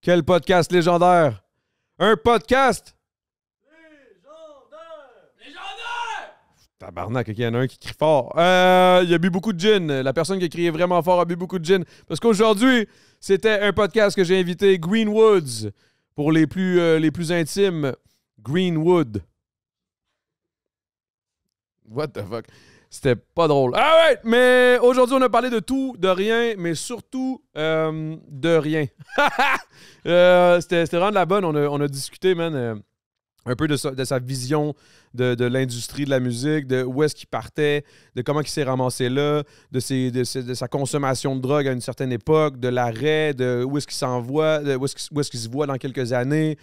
Quel podcast légendaire! Un podcast! Légendaire! Légendaire! Tabarnak, il y en a un qui crie fort. Euh, il a bu beaucoup de gin. La personne qui a crié vraiment fort a bu beaucoup de gin. Parce qu'aujourd'hui, c'était un podcast que j'ai invité Greenwoods. Pour les plus, euh, les plus intimes, Greenwood. What the fuck? C'était pas drôle. ouais, mais aujourd'hui, on a parlé de tout, de rien, mais surtout euh, de rien. Euh, c'était vraiment de la bonne. On a, discuté, man, euh, un peu de sa, vision de, l'industrie de la musique, de où est-ce qu'il partait, de comment il s'est ramassé là, de, de, sa consommation de drogue à une certaine époque, de l'arrêt, de où est-ce qu'il s'envoie, où est-ce qu'il se voit dans quelques années,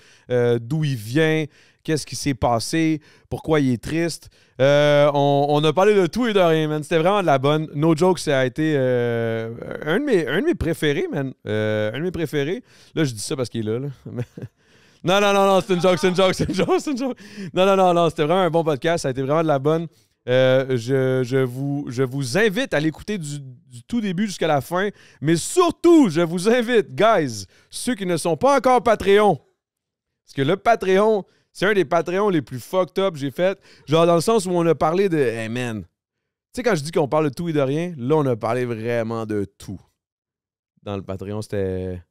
d'où il vient qu'est-ce qui s'est passé, pourquoi il est triste. Euh, on, a parlé de tout et de rien, man. C'était vraiment de la bonne. No joke, ça a été euh, un, de mes, un de préférés, man. Euh, un de mes préférés. Là, je dis ça parce qu'il est là. non, non, non, non, c'est une joke, c'est une joke, c'est une joke, c'est joke. Non, non, non, non, c'était vraiment un bon podcast. Ça a été vraiment de la bonne. je, vous, je vous invite à l'écouter du, du, tout début jusqu'à la fin. Mais surtout, je vous invite, guys, ceux qui ne sont pas encore Patreon, parce que le Patreon, c'est un des Patreons les plus fucked up que j'ai fait. Genre dans le sens où on a parlé de. Hey man. Tu sais, quand je dis qu'on parle de tout et de rien, là, on a parlé vraiment de tout. Dans le Patreon, c'était.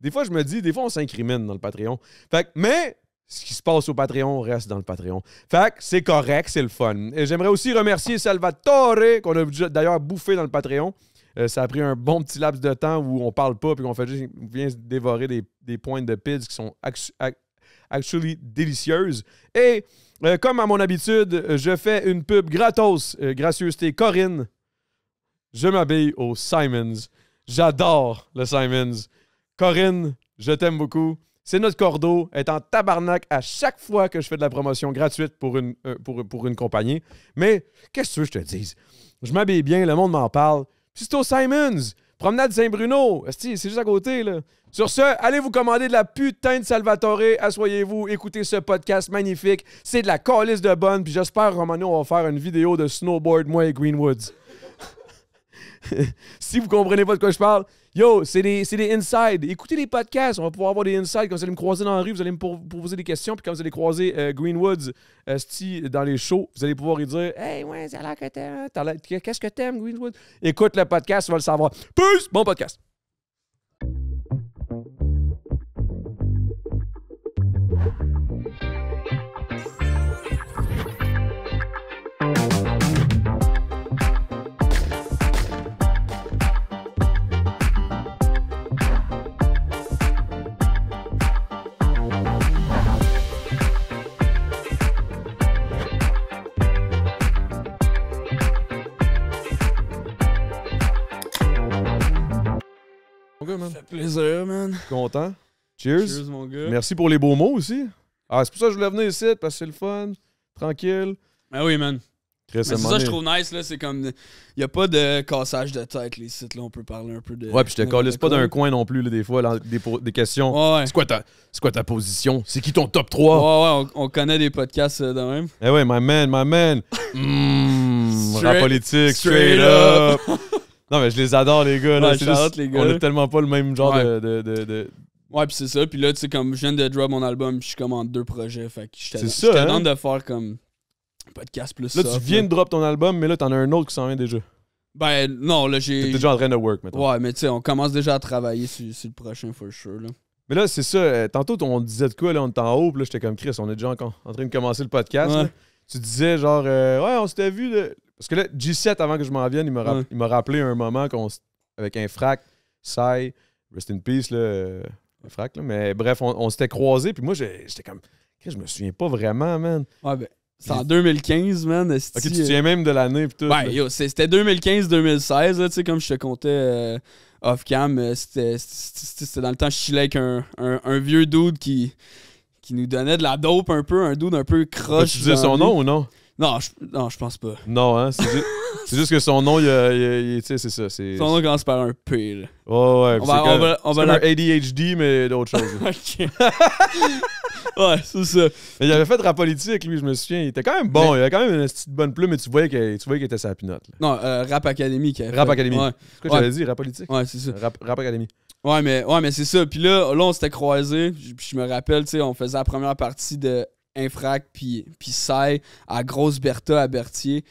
Des fois, je me dis, des fois, on s'incrimine dans le Patreon. Fait mais ce qui se passe au Patreon reste dans le Patreon. Fait c'est correct, c'est le fun. Et j'aimerais aussi remercier Salvatore, qu'on a d'ailleurs bouffé dans le Patreon. Euh, ça a pris un bon petit laps de temps où on parle pas puis qu'on fait juste, vient dévorer des, des pointes de pids qui sont actually délicieuse. Et euh, comme à mon habitude, je fais une pub gratos, gracieuse, gracieuseté Corinne. Je m'habille au Simons. J'adore le Simons. Corinne, je t'aime beaucoup. C'est notre cordeau, est en tabarnak à chaque fois que je fais de la promotion gratuite pour une, euh, pour, pour une compagnie. Mais qu'est-ce que je te dise? Je m'habille bien, le monde m'en parle. Puis c'est au Simons! Promenade Saint-Bruno, c'est juste à côté, là. Sur ce, allez vous commander de la putain de Salvatore, assoyez-vous, écoutez ce podcast magnifique. C'est de la calice de bonne, puis j'espère, Romano, on va faire une vidéo de snowboard, moi et Greenwoods. si vous comprenez pas de quoi je parle, Yo, c'est des, insides. Écoutez les podcasts. On va pouvoir avoir des insides. Quand vous allez me croiser dans la rue, vous allez me poser des questions. Puis quand vous allez croiser Greenwood, euh, Greenwoods euh, dans les shows, vous allez pouvoir lui dire Hey, ouais, c'est là que t'aimes. Qu'est-ce que t'aimes, Greenwood Écoute le podcast, tu vas le savoir. Peace Bon podcast. plaisir, man. Content. Cheers. Cheers, mon gars. Merci pour les beaux mots aussi. Ah, c'est pour ça que je voulais venir ici, parce que c'est le fun, tranquille. Ben oui, man. C'est ça que je trouve nice, là. C'est comme. Il n'y a pas de cassage de tête, les sites, là. On peut parler un peu de. Ouais, puis je te calisse pas d'un coin non plus, là, des fois, des, questions. Ouais, C'est quoi, ta... quoi, ta position C'est qui ton top 3 Ouais, ouais, on, connaît des podcasts euh, de même. Eh ouais, my man, my man. Mmh, rap politique, straight, up. Non, mais je les adore, les gars. Là. c'est juste, On est tellement pas le même genre de, de, de, Ouais, puis c'est ça. Puis là, tu sais, comme je viens de drop mon album, je suis comme en deux projets. Fait que je t'attends hein? de faire comme podcast plus ça. Là, tu viens de drop ton album, mais là, t'en as un autre qui s'en vient déjà. Ben non, là, j'ai. T'es déjà en train de work maintenant. Ouais, mais tu sais, on commence déjà à travailler sur, sur, le prochain for sure, là. Mais là, c'est ça. Euh, tantôt, on disait de quoi, là, on était en haut, puis là, j'étais comme Chris, on est déjà en, train de commencer le podcast. Tu disais genre, euh, ouais, on s'était vu. De... Parce que là, G7, avant que je m'en vienne, il m'a il rappelé un moment qu'on avec un frac, Sai, Rest in Peace, là, frac. mais bref, on, s'était croisés. Puis moi, j'étais comme. Je me souviens pas vraiment, man. Ouais, ben, c'est en 2015, man. Ok, tu te euh, souviens même de l'année. puis tout, ouais, yo, c'était 2015-2016, tu sais, comme je te comptais euh, off-cam. Euh, c'était dans le temps, je chillais avec un, vieux dude qui qui nous donnait de la dope un peu, un dude un peu croche. Tu disais son nom ou non? Non, je, non, je pense pas. Non, hein? C'est juste, que son nom, il, tu sais, c'est ça. son nom commence par un P, là. Oh, ouais, on va, un ADHD, mais d'autres choses. OK. ouais, c'est ça. il avait fait rap politique, lui, je me souviens. Il était quand même bon. Il avait quand même une petite bonne plume, mais tu voyais qu'il était sa pinote. Là. Non, euh, Rap Academy. rap Academy. Ouais. C'est quoi j'avais dit? Rap politique? Ouais, c'est ça. Rap, Academy. Ouais, mais, ouais, mais c'est ça. Puis là, là on s'était croisés. Puis je me rappelle, tu sais, on faisait la première partie de Infrac puis puis à Grosse Bertha à Berthier.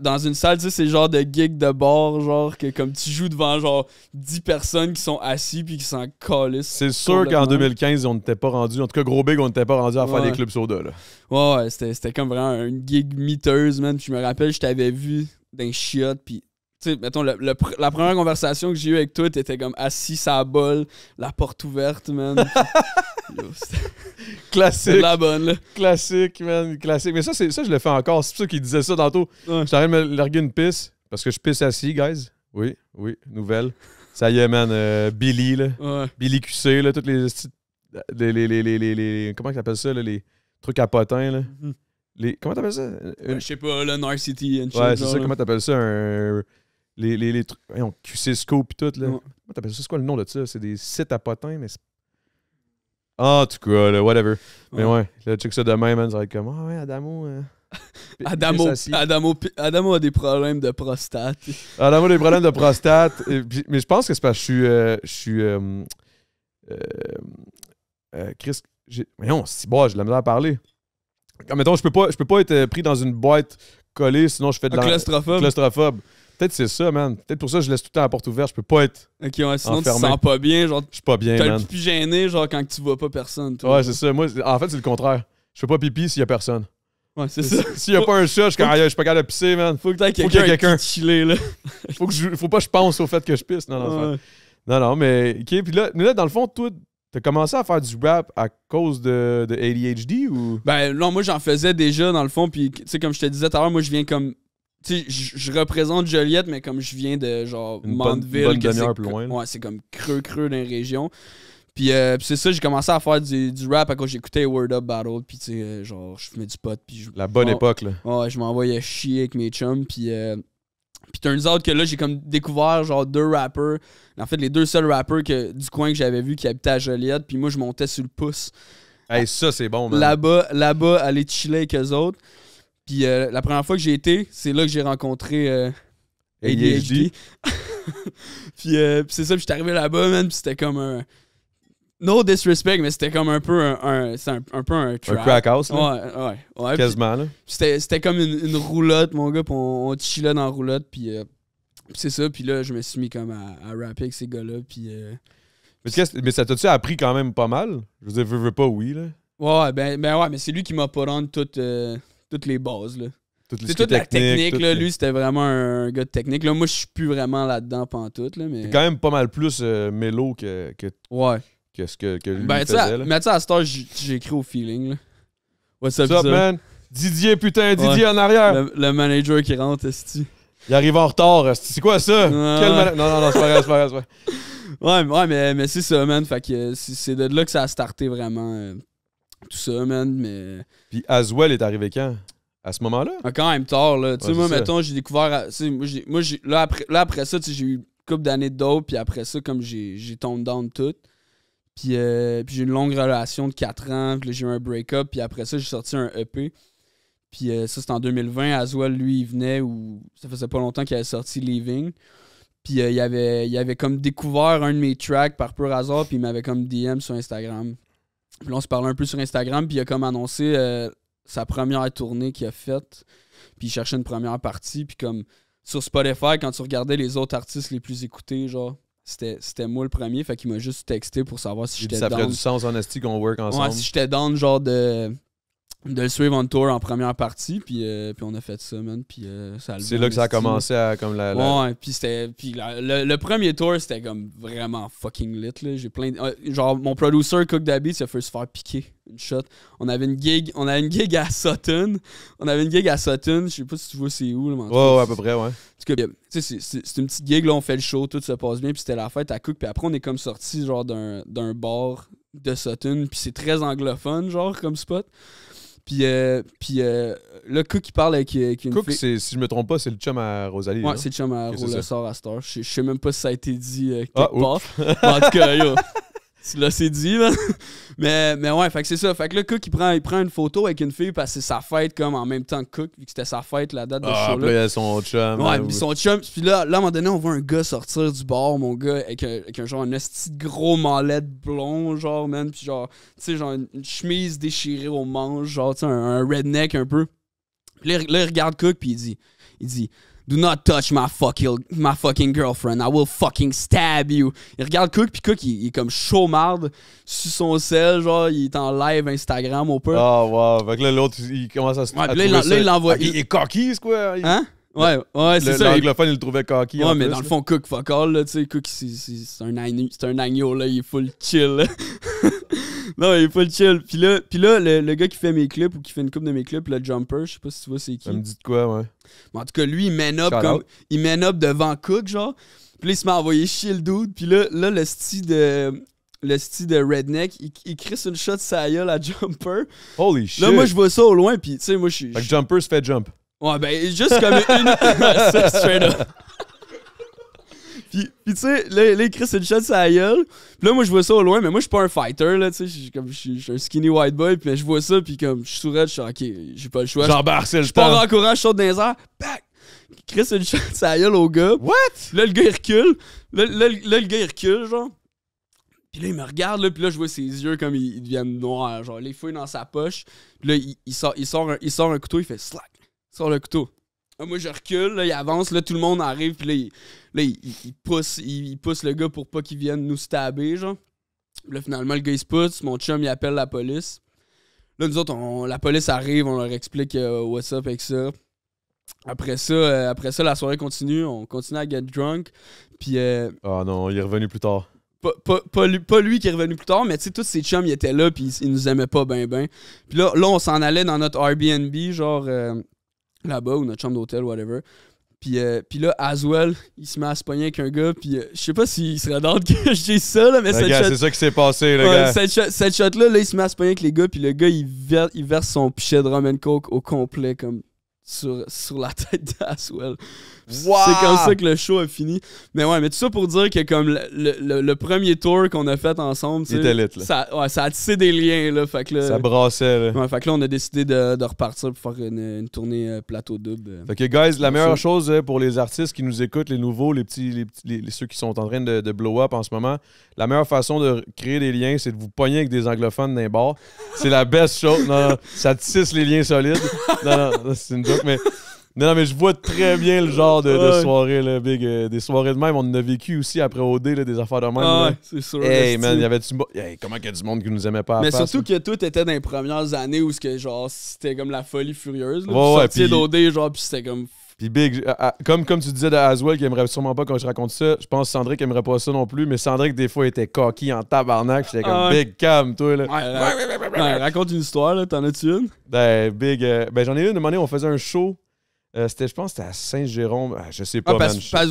Dans, une salle, tu sais, c'est genre de gig de bord, genre que comme tu joues devant genre 10 personnes qui sont assis puis qui s'en collissent. C'est sûr qu'en 2015, on n'était pas rendu, en tout cas gros big, on n'était pas rendu à faire des clubs soda là. Ouais, ouais c'était comme vraiment une gig miteuse, man. Puis je me rappelle, je t'avais vu d'un chiotte puis la première conversation que j'ai eue avec toi, était comme assis à la la porte ouverte, man. Classique. la bonne, Classique, man. Classique. Mais ça, c'est, ça je le fais encore. C'est pour ça qu'il disait ça tantôt. j'arrive Je me larguer une pisse parce que je pisse assis, guys. Oui, oui, nouvelle. Ça y est, man. Euh, Billy, là. Billy QC, là, toutes les, les, les, les, Comment t'appelles ça, là, les trucs à potins, là? Mm-hmm. Les, comment t'appelles ça? Ben, je sais pas, le Narcity City ouais, c'est ça, Comment tu appelles ça? Un les, les, les trucs. Voyons, QCSCO pis tout, là. ça? C'est quoi le nom de ça? C'est des sites à potins, mais c'est. Ah, en tout cas, là, whatever. Mais ouais, le truc ça demain, man. Ça va être comme, ah ouais, Adamo. Euh. Adamo, Adamo, Adamo a des problèmes de prostate. Adamo a des problèmes de prostate. mais je pense que c'est parce que je suis. Euh, je suis euh, Chris. Mais non, si bon, je l'ai mis à parler. Comme, mettons, je peux pas, je peux pas être pris dans une boîte collée, sinon je fais de la. Claustrophobe. Claustrophobe. Peut-être c'est ça, man. Peut-être pour ça je laisse tout le temps la porte ouverte. Je peux pas être. Ok, ouais, sinon tu te sens pas bien. Genre, je suis pas bien, man. T'es plus gêné, genre, quand tu vois pas personne. Toi, ouais, c'est ça. Moi, en fait, c'est le contraire. Je fais pas pipi s'il y a personne. Ouais, c'est ça. S'il y a pas un chat, je, suis pas capable de pisser, man. Faut que t'aies quelqu'un qui te chiller, là. faut, que je, faut pas que je pense au fait que je pisse. Non, non, non, non, mais. OK, puis là, là, dans le fond, toi, T'as commencé à faire du rap à cause de, de ADHD ou? Ben non, moi j'en faisais déjà dans le fond, puis tu sais, comme je te disais tout à l'heure, moi je viens comme je représente Joliette, mais comme je viens de genre Une c'est Ouais, c'est comme creux creux d'une région. Euh, puis c'est ça, j'ai commencé à faire du, rap à cause j'écoutais Word Up Battle, puis tu sais, euh, genre, je fumais du pot, puis La bonne époque, là. Ouais, je m'envoyais chier avec mes chums. Puis, euh, puis turns out que là, j'ai comme découvert genre deux rappers. En fait, les deux seuls rappers du coin que j'avais vu qui habitaient à Joliette. Puis moi, je montais sur le pouce Et ça, c'est bon, man. là-bas, là-bas, aller chiller avec eux autres. Puis euh, la première fois que j'ai été, c'est là que j'ai rencontré euh, ADHD. Euh, puis c'est ça, puis j'étais arrivé là-bas, man, puis c'était comme un. No disrespect, mais c'était comme un peu un, un, un, peu un Un crack house, là? Ouais, ouais. ouais Quasiment, là. C'était comme une, roulotte, mon gars, puis on, chillait dans la roulotte, puis c'est ça, puis là, je me suis mis comme à, rapper avec ces gars-là, puis. mais, ça t'a-tu appris quand même pas mal? Je veux dire, veux, pas, oui, là. Ouais, ben, ben ouais, mais c'est lui qui m'a pas rendu tout toutes les bases. Là. c'est toute la technique. là, lui, c'était vraiment un gars de technique. Là, moi, je suis plus vraiment là-dedans pantoute. Là, mais... quand même pas mal plus euh, mélo que, que, ouais. que ce que, que lui ben, faisait. là. Mais tu sais, à cette heure, j'écris au feeling. Là. What's up, man? Didier, putain, Didier en arrière. Le, manager qui rentre, est Il arrive en retard. C'est quoi ça? Quel Non, non, non, c'est pas grave, c'est pas grave. Ouais, ouais mais, mais c'est ça, man. Fait que c'est de là que ça a starté vraiment. Euh, tout ça, man. Mais... Puis Aswell est arrivé quand? À ce moment-là? Ah, quand même tard, là. Tu sais, moi, mettons, j'ai découvert. Moi, là, après, ça, j'ai eu une couple d'années de puis après ça, comme j'ai tombé down tout. Puis, euh, puis j'ai une longue relation de 4 ans, puis j'ai eu un break-up, puis après ça, j'ai sorti un EP. Puis euh, ça, c'était en 2020. Aswell, lui, il venait, ou ça faisait pas longtemps qu'il avait sorti Leaving. Puis euh, il, avait, il avait comme découvert un de mes tracks par pur hasard, puis il m'avait comme DM sur Instagram. Puis là, on se parlait un peu sur Instagram, puis il a comme annoncé euh, sa première tournée qu'il a faite. Puis il cherchait une première partie. Puis comme sur Spotify, quand tu regardais les autres artistes les plus écoutés, genre, c'était moi le premier. Fait qu'il m'a juste texté pour savoir si j'étais down. Ça ferait du sens, en qu'on work ensemble. Ouais, si j'étais down, genre, de de le suivre en tour en première partie puis, euh, puis on a fait ça man puis euh, c'est là que ça a commencé à comme la, ouais puis c'était le, premier tour c'était comme vraiment fucking lit j'ai plein euh, genre mon producer Cook Dabby s'est fait se faire piquer une shot on avait une gig on avait une gig à Sutton on avait une gig à Sutton je sais pas si tu vois c'est où le ouais, à peu près ouais ben, c'est une petite gig là on fait le show tout se passe bien puis c'était la fête à Cook puis après on est comme sorti genre d'un d'un bar de Sutton puis c'est très anglophone genre comme spot puis, euh, puis euh, le Cook, il parle avec, euh, une Cook, fille. si je me trompe pas, c'est le chum à Rosalie. Ouais, c'est le chum à Rosalie. sort Je, je sais même pas si ça a été dit euh, ah, quelque part. en tout cas, yo, tu l'as dit, là. Mais, mais ouais, fait que c'est ça. Fait que là, Cook, il prend, il prend une photo avec une fille parce que c'est sa fête, comme en même temps que Cook, vu que c'était sa fête, la date de ah, show-là. a euh, son chum. Ouais, puis euh, son chum. Puis là, à un moment donné, on voit un gars sortir du bar, mon gars, avec un, un genre, un petit gros mallette blond, genre, man. Puis genre, tu sais, genre, une, chemise déchirée au manche, genre, tu sais, un, redneck un peu. Puis là, il regarde Cook, puis il dit, il dit, Do not touch my fucking, my fucking girlfriend. I will fucking stab you. Il regarde Cook, puis Cook, il, est comme chaud marde sur son sel, genre, il est en live Instagram au peu. Ah, oh, wow. Fait que là, l'autre, il commence à se. là, il l'envoie. Ah, il... est coquille, quoi. Hein? Ouais, ouais, c'est ça. L'anglophone, il le trouvait coquille. Ouais, mais dans le fond, Cook, fuck all, là, tu sais. Cook, c'est un agneau, là, il est full chill, non, il est pas chill. Puis là, puis là le, gars qui fait mes clips ou qui fait une coupe de mes clips, le Jumper, je sais pas si tu vois c'est qui. Il me dit de quoi, ouais. Mais en tout cas, lui, il mène up, comme, il up devant Cook, genre. Puis là, il se m'a envoyé chier dude. Puis là, là le style de le style de Redneck, il, crisse une shot sa gueule à Jumper. Holy shit. Là, moi, je vois ça au loin, puis tu sais, moi, je suis. Like jumper se fait jump. Ouais, ben, juste comme une. straight up. Puis, tu sais, là, Chris, il crie une shot gueule. Puis là, moi, je vois ça au loin, mais moi, je suis pas un fighter, là, tu sais. Je suis un skinny white boy, puis je vois ça, puis comme, je souris, je suis OK, j'ai pas le choix. J'embarque, c'est Je pars en courant, je saute dans les airs, back! Chris une shot ça gueule au gars. What? Là, le gars, il recule. Là, le gars, il recule, genre. Puis là, il me regarde, là, puis là, je vois ses yeux comme ils, deviennent noirs, genre, les fouilles dans sa poche. Puis là, il, sort, il, sort un, il sort un couteau, il fait slack. Il sort le couteau. Ah, moi, je recule, il avance, là, tout le monde arrive, puis là, il, pousse, il, pousse le gars pour pas qu'il vienne nous stabber, genre. là, finalement, le gars, il se pousse, mon chum, il appelle la police. Là, nous autres, la police arrive, on leur explique euh, what's up avec ça. Après ça, euh, après ça, la soirée continue, on continue à get drunk, puis... Euh, ah, non, il est revenu plus tard. Pas, lui, qui est revenu plus tard, mais tu sais, tous ses chums, ils étaient là, puis ils, nous aimaient pas ben ben. Puis là, là on s'en allait dans notre Airbnb, genre là-bas ou notre chambre d'hôtel, whatever. Puis, euh, puis là, Aswell, il se met à se pogner avec un gars. Puis euh, je sais pas s'il serait d'ordre que j'ai ça, là, mais cette shot... C'est ça qui s'est passé, le gars. Cette, cette shot-là, là, il se met à se pogner avec les gars. Puis le gars, il, il verse son pichet de rum and coke au complet, comme sur, sur la tête d'Aswell. C'est comme ça que le show a fini. Mais ouais, mais tout ça pour dire que comme le, premier tour qu'on a fait ensemble, ça, a tissé des liens. Là, là, ça brassait. fait que là, on a décidé de, repartir pour faire une, tournée euh, plateau double. Euh. Fait que, guys, la meilleure chose euh, pour les artistes qui nous écoutent, les nouveaux, les petits, les, ceux qui sont en train de, blow up en ce moment, la meilleure façon de créer des liens, c'est de vous pogner avec des anglophones d'un bord. C'est la best show. Non, ça tisse les liens solides. Non, non, c'est une joke, mais. Non, non, mais je vois très bien le genre de, soirée, là, Big. Euh, des soirées de même. On en a vécu aussi après OD, des affaires de même. Ah, ouais, c'est sûr. Hey, man, y avait du... hey, comment qu'il y a du monde qui nous aimait pas à Mais surtout que tout était dans les premières années où genre, c'était comme la folie furieuse. Là, ouais, d'OD, genre, puis c'était comme puis Big, ah, ah, comme, comme tu disais de Haswell, qui aimerait sûrement pas quand je raconte ça, je pense que Sandrick aimerait pas ça non plus, mais Sandrick, des fois, était coquille en tabarnak. J'étais comme ah, Big, Cam, toi. Là. Ouais, raconte une histoire, là. T'en as-tu une? Ben, Big, euh, ben j'en ai une. Une année, on faisait un show euh, c'était, je pense, c'était à Saint-Jérôme. Ah, je sais pas, ah,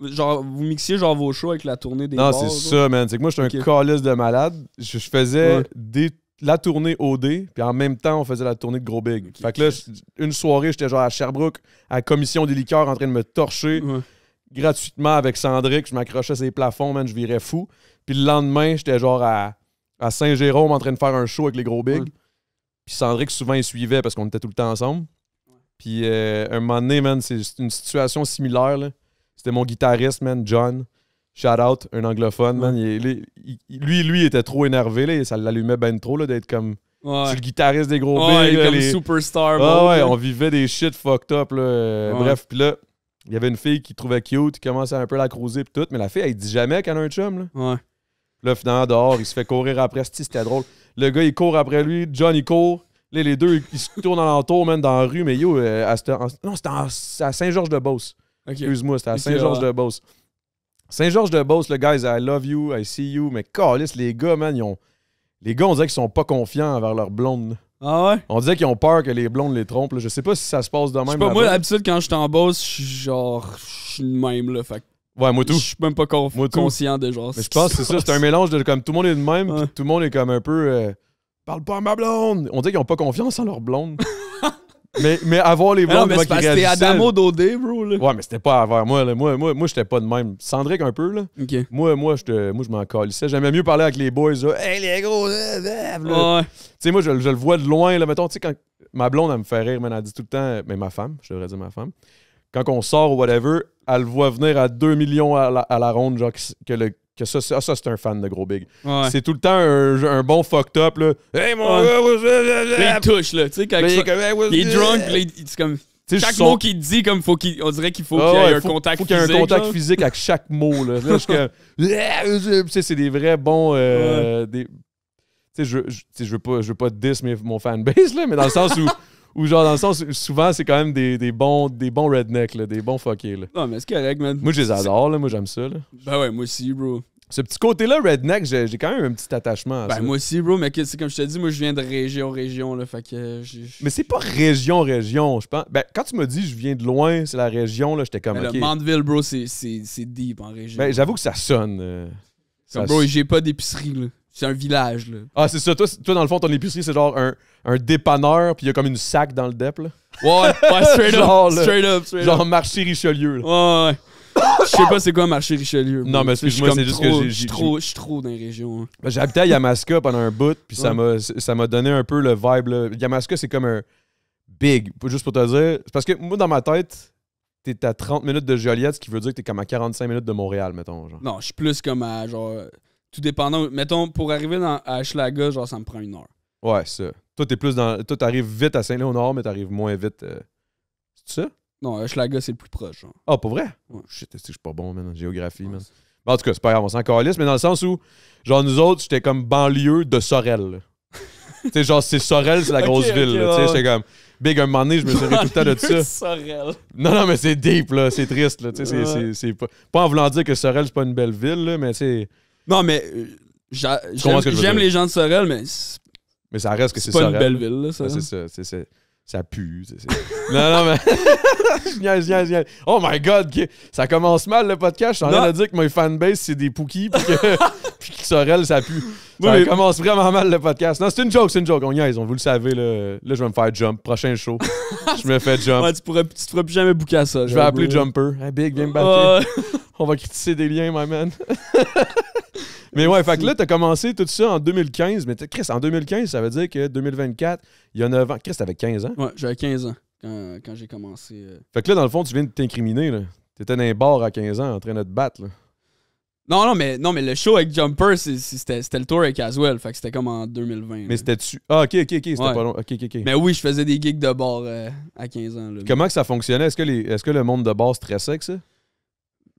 genre, vous mixiez genre vos shows avec la tournée des Non, c'est ça, man. C'est que moi, je un calice de malade. Je, faisais la tournée OD, puis en même temps, on faisait la tournée de Gros Big. Fait que là, une soirée, j'étais genre à Sherbrooke, à commission des liqueurs, en train de me torcher. Gratuitement avec Sandrick, je m'accrochais à ses plafonds, man, je virais fou. Puis le lendemain, j'étais genre à, Saint-Jérôme en train de faire un show avec les gros big. Puis Sandrick, souvent, il suivait parce qu'on était tout le temps ensemble. Puis euh, un moment donné, man, c'est une situation similaire. Là. C'était mon guitariste, man, John. Shout out, un anglophone, lui, lui, il était trop énervé. ça l'allumait ben trop là, d'être comme. le guitariste des gros ouais, Il comme superstar. Ah ouais, on vivait des shit fucked up. Bref, puis là, il y avait une fille qui trouvait cute, qui commençait un peu à la croiser pis tout, mais la fille, elle dit jamais qu'elle a un chum. Là. Ouais. Là, finalement, dehors, il se fait courir après. C'était drôle. Le gars, il court après lui. John, il court. Là, les deux, ils se tournent alentour, même dans la rue, mais yo, euh, à, non, c'était à Saint-Georges-de-Beauce. Excuse-moi, c'était à Saint-Georges-de-Beauce. Saint-Georges-de-Beauce, le guys, I love you, I see you, mais calice, les gars, man, ils ont. Les gars, on dirait qu'ils sont pas confiants envers leurs blondes. Ah ouais? On dirait qu'ils ont peur que les blondes les trompent. Je sais pas si ça se passe de même. Je pas, moi, d'habitude, quand je suis en Beauce, je suis genre. Je suis même, là. Fait Ouais, moi tout. Je suis même pas conscient de genre. Mais je pense que c'est ça, c'est un mélange de comme tout le monde est de même, tout le monde est comme un peu. Euh, parle pas à ma blonde. On dit qu'ils ont pas confiance en leur blonde. mais, mais avoir les blondes, mais non, mais C'était Adamo Dodé, bro. Ouais, mais c'était pas avoir moi. Là. Moi, moi, moi j'étais pas de même. Cendric un peu, là. Moi, moi, moi je m'en calissais. J'aimais mieux parler avec les boys, Hey, les gros, euh, euh, là, Tu sais, moi, je, le vois de loin, là. Mettons, tu sais, quand ma blonde, elle me fait rire, mais elle dit tout le temps, mais ma femme, je devrais dire ma femme, quand on sort ou whatever, elle le voit venir à 2 millions à la, à la ronde, genre que, le, que ça, ça, c'est un fan de gros big. C'est tout le temps un, bon fucked up, là. Hey, mon gars, il touche, là. il, est, drunk, là, chaque mot qu'il dit, comme faut qu'il, on dirait qu'il faut ah qu'il y ait un un physique contact faut qu'il y ait un contact physique avec chaque mot. Là. c'est des vrais bons. Euh, des... Tu sais, je, je, veux pas, je veux pas diss mon fanbase, là, mais dans le sens où Ou genre, dans le sens, souvent, c'est quand même des, des, bons, des bons rednecks, là, des bons fuckers. Là. Non, mais c'est correct, man. Moi, je les adore, là. Moi, j'aime ça, là. Ben ouais, moi aussi, bro. Ce petit côté-là, redneck, j'ai quand même un petit attachement à ben, moi aussi, bro, mais c'est comme je te dit, moi, je viens de région, région, là, fait que... Mais c'est pas région, région, je pense. Ben, quand tu me dis « je viens de loin », c'est la région, là, j'étais comme... Ben, Le Mandeville, bro, c'est deep en région. Ben, j'avoue que ça sonne. Euh, ça bro, j'ai pas d'épicerie, là. C'est un village, là. Ah, c'est ça. Toi, toi, dans le fond, ton épicerie, c'est genre un, un dépanneur, puis il y a comme une sac dans le dep, là. Ouais, straight Genre, up. Straight up, straight up. Genre marché Richelieu, là. Ouais, ouais. Je sais pas c'est quoi marché Richelieu. Non, mais moi c'est juste que j'ai- Je suis trop, je trop dans les régions. Hein. Ben, j'habitais à Yamaska pendant un bout, puis ça m'a ça m'a donné un peu le vibe, là. Yamaska, c'est comme un big, juste pour te dire. C'est parce que moi, dans ma tête, t'es à 30 minutes de Joliette, ce qui veut dire que t'es comme à 45 minutes de Montréal, mettons, genre. Non, je suis plus comme à genre tout dépendant. Mettons, pour arriver dans, à Schlaga, genre, ça me prend une heure. Ouais, ça. Toi, t'es plus dans. Toi, t'arrives vite à Saint-Léonard, mais t'arrives moins vite. Euh, c'est ça? Non, Ashlaga, c'est le plus proche. Ah, pour vrai? Ouais. Oh, shit, je suis pas bon, man, en géographie, man. en tout cas, c'est pas grave, on s'en mais dans le sens où, genre, nous autres, j'étais comme banlieue de Sorel. tu sais, genre, c'est Sorel, c'est la grosse ville. tu sais, comme. Big, un moment donné, je me souviens tout le temps de ça. Sorel. Non, non, mais c'est deep, là. C'est triste, là. Tu sais, c'est pas... pas en voulant dire que Sorel, c'est pas une belle ville, là, mais c'est non, mais euh, j'aime, les gens de Sorel, mais Mais ça reste que c'est pas une belle ville, là, ça. C'est ça, ça pue. non, non, mais. Oh my god, ça commence mal le podcast. Je suis en train de dire que mes fanbase, c'est des pookies, puis que, Sorel, ça pue. Ça commence vraiment mal le podcast. Non, c'est une joke, c'est une joke. On niaise, on vous le savez. Là, là je vais me faire jump. Prochain show, je me fais jump. tu, pourrais, tu plus jamais bouquer à ça. je vais appeler Jumper. Big, viens me battre. On va critiquer des liens, my man mais ouais, fait que là, t'as commencé tout ça en 2015. Mais Chris, en 2015, ça veut dire que 2024, il y a 9 ans. Chris, t'avais 15 ans? Ouais, j'avais 15 ans quand, j'ai commencé. Euh. Fait que là, dans le fond, tu viens de t'incriminer. là. T'étais dans un bar à 15 ans en train de te battre. Là. Non, non, mais, non, mais le show avec Jumper, c'était le tour avec Aswell. Fait que c'était comme en 2020. Mais c'était dessus, Ah, ok, ok, ok. C'était pas long. ok, ok, Mais oui, je faisais des gigs de bar euh, à 15 ans. Là. Comment que ça fonctionnait? Est-ce que, est que le monde de bar stressait avec ça?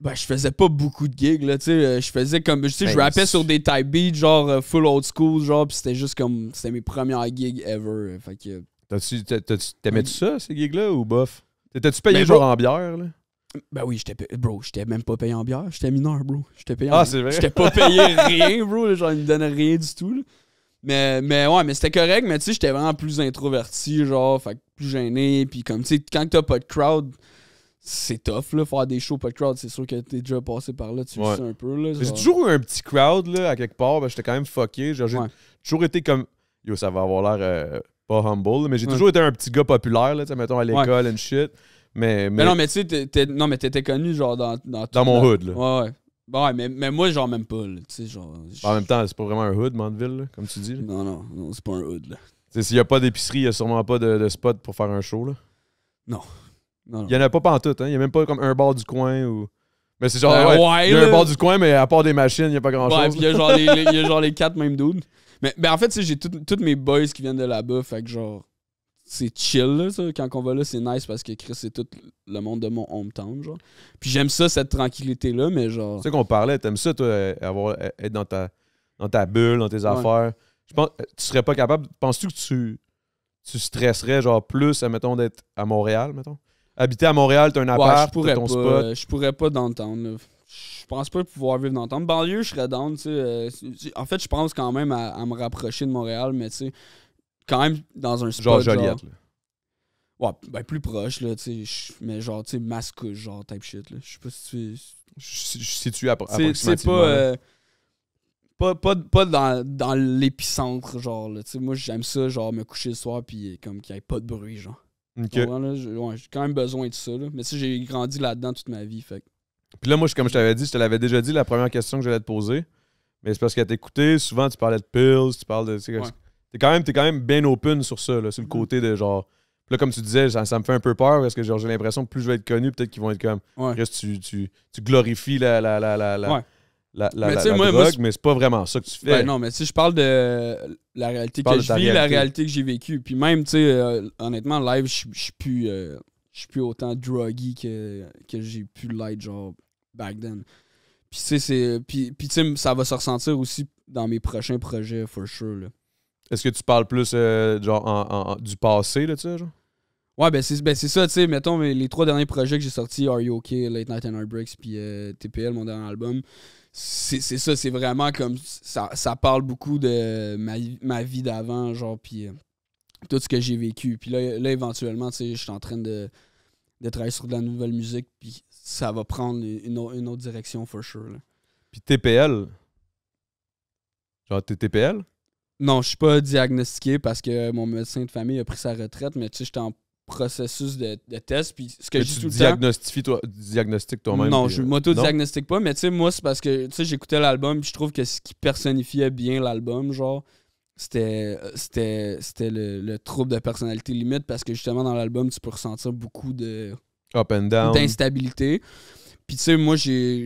Ben, je faisais pas beaucoup de gigs, là, tu sais. Euh, je faisais comme. Tu sais, je ben, rappais sur des type beats, genre euh, full old school, genre, pis c'était juste comme. C'était mes premières gigs ever. Euh, fait que. tu t'aimais-tu ben, ça, ces gigs-là, ou bof? T'étais-tu payé ben, genre en bière, là? Ben oui, j'étais bro, j'étais même pas payé en bière, j'étais mineur, bro. J'étais payé en... Ah, c'est vrai? J'étais pas payé rien, bro, genre, ils me donnaient rien du tout, là. Mais, mais ouais, mais c'était correct, mais tu sais, j'étais vraiment plus introverti, genre, fait plus gêné, puis comme, tu sais, quand t'as pas de crowd, c'est tough, là, faire des shows pas de crowd. C'est sûr que t'es déjà passé par là, tu sais un peu. Là, J'ai toujours eu un petit crowd, là, à quelque part. Ben, J'étais quand même fucké. J'ai toujours été comme. Yo, ça va avoir l'air euh, pas humble, mais j'ai toujours été un petit gars populaire, là, tu sais, mettons, à l'école and shit. Mais, mais... non, mais tu sais, t'étais connu, genre, dans. Dans, dans mon hood, là. Ouais, ouais. Bah ouais, mais, mais moi, genre, même pas, là, tu sais, genre. Bah, en même temps, c'est pas vraiment un hood, Mandeville, là, comme tu dis. Non, non, non, c'est pas un hood, là. Tu sais, s'il y a pas d'épicerie, il y a sûrement pas de spot pour faire un show, là. Non. Il n'y en a pas en hein? Il n'y a même pas comme un bar du coin ou. Mais c'est genre, ben un bar du coin, mais à part des machines, il n'y a pas grand-chose. Ouais, il y, a genre les quatre même dudes. Mais, ben, en fait, j'ai tous mes boys qui viennent de là-bas, fait que genre, c'est chill, ça. Quand on va là, c'est nice parce que Chris, c'est tout le monde de mon hometown, genre. Puis j'aime ça, cette tranquillité-là, mais genre... Tu sais qu'on parlait, t'aimes ça, toi, avoir, être dans ta, dans ta bulle, dans tes affaires. Je pense, tu serais pas capable... Penses-tu que tu, tu stresserais, genre, plus, mettons d'être à Montréal, mettons? habiter à Montréal, t'as un appart, ouais, t'as ton pas, spot. Euh, je pourrais pas d'entendre Je pense pas pouvoir vivre d'entendre Banlieue, je serais down. sais euh, en fait, je pense quand même à, me rapprocher de Montréal, mais tu sais, quand même dans un spot. Genre Joliette, là. Ouais, ben plus proche, là, tu sais. Mais genre, tu sais, masque, genre, type shit, là. Je sais pas si tu. Je suis situé à C'est euh, pas. pas, pas, dans, dans l'épicentre, genre, là. Tu sais, moi, j'aime ça, genre, me coucher le soir, puis comme qu'il n'y ait pas de bruit, genre j'ai, quand même besoin de ça. Là. Mais si j'ai grandi là-dedans toute ma vie. Fait. Puis là, moi, comme je t'avais dit, je te l'avais déjà dit, la première question que j'allais te poser. Mais c'est parce qu'à t'écouter, souvent, tu parlais de pills, tu parles de. Tu es quand, même, t'es quand même bien open sur ça, là, sur le côté de genre. là, comme tu disais, ça, me fait un peu peur parce que j'ai l'impression que plus je vais être connu, peut-être qu'ils vont être comme. Ouais. Reste, tu, tu, glorifies la, la, la, la, mais moi, mais c'est pas vraiment ça que tu fais. Ben non, mais si je parle de la réalité que je vis, la réalité que j'ai vécue. Puis même, tu sais, euh, honnêtement, live, je suis plus, euh, suis plus autant druggy que, que j'ai pu l'être, genre, back then. Puis, tu sais, puis, puis, ça va se ressentir aussi dans mes prochains projets, for sure. Est-ce que tu parles plus euh, genre en, du passé, là, tu sais, genre? Ouais, ben c'est ben ça, tu sais, mettons, les trois derniers projets que j'ai sortis, Are You OK, Late Night and Heartbreaks, puis TPL, mon dernier album, c'est ça, c'est vraiment comme. Ça, ça, parle beaucoup de ma, vie d'avant, genre, puis euh, tout ce que j'ai vécu. Puis là, éventuellement, tu sais, je suis en train de, travailler sur de la nouvelle musique, puis ça va prendre une, autre direction, for sure. Puis TPL. Genre, t'es TPL? Non, je suis pas diagnostiqué parce que mon médecin de famille a pris sa retraite, mais tu sais, j'étais en processus de, test. Puis ce que, diagnostiques toi-même. Non, je m'auto-diagnostique pas, mais tu sais, moi, c'est parce que j'écoutais l'album, puis je trouve que ce qui personnifiait bien l'album, genre, euh, c'était le, le trouble de personnalité limite, parce que justement, dans l'album, tu peux ressentir beaucoup de. D'instabilité. Puis tu sais, moi, j'ai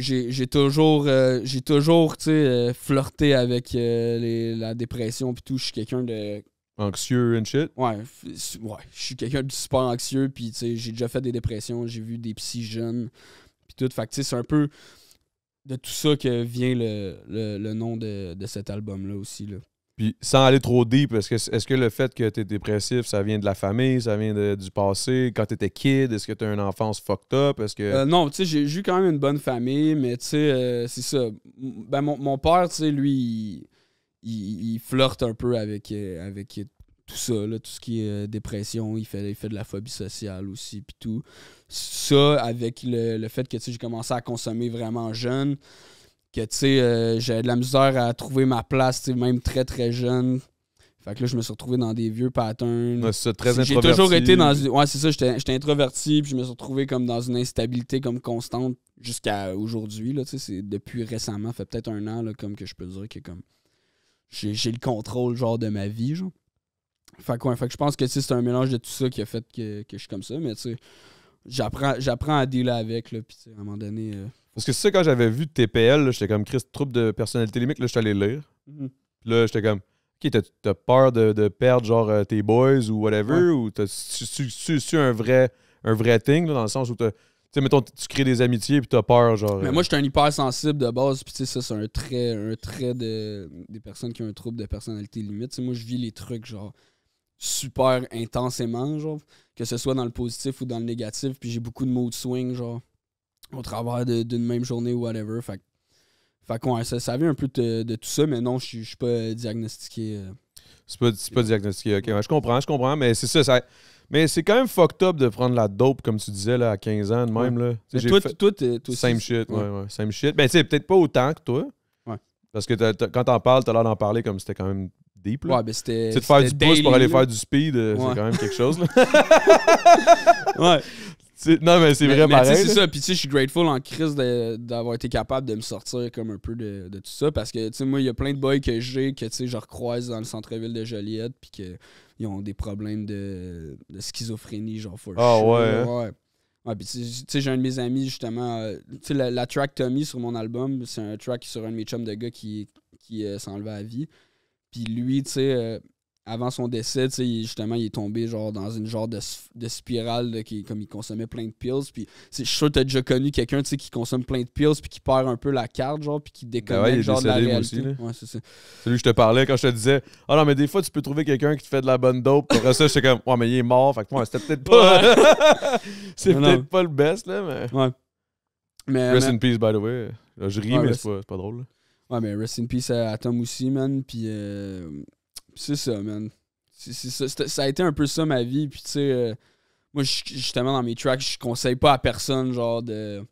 toujours, j'ai toujours euh, euh, flirté avec la dépression, puis tout. Je suis quelqu'un de Anxieux et shit? Ouais, ouais je suis quelqu'un de super anxieux, puis tu j'ai déjà fait des dépressions, j'ai vu des psy jeunes, puis tout. Fait c'est un peu de tout ça que vient le, le, nom de, cet album-là aussi. Là. Puis sans aller trop deep, est-ce que, est que le fait que tu es dépressif, ça vient de la famille, ça vient de, du passé? Quand tu étais kid, est-ce que tu as une enfance fucked up? que... Euh, non, tu sais, j'ai eu quand même une bonne famille, mais tu euh, c'est ça. Ben, mon, mon père, tu sais, lui, il, flirte un peu avec, euh, avec tout ça, tout ce qui est euh, dépression, il fait, il de la phobie sociale aussi, puis tout. Ça, avec le, fait que j'ai commencé à consommer vraiment jeune, que sais, euh, j'avais de la misère à trouver ma place, même très très jeune. Fait que là, je me suis retrouvé dans des vieux patterns. très J'ai toujours été dans Ouais, c'est ça, j'étais introverti, puis je me suis retrouvé comme dans une instabilité comme constante jusqu'à aujourd'hui. Là, c'est depuis récemment, fait peut-être un an, là, comme que je peux dire que comme j'ai le contrôle genre de ma vie genre fait que, je pense que c'est un mélange de tout ça qui a fait que, je suis comme ça mais tu sais j'apprends j'apprends à dealer avec là puis à un moment donné euh, parce que c'est ça quand j'avais vu TPL j'étais comme Chris trouble de personnalité limite là je suis allé lire mhm. là j'étais comme OK, t'as peur de, perdre genre euh, tes boys ou whatever ou t'as su, un vrai un vrai thing là, dans le sens où t'as sais, mettons, tu crées des amitiés puis t'as peur, genre. Mais euh, moi, je suis un hypersensible de base, puis tu sais, ça, c'est un trait, trait des personnes qui ont un trouble de personnalité limite. moi, je vis les trucs, genre, super intensément, genre, que ce soit dans le positif ou dans le négatif, puis j'ai beaucoup de mood swing, genre, au travers d'une même journée ou whatever. Fait, fait ça, vient un peu de, tout ça, mais non, je suis pas diagnostiqué. Euh, c'est pas, pas diagnostiqué, ok. je comprends, je comprends, mais c'est ça, ça mais c'est quand même fucked up de prendre la dope, comme tu disais, là, à 15 ans de même. Là. toi, Same shit, ouais, ouais. Same shit. Mais ben, tu sais, peut-être pas autant que toi. Ouais. Parce que quand t'en parles, t'as l'air d'en parler comme c'était quand même deep. Là. Ouais, mais ben, c'était. C'est de faire du push pour aller faire du speed, euh, c'est quand même quelque chose. Là. ouais. non, mais c'est vraiment mais, C'est ça, puis tu sais, je suis grateful en crise d'avoir été capable de me sortir comme un peu de, tout ça parce que, tu sais, moi, il y a plein de boys que j'ai que, tu sais, je recroise dans le centre-ville de Joliette puis qu'ils ont des problèmes de, schizophrénie, genre, for Ah ouais. Hein. ouais. Ouais, tu sais, j'ai un de mes amis, justement, euh, tu sais, la, track Tommy sur mon album, c'est un track sur un de mes chums de gars qui, qui euh, s'enlevait à vie. Puis lui, tu sais, euh, avant son décès, justement, il est tombé genre dans une genre de, de spirale qui, comme il consommait plein de pills. Puis je suis sûr que t'as déjà connu quelqu'un qui consomme plein de pills puis qui perd un peu la carte, genre, puis qui ben déconne genre de la réalité. c'est lui que je te parlais quand je te disais Ah oh non, mais des fois tu peux trouver quelqu'un qui te fait de la bonne dope. Après ça, j'étais comme Ouais, mais il est mort, fait que moi, c'était peut-être pas. c'est peut-être pas le best, là, mais. Ouais. Mais, Rest in peace, by the way. je ris, mais c'est pas, drôle. Ouais, mais rest in peace à, Tom aussi, man. Puis. Euh, c'est ça, man. c'est ça. a été un peu ça ma vie. Puis, tu sais, euh, moi, justement, dans mes tracks, je conseille pas à personne, genre, de.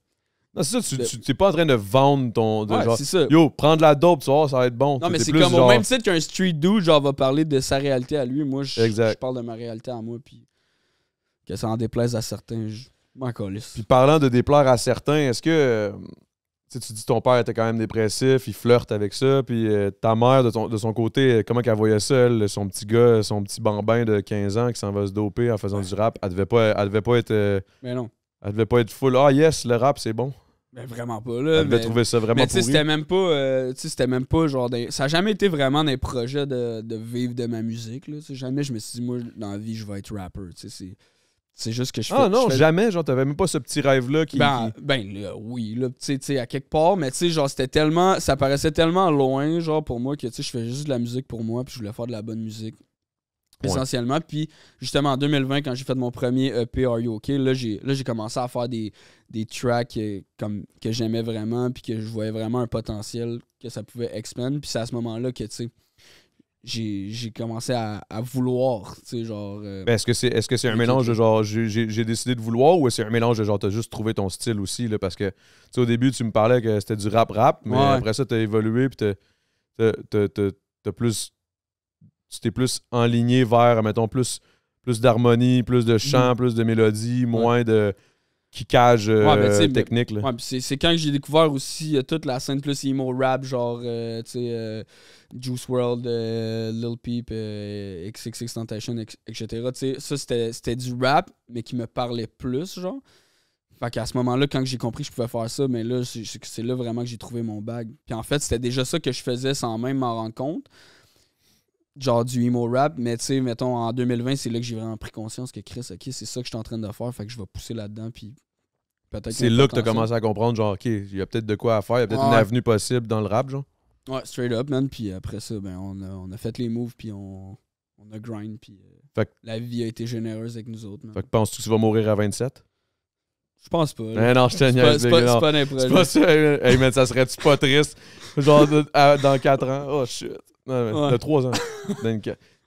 Non, c'est ça, tu n'es pas en train de vendre ton. De ça. Yo, prendre la dope, ça va être bon. Non, mais c'est comme au même titre qu'un street dude, genre, va parler de sa réalité à lui. Moi, je, parle de ma réalité à moi, puis que ça en déplaise à certains, je m'en Puis parlant de déplaire à certains, est-ce que. Euh, tu dis ton père était quand même dépressif, il flirte avec ça, puis euh, ta mère, de, son côté, euh, comment qu'elle voyait ça, elle, son petit gars, son petit bambin de 15 ans qui s'en va se doper en faisant du rap, elle devait pas, elle devait pas être... Euh, mais non. Elle devait pas être full « Ah yes, le rap, c'est bon ». mais vraiment pas, là. Elle devait trouver ça vraiment mais pourri. Mais c'était même pas... tu sais, c'était même pas genre... ça n'a jamais été vraiment des projets de, vivre de ma musique, là. jamais je me suis dit « Moi, dans la vie, je vais être rapper », tu sais, c'est juste que je ah fais. Ah non, jamais, genre, t'avais même pas ce petit rêve-là qui. Ben, ben oui, là, tu sais, à quelque part, mais tu sais, genre, c'était tellement. Ça paraissait tellement loin, genre, pour moi, que tu sais, je fais juste de la musique pour moi, puis je voulais faire de la bonne musique. Essentiellement. Puis, justement, en 2020, quand j'ai fait mon premier EP Are You OK, là, j'ai commencé à faire des, tracks euh, comme, que j'aimais vraiment, puis que je voyais vraiment un potentiel que ça pouvait expandre. Puis, c'est à ce moment-là que, tu sais j'ai commencé à, vouloir, tu sais, genre... Euh, ben, est-ce que c'est est -ce c'est un mélange de genre j'ai décidé de vouloir ou est-ce un mélange de genre t'as juste trouvé ton style aussi, là, parce que, au début, tu me parlais que c'était du rap-rap, mais après ça, t'as évolué, puis t'as plus... Tu t'es plus enligné vers, mettons, plus, plus d'harmonie, plus de chant, mhm. plus de mélodie, moins de qui cage euh, technique. c'est quand j'ai découvert aussi euh, toute la scène plus emo rap, genre euh, Juice World, Lil Peep, XXX etc. ça, c'était du rap, mais qui me parlait plus, genre. Fait qu'à ce moment-là, quand j'ai compris que je pouvais faire ça, mais là, c'est là vraiment que j'ai trouvé mon bag. Puis en fait, c'était déjà ça que je faisais sans même m'en rendre compte. Genre du emo rap, mais tu sais, mettons, en 2020, c'est là que j'ai vraiment pris conscience que Chris, ok, c'est ça que je suis en train de faire, fait que je vais pousser là-dedans, puis c'est là que t'as commencé à comprendre, genre, OK, il y a peut-être de quoi à faire, il y a peut-être une avenue possible dans le rap, genre. Ouais, straight up, man. Puis après ça, ben, on a, on a fait les moves, puis on, on a grind, puis euh, la vie a été généreuse avec nous autres, man. Fait que penses-tu que tu vas mourir à 27? Je pense pas. Eh non, je te C'est pas, pas, pas pas ça. Hey, man, ça serait-tu pas triste? Genre, dans 4 ans. Oh, shit. Non, De 3 ans.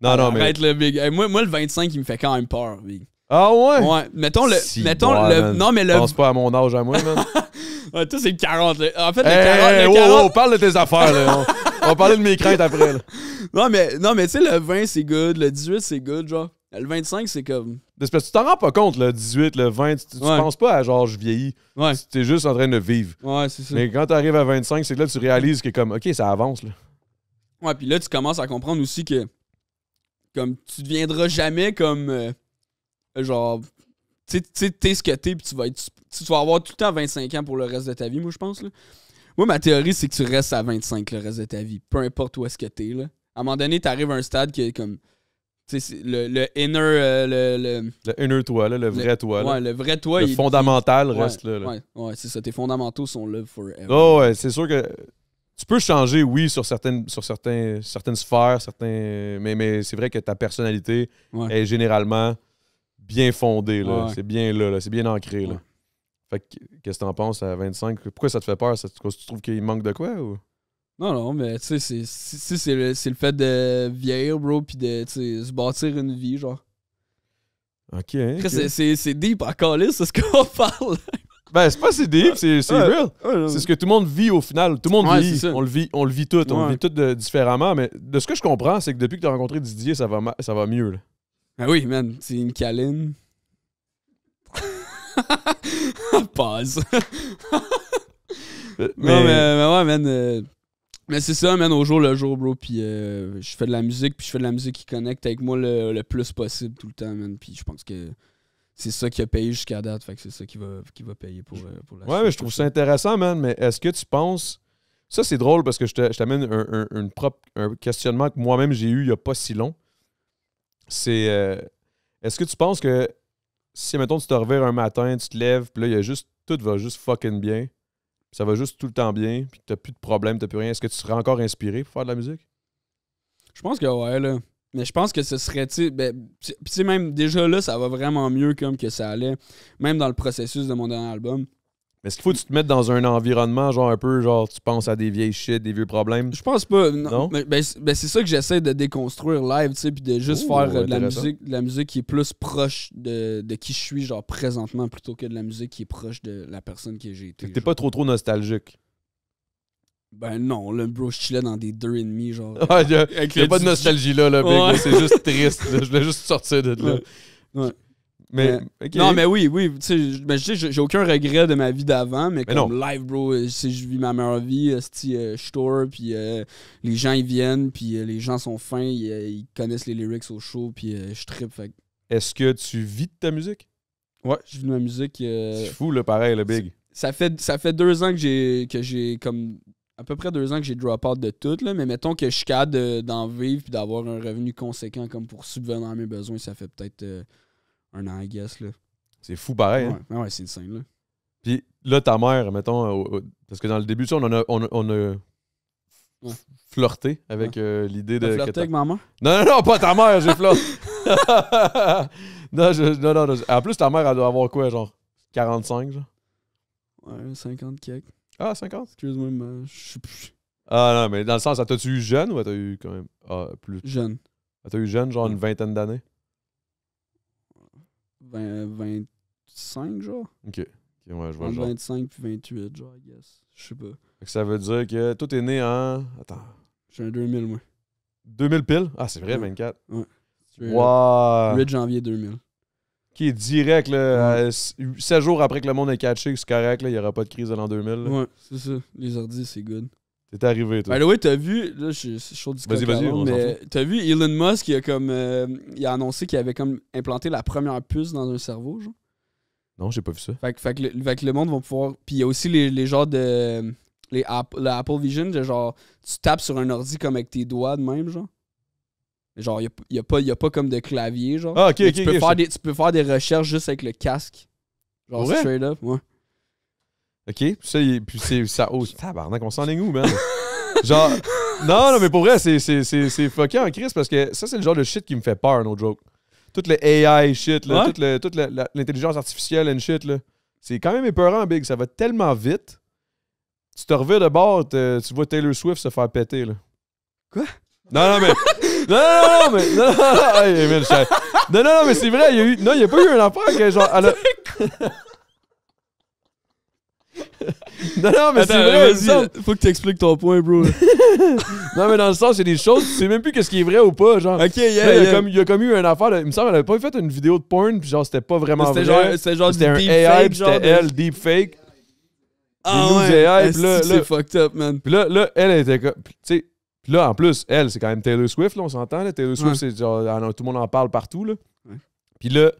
non, non, mais. Arrête le big. moi, moi, le 25, il me fait quand même peur, big. Ah ouais? Ouais. Mettons le. mettons le. Non, mais le. Pense pas à mon âge à moi, man. ouais, toi, c'est le 40. En fait, le 40. Le 40... Oh, parle de tes affaires, là. On, va parler de mes craintes après, là. Non, mais, non, mais tu sais, le 20, c'est good. Le 18, c'est good, genre. Le 25, c'est comme. Parce tu t'en rends pas compte, le 18, le 20. Tu, penses pas à genre, je vieillis. Ouais. Tu es juste en train de vivre. Ouais, c'est ça. Mais quand tu arrives à 25, c'est que là, tu réalises que, comme, OK, ça avance, là. Ouais, puis là, tu commences à comprendre aussi que, comme, tu deviendras jamais comme. Euh, euh, genre, tu sais, es ce que t'es, puis tu vas être. Tu vas avoir tout le temps 25 ans pour le reste de ta vie, moi, je pense. Là. Moi, ma théorie, c'est que tu restes à 25 le reste de ta vie, peu importe où est-ce que t'es. Là. À un moment donné, tu arrives à un stade qui est comme. le, le inner. Euh, le, inner toi, là, le vrai toi. le vrai toi. Le fondamental reste là. Ouais, c'est ça. Tes fondamentaux sont là forever. Oh, ouais, c'est sûr que. Tu peux changer, oui, sur certaines, sur certains, certaines sphères, certains, mais, mais c'est vrai que ta personnalité est généralement bien fondé, là. C'est bien là, c'est bien ancré, là. Fait que, qu'est-ce que t'en penses à 25? Pourquoi ça te fait peur? parce tu, tu trouves qu'il manque de quoi, ou... Non, non, mais tu sais, c'est, c'est, c'est, le, c'est le, fait de vieillir, bro, puis de se bâtir une vie, genre. Ok. Après, C'est deep à caler, c'est ce qu'on parle. ben, c'est pas si deep, c'est real. c'est ce que tout le monde vit au final. Tout le monde vit. On le vit. On le vit tout. On le vit tout différemment. Mais de ce que je comprends, c'est que depuis que tu as rencontré Didier, ça va, ça va mieux. Ah oui, man, c'est une câline. Pause. Euh, mais... Non, mais, ouais, man. Euh, mais c'est ça, man, au jour le jour, bro. Puis euh, je fais de la musique, puis je fais de la musique qui connecte avec moi le, plus possible tout le temps, man. Puis je pense que c'est ça qui a payé jusqu'à date. Fait que c'est ça qui va, qui va payer pour, pour la Ouais, mais je trouve ça intéressant, man. Mais est-ce que tu penses. Ça, c'est drôle parce que je t'amène un, propre, un questionnement que moi-même j'ai eu il n'y a pas si long c'est. Euh, est-ce que tu penses que si, mettons, tu te réveilles un matin, tu te lèves, puis là, il y a juste. Tout va juste fucking bien. Ça va juste tout le temps bien, puis t'as plus de problème, t'as plus rien. Est-ce que tu serais encore inspiré pour faire de la musique? Je pense que ouais, là. Mais je pense que ce serait, tu ben, sais, même déjà là, ça va vraiment mieux comme que ça allait, même dans le processus de mon dernier album. Mais est faut que tu te mettes dans un environnement, genre un peu, genre tu penses à des vieilles shit, des vieux problèmes? Je pense pas. Non. Mais, ben, ben, c'est ça que j'essaie de déconstruire live, tu sais, puis de juste faire euh, de, la musique, la musique qui est plus proche de, qui je suis, genre présentement, plutôt que de la musique qui est proche de la personne que j'ai été. T'es pas trop trop nostalgique? Ben non, le bro, je chillais dans des deux et demi, genre. Ah, il y a pas de nostalgie là, là, là, c'est juste triste. je voulais juste sortir de là. ouais. Non, mais oui, oui. sais, ben, j'ai aucun regret de ma vie d'avant, mais, comme live, bro, je, euh, je vis ma meilleure vie. Euh, je puis euh, les gens, ils viennent, puis les gens sont fins, ils, connaissent les lyrics au show, puis je trip Est-ce que tu vis de ta musique? Ouais, je vis de ma musique. C'est fou, le pareil, le big. Ça fait, ça fait deux ans que j'ai, que j'ai comme à peu près deux ans que j'ai drop out de tout, là, mais mettons que je suis capable d'en vivre puis d'avoir un revenu conséquent comme pour subvenir à mes besoins, ça fait peut-être un an, I guess. Là. C'est fou pareil. Hein. Ouais, ouais c'est insane. Là. Puis là, ta mère, mettons, euh, parce que dans le début, tu sais, on a, on, a flirté avec euh, l'idée de. flirté avec maman? Non, non, non, pas ta mère, j'ai flirté. non, non, non, En plus, ta mère, elle doit avoir quoi, genre 45, genre? Ouais, 50 quelques. Ah, 50? Excuse-moi, je suis plus. Ah non, mais dans le sens, t'as-tu eu jeune ou t'as eu quand même ah, plus. Jeune. T'as eu jeune, genre une vingtaine d'années? 25, genre. OK. okay je vois 25 puis 28, genre, I guess. Je sais pas. ça veut dire que tout est né en. Attends. J'ai un 2000, moi. 2000 piles? Ah, c'est vrai, 24. Ouais. Wow. 8 janvier 2000. Qui est direct, là, 7 euh, jours après que le monde ait catché, c'est correct, là, il n'y aura pas de crise de l'an 2000. Ouais, c'est ça. Les ordi, c'est good. C'est arrivé, toi. Ben oui, t'as vu, là, je, suis chaud du Vas-y, vas-y, mais T'as vu, Elon Musk, il a comme. Euh, il a annoncé qu'il avait comme implanté la première puce dans un cerveau, genre. Non, j'ai pas vu ça. Fait que, fait que le, monde va pouvoir. Puis il y a aussi les, genres de. Les Apple Vision, genre, tu tapes sur un ordi comme avec tes doigts de même, genre. Genre, il n'y a, pas- y a pas comme de clavier, genre. Ah, ok, ok, tu, peux faire des, tu peux faire des recherches juste avec le casque. Genre, straight up, ouais. OK? Puis, c'est, ça hausse. Tabarnak, on s'en est où, man? Genre, non, non, mais pour vrai, c'est, c'est, c'est, c'est en crise parce que ça, c'est le genre de shit qui me fait peur, no joke. Tout le AI shit, là, toute l'intelligence artificielle and shit, là. C'est quand même épeurant, Big. Ça va tellement vite. Tu te reviens de bord, tu vois Taylor Swift se faire péter, là. Quoi? Non, non, mais. non, non, non, mais. Non, non, non, non, mais c'est vrai, il y a eu. Non, il n'y a pas eu un affaire que genre. non, non, mais c'est vrai. Vas-y, faut que tu expliques ton point, bro. non, mais dans le sens, il y a des choses, tu sais même plus qu'est-ce qui est vrai ou pas, genre. Ok, yeah, ben, Il, y a comme, il y a comme eu une affaire, il me semble, elle avait pas fait une vidéo de porn, puis genre, c'était pas vraiment vrai. C'était genre, c'était un deep AI, fake, genre, c'était elle, deepfake. Ah ouais, AI, pis là, c'est fucked up, man. Puis là, là, elle était comme, tu sais, puis là, en plus, elle, c'est quand même Taylor Swift, là, on s'entend, Taylor Swift, c'est genre, tout le monde en parle partout, là. Puis là,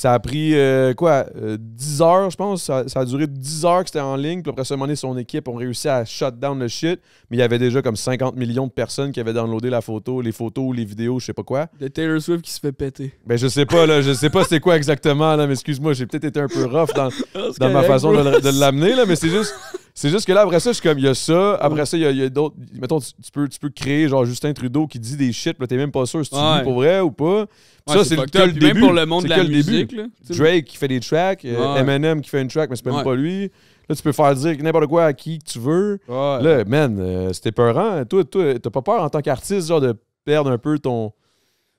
ça a pris euh, quoi 10 euh, heures, je pense. Ça, a duré 10 heures que c'était en ligne. Puis après ça, donné, son équipe ont réussi à shut down le shit. Mais il y avait déjà comme 50 millions de personnes qui avaient downloadé la photo, les photos les vidéos, je sais pas quoi. De Taylor Swift qui se fait péter. Ben je sais pas, là. Je sais pas c'est quoi exactement, là. Mais excuse-moi, j'ai peut-être été un peu rough dans, ma façon de, de l'amener, là. Mais c'est juste. C'est juste que là, après ça, je suis comme, il y a ça. Après mm. ça, il y a, d'autres. Mettons, tu, peux, tu peux créer genre Justin Trudeau qui dit des shit, mais t'es même pas sûr si tu ouais. dis pour vrai ou pas. ça, c'est le, que début. Même pour le monde de la musique. Drake qui fait des tracks, euh, Eminem qui fait une track, mais c'est même pas lui. Là, tu peux faire dire n'importe quoi à qui tu veux. Là, man, euh, c'était peurant. Toi, toi, t'as pas peur en tant qu'artiste, genre, de perdre un peu ton.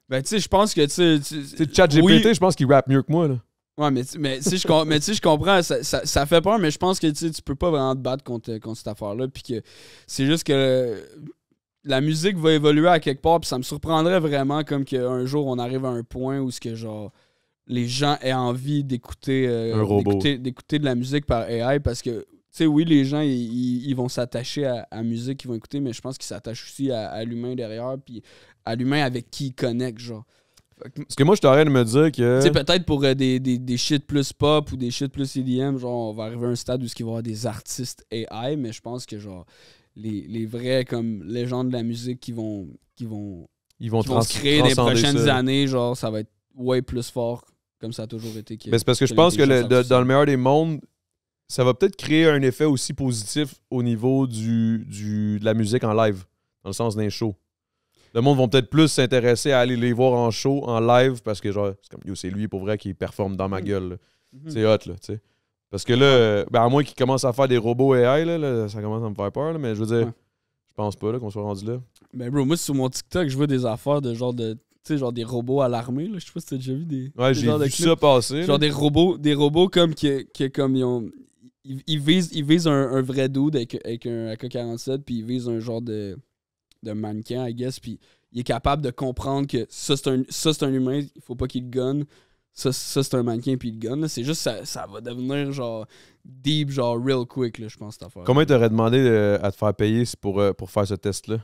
Ben, tu sais, je pense que, tu sais... chat GPT, je pense qu'il rappe mieux que moi, là. Ouais, mais, mais, tu, sais, je, mais je comprends, ça, fait peur, mais je pense que tu, sais, peux pas vraiment te battre contre, contre cette affaire-là. Puis que c'est juste que la musique va évoluer à quelque part, puis ça me surprendrait vraiment comme qu'un jour on arrive à un point où ce que genre les gens aient envie d'écouter euh, d'écouter de la musique par AI parce que tu sais, oui, les gens, ils, vont s'attacher à la musique qu'ils vont écouter, mais je pense qu'ils s'attachent aussi à, à l'humain derrière, puis à l'humain avec qui ils connectent, genre. Parce que moi, je t'arrête de me dire que. Tu sais, peut-être pour euh, des, des, shit plus pop ou des shit plus EDM, genre, on va arriver à un stade où il va y avoir des artistes AI, mais je pense que, genre, les, les vrais, comme, légendes de la musique qui vont. qui vont. Ils vont, se créer les prochaines années, genre, ça va être way plus fort, comme ça a toujours été. mais c'est parce que, je pense que dans le meilleur des mondes, ça va peut-être créer un effet aussi positif au niveau du, du, de la musique en live, dans le sens d'un show le monde va peut-être plus s'intéresser à aller les voir en show, en live, parce que genre, c'est lui pour vrai qui performe dans ma mm. gueule. Mm-hmm. C'est hot, là, tu sais. Parce que là, ben, à moins qu'il commence à faire des robots AI, là, ça commence à me faire peur, mais je veux dire, je pense pas qu'on soit rendu là. Mais ben, bro, moi, sur mon TikTok, je vois des affaires de genre de tu sais, genre des robots à l'armée, là. Je sais pas si t'as déjà vu des. Ouais, j'ai vu ça passer. Genre des robots, des robots comme comme ils ont. Ils, visent, ils visent un, vrai dude avec, avec un AK-47, puis ils visent un genre de de mannequin, I guess. Puis il est capable de comprendre que ça, c'est un, un humain, il faut pas qu'il le gonne. Ça, c'est un mannequin, puis il le gonne. C'est juste, ça, ça va devenir genre deep, genre real quick, là, je pense, cette affaire. il t'aurait demandé euh, à te faire payer pour, euh, pour faire ce test-là?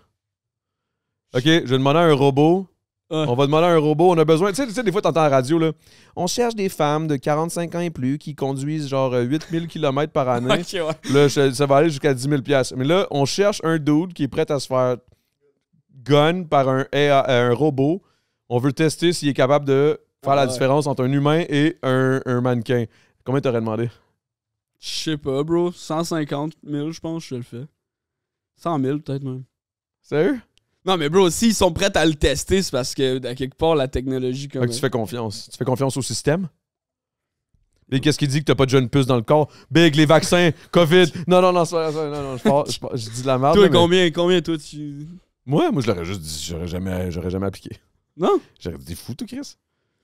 Ok, je vais demander à un robot. On va demander à un robot, on a besoin. Tu sais, tu sais des fois, t'entends la radio, là. On cherche des femmes de 45 ans et plus qui conduisent genre 8000 euh, km par année. Là, ça va aller jusqu'à 10 000 Mais là, on cherche un dude qui est prêt à se faire gun par un, un robot. On veut tester s'il est capable de faire la ah différence entre un humain et un, un mannequin. Combien t'aurais demandé? Je sais pas, bro. 150 000, je pense, je le fais. 100 000, peut-être même. Sérieux? Non, mais bro, s'ils sont prêts à le tester, c'est parce que, à quelque part, la technologie. tu fais confiance. Tu fais confiance au système? Mais qu'est-ce qu'il dit que t'as pas de jeune puce dans le corps? Big, les vaccins, COVID. Non, non, non, non, non, je, dis de la merde. Toi, combien, combien, toi, tu. Moi, moi, je l'aurais juste dit, j'aurais jamais, j'aurais jamais appliqué. Non? J'aurais dit, fou tout, Chris.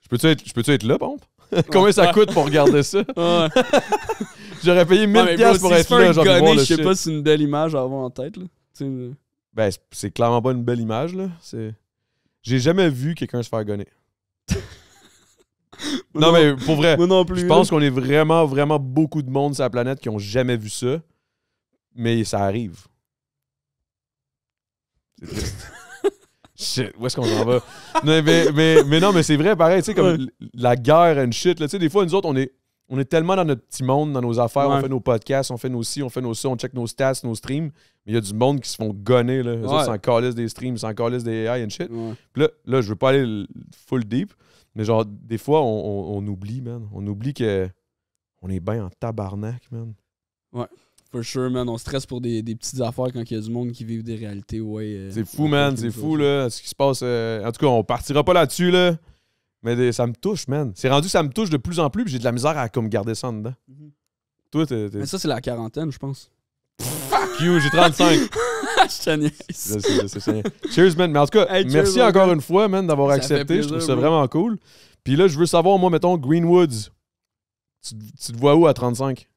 Je peux-tu être, je peux être là, pompe? Combien ça coûte pour regarder ça? j'aurais payé 1000$ pour être là, genre Je sais pas si c'est une belle image à avoir en tête, là. Euh. Ben, c'est clairement pas une belle image, là. C'est... J'ai jamais vu quelqu'un se faire gonner. non, mais pour vrai, je pense qu'on est vraiment, vraiment beaucoup de monde sur la planète qui ont jamais vu ça. Mais ça arrive. shit, où est-ce qu'on en va? mais, non, mais c'est vrai, pareil, tu sais, comme la guerre and shit, des fois, nous autres, on est, on est tellement dans notre petit monde, dans nos affaires, on fait nos podcasts, on fait nos ci, on fait nos ça, on check nos stats, nos streams, mais il y a du monde qui se font gonner, là. ouais. des streams, sans calissent des AI and shit. là, là, je veux pas aller full deep, mais genre, des fois, on, oublie, man. On oublie que on est bien en tabarnak, man. Ouais. For sure, man. On stresse pour des, petites affaires quand il y a du monde qui vivent des réalités, ouais. Euh, c'est fou, man. C'est fou, là. Ce qui se passe. Euh, en tout cas, on partira pas là-dessus, là. Mais ça me touche, man. C'est rendu ça me touche de plus en plus, j'ai de la misère à comme garder ça en dedans. Mm-hmm. Toi, t'es. Mais ça, c'est la quarantaine, je pense. Fuck you, j'ai 35. je Cheers, man. Mais en tout cas, merci encore une fois, man, d'avoir accepté. je trouve ça vraiment cool. Puis là, je veux savoir, moi, mettons, Greenwoods. Tu, tu te vois où à 35?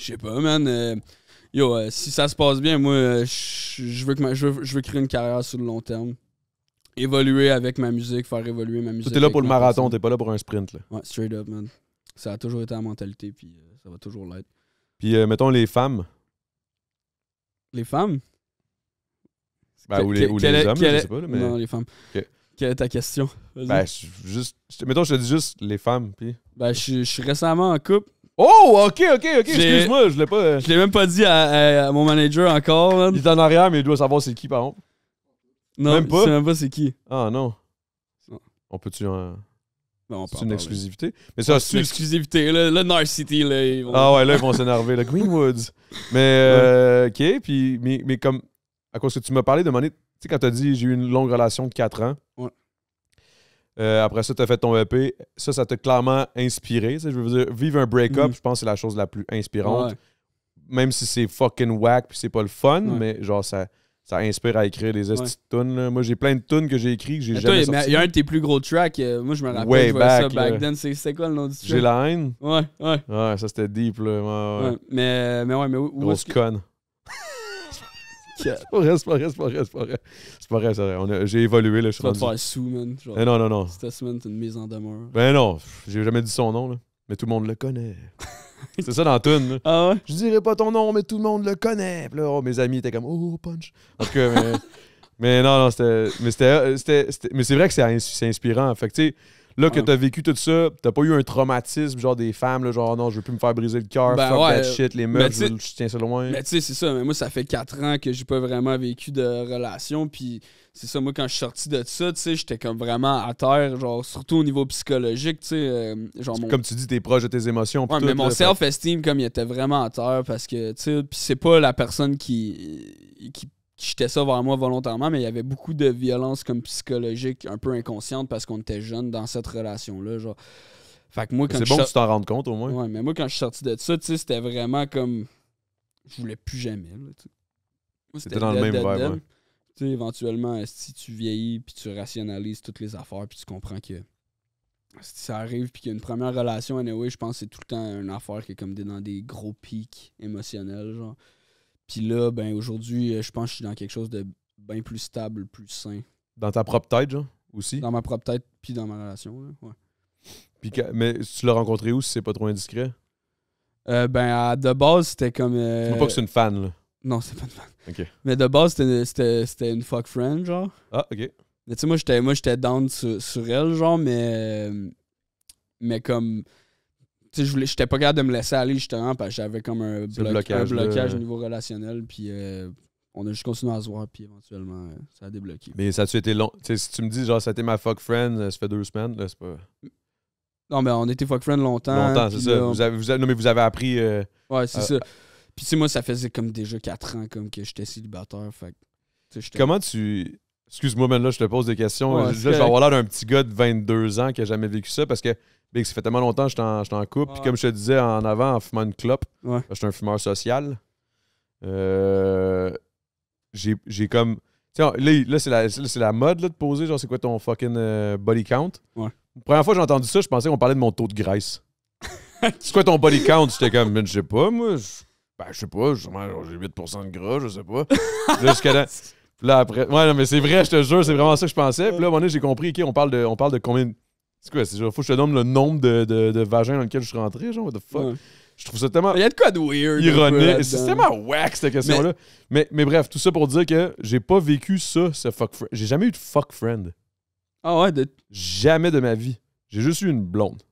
Je sais pas, man. Euh, yo, euh, si ça se passe bien, moi, euh, je veux, que je, veux, créer une carrière sur le long terme. Évoluer avec ma musique, faire évoluer ma musique. T'es là pour le marathon, t'es pas là pour un sprint. Là. Ouais, straight up, man. Ça a toujours été la mentalité, puis ça va toujours l'être. Puis, mettons, les femmes. Les femmes? Ben, ou les, hommes, je sais pas. mais... Non, les femmes. Quelle est ta question? Ben, juste, mettons, je te dis juste les femmes. Puis... Ben, je suis récemment en couple. Oh, ok, ok, ok, excuse-moi, je l'ai pas. Euh, je l'ai même pas dit à, mon manager encore. Il est en arrière, mais il doit savoir c'est qui, par contre. Non, même pas. Je sais même pas c'est qui. Ah non. On peut-tu. En... Non, c'est une exclusivité. Mais ça, c'est une exclusivité. Le, City, là. vont... Ah ouais, là, ils vont s'énerver. Le Greenwoods. Mais, euh, ok, puis, mais, comme. À cause que tu m'as parlé de monnaie, tu sais, quand t'as dit j'ai eu une longue relation de 4 ans. Ouais. Euh, après ça, tu as fait ton EP. Ça, ça t'a clairement inspiré. Je veux dire, vivre un break-up, mm. je pense que c'est la chose la plus inspirante. Même si c'est fucking whack puis c'est pas le fun, mais genre, ça, ça inspire à écrire des esti tunes. Moi, j'ai plein de tunes que j'ai écrites que j'ai jamais Il y a un de tes plus gros tracks. Euh, moi, je me rappelle, Way je vois ça back then. C'est quoi le nom du track? J'ai la haine. Ouais, ouais. Ouais, ça, c'était deep. mais, mais ouais, mais Grosse conne. C'est pas vrai, c'est pas vrai, c'est pas vrai, c'est pas vrai. C'est pas vrai, c'est vrai. J'ai évolué, là, je suis c'est faire sous, man. Eh non, non, non. Cette une mise en demeure. Ben non, j'ai jamais dit son nom, là. Mais tout le monde le connaît. c'est ça dans Tune. Ah ouais? Je dirais pas ton nom, mais tout le monde le connaît. Puis là, oh, mes amis étaient comme, oh, oh, punch. En tout cas, mais, non, non, c'était. Mais euh, c'était. Mais c'est vrai que c'est inspirant. Fait que, tu sais Là que t'as vécu tout ça, t'as pas eu un traumatisme, genre des femmes, genre non, je veux plus me faire briser le cœur, ben fuck that shit, les meufs, je, tiens ça loin. Mais tu sais, c'est ça, mais moi, ça fait quatre ans que j'ai pas vraiment vécu de relation, puis c'est ça, moi, quand je suis sorti de ça, tu sais, j'étais comme vraiment à terre, genre, surtout au niveau psychologique, tu sais. Euh, genre Comme tu dis, t'es proche de tes émotions. Ouais, tout, mais mon self-esteem, comme il était vraiment à terre, parce que, tu sais, c'est pas la personne qui, qui j'étais ça vers moi volontairement, mais il y avait beaucoup de violence comme psychologique un peu inconsciente parce qu'on était jeunes dans cette relation-là. Genre. Fait moi, quand c'est bon que tu t'en rendes compte au moins. Ouais, mais moi, quand je suis sorti de ça, c'était vraiment comme. Je voulais plus jamais. C'était dans le même verre Tu sais, éventuellement, si tu vieillis, puis tu rationalises toutes les affaires, puis tu comprends que si ça arrive, puis qu'il y a une première relation, anyway, je pense que c'est tout le temps une affaire qui est comme dans des gros pics émotionnels. Genre. Puis là, ben aujourd'hui, euh, je pense que je suis dans quelque chose de bien plus stable, plus sain. Dans ta propre tête, genre, aussi? Dans ma propre tête, puis dans ma relation, ouais. Puis, mais tu l'as rencontré où, si c'est pas trop indiscret? Euh, ben, de base, c'était comme... Euh... pas que c'est une fan, là. Non, c'est pas une fan. OK. Mais de base, c'était une fuck friend, genre. Ah, OK. Mais tu sais, moi, j'étais down sur, sur, elle, genre, mais... Mais comme tu sais, j'étais pas capable de me laisser aller justement parce que j'avais comme un, blocage, un blocage au niveau relationnel. Puis euh, on a juste continué à se voir, puis éventuellement, euh, ça a débloqué. Mais ça a-tu été long? si tu me dis, genre, ça a été ma fuck friend, euh, ça fait deux semaines, là, c'est pas. Non, mais on était fuck friend longtemps. Longtemps, c'est ça. vous avez, vous avez, non, mais vous avez appris. ouais, c'est ça. Puis, tu sais, moi, ça faisait comme déjà quatre ans comme que j'étais célibataire. Fait Comment tu. Excuse-moi, mais là, je te pose des questions. là, je vais avoir l'air d'un petit gars de 22 ans qui a jamais vécu ça parce que Big, ça fait tellement longtemps que je en, j'étais en couple. Puis comme je te disais en avant, en fumant une clope, j'étais un fumeur social. Euh, j'ai comme. Tu là, là, c'est la, la mode là, de poser, genre, c'est quoi ton fucking euh, body count? Ouais. La première fois que j'ai entendu ça, je pensais qu'on parlait de mon taux de graisse. c'est quoi ton body count? J'étais comme, je sais pas, moi. je- Ben, je sais pas, j'ai 8% de gras, je sais pas. là, après. Ouais, non, mais c'est vrai, je te jure, c'est vraiment ça que je pensais. Puis là, à un moment j'ai compris, OK, parle de, on parle de combien. C'est quoi, c'est genre, faut que je te nomme le nombre de, de, de vagins dans lequel je suis rentré, genre, what the fuck? Je trouve ça tellement. Il y a de quoi de weird. Ironique. C'est tellement whack, cette question-là. Mais... mais... bref, tout ça pour dire que j'ai pas vécu ça, ce fuck friend. J'ai jamais eu de fuck friend. Ah ouais? Jamais de ma vie. J'ai juste eu une blonde.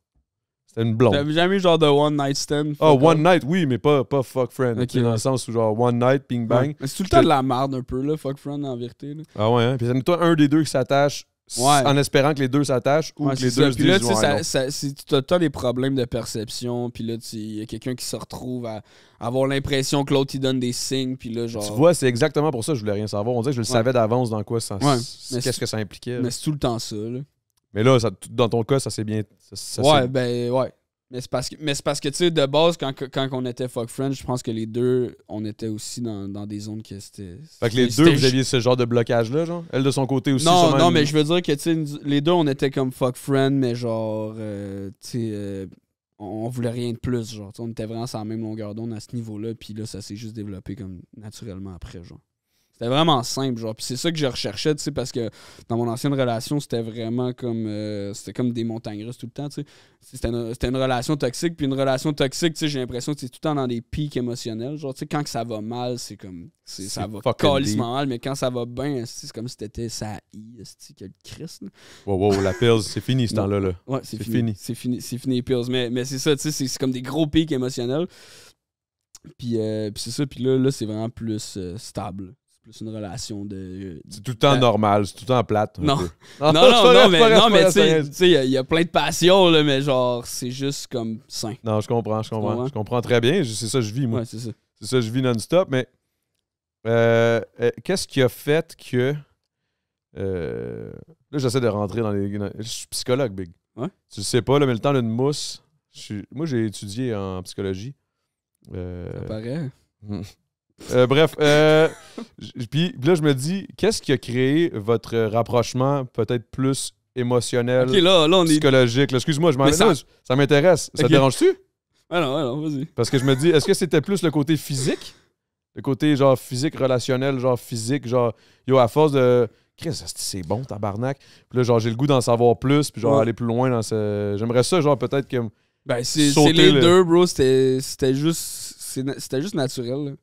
C'était une blonde. T'as jamais eu genre de one night stand? Ah, oh, one night, oui, mais pas, pas fuck friend. Okay, dans le sens où genre one night, ping bang. Mais c'est tout le temps de la merde un peu, là, fuck friend en vérité. Ah ouais, hein? Puis c'est toi un des deux qui s'attache Ouais. en espérant que les deux s'attachent ou que les deux se puis là, disent, ouais, si tu as, des problèmes de perception, puis là, il y a quelqu'un qui se retrouve à, avoir l'impression que l'autre, il donne des signes, puis là, genre... Tu vois, c'est exactement pour ça que je voulais rien savoir. On dirait que je le savais d'avance dans quoi ça... Qu'est-ce que ça impliquait. Mais c'est tout le temps ça, Mais là, dans ton cas, ça s'est bien... ouais, ben, ouais. Mais c'est parce que, tu sais, de base, quand, on était Fuck friends, je pense que les deux, on était aussi dans, des zones qui étaient... Fait que les deux, vous aviez ce genre de blocage-là, genre Elle de son côté aussi. Non, non, mais je veux dire que tu sais, les deux, on était comme Fuck Friend, mais genre, euh, tu sais, euh, on, voulait rien de plus, genre. On était vraiment sur la même longueur d'onde à ce niveau-là, puis là, ça s'est juste développé comme naturellement après, genre. C'était vraiment simple, genre. Puis c'est ça que je recherchais, tu sais, parce que dans mon ancienne relation, c'était vraiment comme. Euh, c'était comme des montagnes russes tout le temps, tu sais. C'était une, relation toxique, puis une relation toxique, tu sais, j'ai l'impression que c'est tout le temps dans des pics émotionnels. Genre, tu sais, quand que ça va mal, c'est comme. ça va calissement mal, mais quand ça va bien, c'est comme si t'étais ça I, que le Christ. Là. Wow, la Pills, c'est fini ce temps-là, là. Ouais, c'est fini. C'est fini, c'est fini, Pills. Mais, mais c'est ça, tu sais, c'est comme des gros pics émotionnels. Puis, euh, puis c'est ça, puis là, là c'est vraiment plus euh, stable. C'est plus une relation de. C'est tout le temps normal, c'est tout le temps plate. Non. non. Non, mais, tu sais, il y, a plein de passions, mais genre, c'est juste comme sain. Non, je comprends, je comprends. Je comprends très bien. C'est ça, que je vis, moi. c'est ça. que je vis non-stop, mais. Euh, euh, qu'est-ce qui a fait que. Euh, là, j'essaie de rentrer dans les. Je suis psychologue, Big. Ouais. Tu sais pas, là, mais le temps d'une mousse. Moi, j'ai étudié en psychologie. Ça paraît. Hmm. Euh, bref, euh, puis là, je me dis, qu'est-ce qui a créé votre rapprochement peut-être plus émotionnel, psychologique? Excuse-moi, je m'en Ça, m'intéresse. Ça te dérange-tu? Ah ah non, vas-y. Parce que je me dis, est-ce que c'était plus le côté physique? Le côté genre physique, relationnel, genre physique, genre, yo, à force de. c'est bon, tabarnak. Puis là, genre, j'ai le goût d'en savoir plus, puis genre, aller plus loin dans ce. J'aimerais ça, genre, peut-être que. Ben, c'est les deux, bro. C'était juste. C'était juste naturel.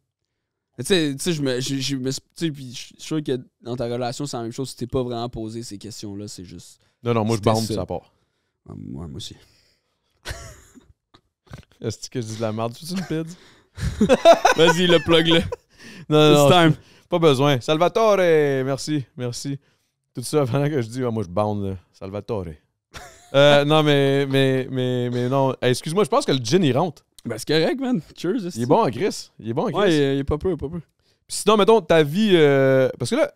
Tu sais, je me. Je suis sûr que dans ta relation, c'est la même chose. Tu t'es pas vraiment posé ces questions-là, c'est juste. Non, non, moi, je bande, ça part. Ah, moi, aussi. Est-ce que je dis de la merde? Tu une pide? Vas-y, le plug là. Non, non, non. Pas besoin. Salvatore! Merci, merci. Tout ça pendant que je dis, moi, je bound, Salvatore. Euh, non, mais, mais, mais, non. Excuse-moi, je pense que le gin, il rentre. Ben, c'est correct, man. Cheers. Il est bon en Chris. Il est bon en Chris. Ouais, il est, pas peu, pas peu. sinon, mettons, ta vie. Euh, parce que là,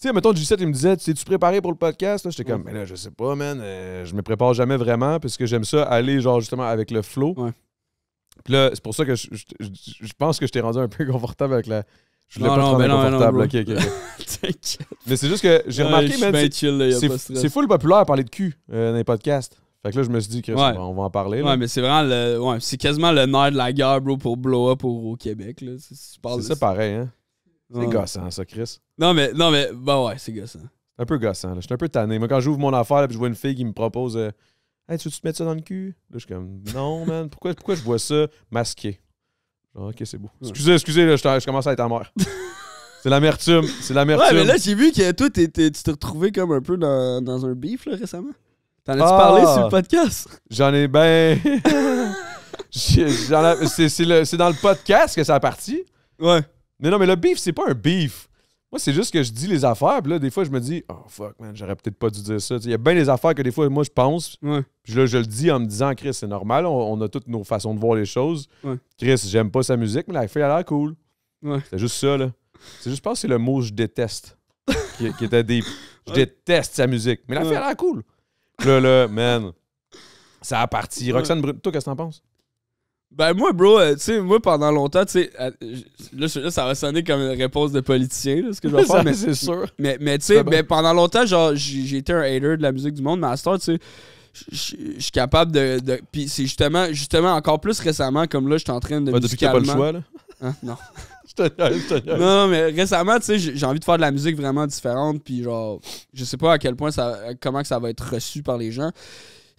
tu sais, mettons, G7, il me disait, tu es tu préparé pour le podcast? J'étais comme, mais là, je sais pas, man. Euh, je me prépare jamais vraiment parce que j'aime ça aller, genre, justement, avec le flow. Ouais. Puis là, c'est pour ça que je, pense que je t'ai rendu un peu confortable avec la. Je non, non, non, te rendre Non, T'inquiète. Mais c'est juste que j'ai remarqué, man. C'est full populaire à parler de cul euh, dans les podcasts. Fait que là, je me suis dit, Chris, on va en parler. Là. Ouais, mais c'est vraiment le. Ouais, c'est quasiment le nerf de la guerre, bro, pour blow up au, Québec. Là. C'est, ça pareil, hein? C'est gossant, ça, Chris. Non, mais, non, mais, bah ouais, c'est gossant. Un peu gossant, là. Je suis un peu tanné. Moi, quand j'ouvre mon affaire, là, puis je vois une fille qui me propose euh, Hey, tu veux -tu te mettre ça dans le cul? Là, je suis comme, non, man, pourquoi, pourquoi je vois ça masqué? Genre, ok, c'est beau. Excusez, excusez, là, je, commence à être amoureux. » C'est l'amertume. C'est l'amertume. Ouais, mais là, j'ai vu que toi, a tu t'es retrouvé comme un peu dans, dans un beef là, récemment. T'en as-tu parlé sur le ah! podcast? J'en ai ben. c'est dans le podcast que ça a parti. Ouais. Mais non, mais le beef, c'est pas un beef. Moi, c'est juste que je dis les affaires, puis là, des fois, je me dis, oh fuck, man, j'aurais peut-être pas dû dire ça. Il y a bien des affaires que des fois, moi, je pense. Ouais. Puis là, je le dis en me disant, Chris, c'est normal, on, a toutes nos façons de voir les choses. Chris, j'aime pas sa musique, mais la fille a l'air cool. C'est juste ça, là. C'est juste, je pense que c'est le mot je déteste qui, qui était des. Je déteste sa musique, mais la fille a l'air cool. Là, là, man. Ça a parti. Roxane toi, qu'est-ce que t'en penses? Ben, moi, bro, euh, tu sais, moi, pendant longtemps, tu sais, euh, là, ça va sonner comme une réponse de politicien, là, ce que je vais faire, mais c'est sûr. Mais, mais tu sais, ben, pendant longtemps, genre, j'ai été un hater de la musique du monde, mais à ce tu sais, je suis capable de. Puis c'est justement, justement, encore plus récemment, comme là, je suis en train de. Ben, bah, musicalement... depuis que t'as pas le choix, là? Hein? Non non, mais récemment, tu sais, j'ai envie de faire de la musique vraiment différente, puis genre, je sais pas à quel point ça, comment que ça va être reçu par les gens.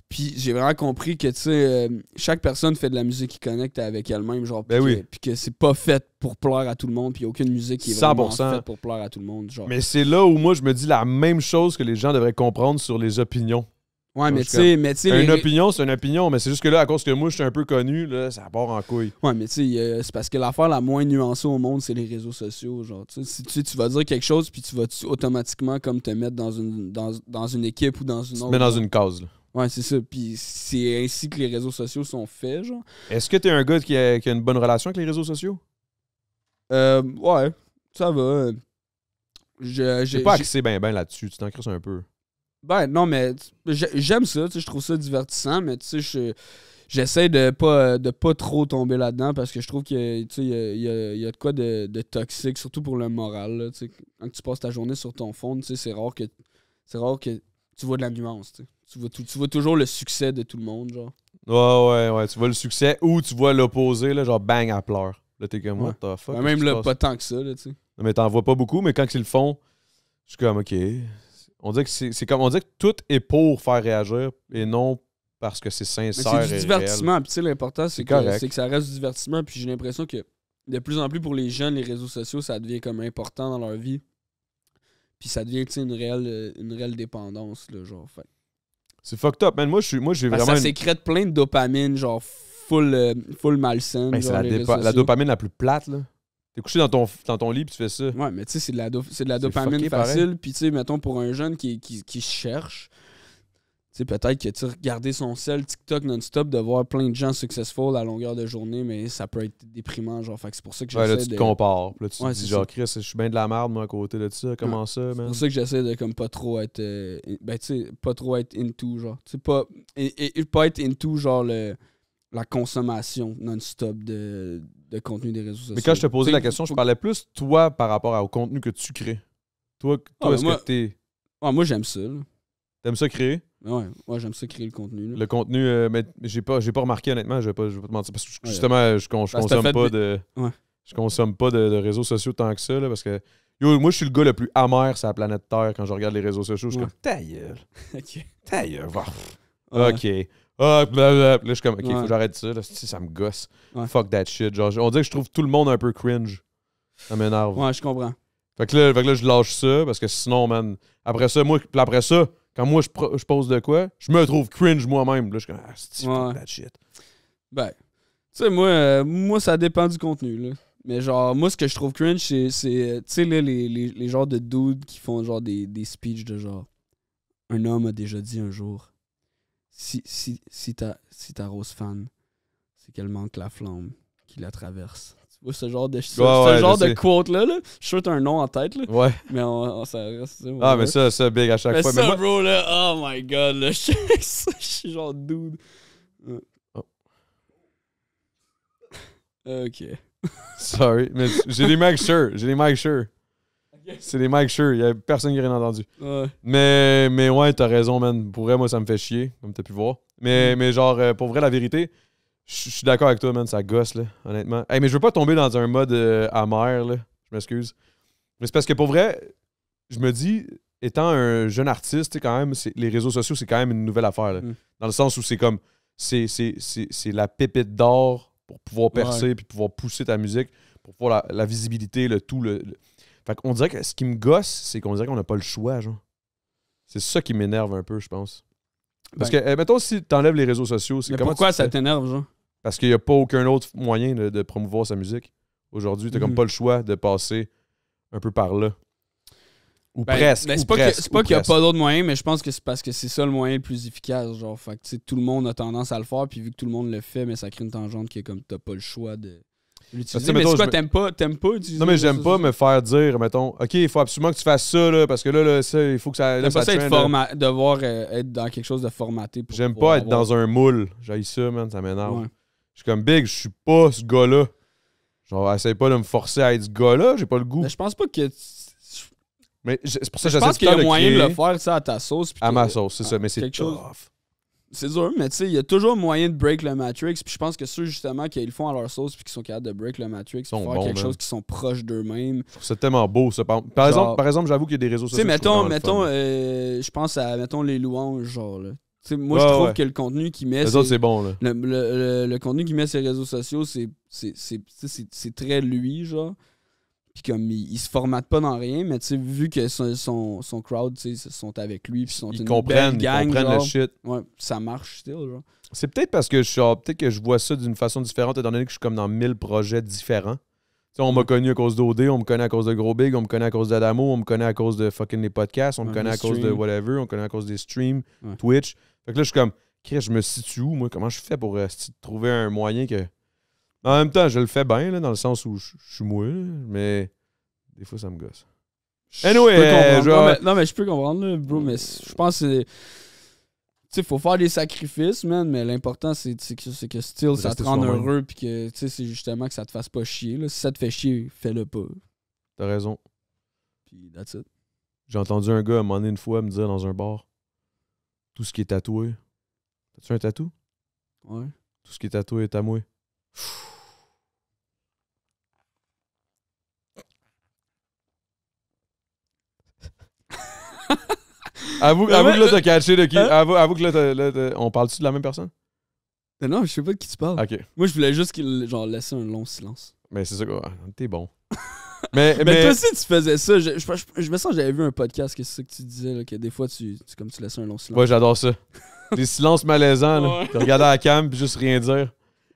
Puis j'ai vraiment compris que, tu sais, euh, chaque personne fait de la musique qui connecte avec elle-même, genre, ben puis que, c'est pas fait pour plaire à tout le monde, puis aucune musique qui est faite pour plaire à tout le monde, genre. Mais c'est là où moi, je me dis la même chose que les gens devraient comprendre sur les opinions. Ouais, mais tu sais, mais tu Une opinion, c'est une opinion, mais c'est juste que là, à cause que moi, je suis un peu connu, là, ça part en couille. Ouais, mais tu sais, euh, c'est parce que l'affaire la moins nuancée au monde, c'est les réseaux sociaux. Genre, si tu, tu vas dire quelque chose, puis tu vas automatiquement comme te mettre dans une, dans, une équipe ou dans une autre. Mais dans une cause. là. Ouais, c'est ça. Puis c'est ainsi que les réseaux sociaux sont faits, genre. Est-ce que t'es un gars qui a, une bonne relation avec les réseaux sociaux? Euh, ouais, ça va. Je, j'ai pas axé bien ben, ben là-dessus. Tu t'en un peu. Ben non, mais j'aime ça, je trouve ça divertissant, mais tu sais, j'essaie de pas de pas trop tomber là-dedans parce que je trouve qu'il y, y, a, de quoi de, toxique, surtout pour le moral. Quand tu passes ta journée sur ton fond, c'est rare que c'est rare que tu vois de la nuance. Tu vois, vois toujours le succès de tout le monde, genre. Ouais, ouais, ouais. Tu vois le succès ou tu vois l'opposé, là, genre bang, à pleurer Là, t'es comme, what the fuck. Ben, même là, pas tant que ça, là, tu sais. Mais t'en vois pas beaucoup, mais quand ils le font, je suis comme, ok, on dirait que c'est comme on que tout est pour faire réagir et non parce que c'est sincère. C'est du divertissement. l'important, c'est que, que ça reste du divertissement. Puis j'ai l'impression que de plus en plus pour les jeunes, les réseaux sociaux, ça devient comme important dans leur vie. Puis ça devient une réelle, euh, une réelle dépendance, genre. C'est fucked up, man. Moi, suis moi, vraiment. Ça sécrète plein de dopamine, genre full, euh, full malsain. Ben, c'est la, la, dopamine la plus plate, là. T'es couché dans ton, dans ton lit puis tu fais ça. Ouais, mais tu sais, c'est de la, de la dopamine facile. Puis tu sais, mettons, pour un jeune qui, qui, qui cherche, tu sais, peut-être que tu regarder son sel TikTok non-stop, de voir plein de gens successful à longueur de journée, mais ça peut être déprimant, genre. Fait c'est pour ça que j'essaie de... Ouais, là, tu te compares. Là, tu te dis, genre, Chris, je suis bien de la merde, moi, à côté de ça. Comment ça, man? C'est pour ça que j'essaie de, comme, pas trop être... Euh, ben, tu sais, pas trop être into, genre. Tu sais, pas... Et, et, pas être into, genre, le, la consommation non-stop de de contenu des réseaux sociaux. Mais quand je te posais la question, je parlais plus toi par rapport au contenu que tu crées. Toi, toi ah, est-ce ben que t'es. Ah, moi, j'aime ça. T'aimes ça créer? Ben ouais, moi j'aime ça créer le contenu. Le contenu, euh, mais j'ai pas, j'ai pas remarqué honnêtement, je vais pas, vais pas te mentir, parce que justement, je, consomme pas de. de, réseaux sociaux tant que ça, parce que. moi je suis le gars le plus amer sur la planète Terre quand je regarde les réseaux sociaux. Je suis comme ta ok. Ok. Ah, Là, je suis comme, OK, faut que j'arrête ça. Là, ça me gosse. Fuck that shit. Genre, on dirait que je trouve tout le monde un peu cringe. Ça m'énerve. Ouais, je comprends. Fait que, là, que là, je lâche ça parce que sinon, man, après ça, moi, après ça, quand moi je, je pose de quoi, je me trouve cringe moi-même. Là, je suis comme, ah, c'est fuck that shit. Ben, tu sais, moi, euh, moi, ça dépend du contenu, là. Mais genre, moi, ce que je trouve cringe, c'est, euh, tu sais, là, les, les, les genres de dudes qui font genre des, des speeches de genre, un homme a déjà dit un jour, si, si, si, si ta rose fan, c'est qu'elle manque la flamme qui la traverse. Tu vois ce genre de, ce, genre de quote-là, je suis un nom en tête, ouais. mais on, ça reste. ah, mais ça, ça, big à chaque fois. mais ça, bro, là, oh my god, là, je, suis genre dude. Oh. ok. Sorry, mais j'ai des mics, Sure, j'ai des mics, Sure. C'est des Mike Sure. Il y a personne qui n'a rien entendu. Mais, mais ouais, t'as raison, man. Pour vrai, moi, ça me fait chier, comme t'as pu voir. Mais, mm. mais genre, euh, pour vrai, la vérité, je suis d'accord avec toi, man. Ça gosse, là, honnêtement. Hey, mais je veux pas tomber dans un mode euh, amer, là. Je m'excuse. Mais c'est parce que pour vrai, je me dis, étant un jeune artiste, quand même, les réseaux sociaux, c'est quand même une nouvelle affaire. Mm. Dans le sens où c'est comme, c'est la pépite d'or pour pouvoir percer, puis pouvoir pousser ta musique, pour pouvoir la, visibilité, le tout, le fait qu'on dirait que ce qui me gosse, c'est qu'on dirait qu'on n'a pas le choix, genre. C'est ça qui m'énerve un peu, je pense. Parce ben. que, euh, mettons, si t'enlèves les réseaux sociaux, c'est comment. Pourquoi ça t'énerve, genre? Parce qu'il n'y a pas aucun autre moyen de, promouvoir sa musique. Aujourd'hui, t'as comme mhm. pas le choix de passer un peu par là. Ou ben, ben, presque. c'est pas qu'il n'y a pas d'autre moyen, mais je pense que c'est parce que c'est ça le moyen le plus efficace. Genre, fait que, tout le monde a tendance à le faire, puis vu que tout le monde le fait, mais ça crée une tangente qui est comme t'as pas le choix de l'utiliser. Mais c'est quoi, t'aimes pas, t'aimes pas Non, mais j'aime pas me faire dire, mettons, OK, il faut absolument que tu fasses ça, parce que là, là ça, il faut que ça. J'aime pas ça être devoir euh, être dans quelque chose de formaté. J'aime pas être dans un moule. J'aille ça, man, ça m'énerve. Je suis comme big, je suis pas ce gars-là. Genre, pas de me forcer à être ce gars-là, j'ai pas le goût. Mais je pense pas que. Mais c'est pour ça que j'essaie de Je pense qu'il y a moyen de le faire, ça, à ta sauce. À ma sauce, c'est ça, mais c'est tough c'est dur, mais tu sais, il y a toujours moyen de break le Matrix. Puis je pense que ceux justement qui le font à leur sauce puis qui sont capables de break le Matrix, pour faire quelque chose qui sont proches d'eux-mêmes. C'est tellement beau, ça. Par, exemple, exemple j'avoue qu'il y a des réseaux sociaux. Tu mettons, je euh, je pense à mettons les louanges, genre là. moi, je trouve que le contenu qui met. Les c'est bon, Le, contenu qui met réseaux sociaux, c'est très lui, genre. Puis comme, il, se formate pas dans rien, mais tu sais, vu que son, son, son crowd, tu sais, sont avec lui, puis sont ils une comprennent, belle gang, ils comprennent comprennent le shit. Ouais, ça marche still, genre. C'est peut-être parce que je peut-être que je vois ça d'une façon différente, étant donné que je suis comme dans mille projets différents. Tu sais, on m'a connu à cause d'OD, on me connaît à cause de Gros Big, on me connaît à cause d'Adamo, on me connaît à cause de fucking les podcasts, on me connaît à cause de whatever, on me connaît à cause des streams, Twitch. Fait que là, je suis comme, Chris, je me situe où, moi? Comment je fais pour euh, trouver un moyen que en même temps, je le fais bien, là, dans le sens où je suis moué, mais des fois, ça me gosse. Anyway, euh, non, mais, je peux comprendre, bro, mais je pense que c'est. Tu sais, faut faire des sacrifices, man, mais l'important, c'est que, que ça te rend heureux, puis que, tu sais, c'est justement que ça te fasse pas chier. Là. Si ça te fait chier, fais-le pas. T'as raison. Puis, that's it. J'ai entendu un gars m'en une fois me dire dans un bar Tout ce qui est tatoué. T'as-tu un tatou Ouais. Tout ce qui est tatoué est à moi. Hein? Avoue, avoue que là, t'as catché de qui. Avoue, avoue que là, t'as- on parle-tu de la même personne? non, je sais pas de qui tu parles. Moi, je voulais juste qu'il genre laisser un long silence. Mais c'est ça, quoi. T'es bon. Mais, mais, toi aussi, tu faisais ça. Je, me sens que j'avais vu un podcast que c'est ça que tu disais, que des fois, tu, tu- comme tu laissais un long silence. Ouais, j'adore ça. Des silences malaisants, là. regarder à la cam puis juste rien dire.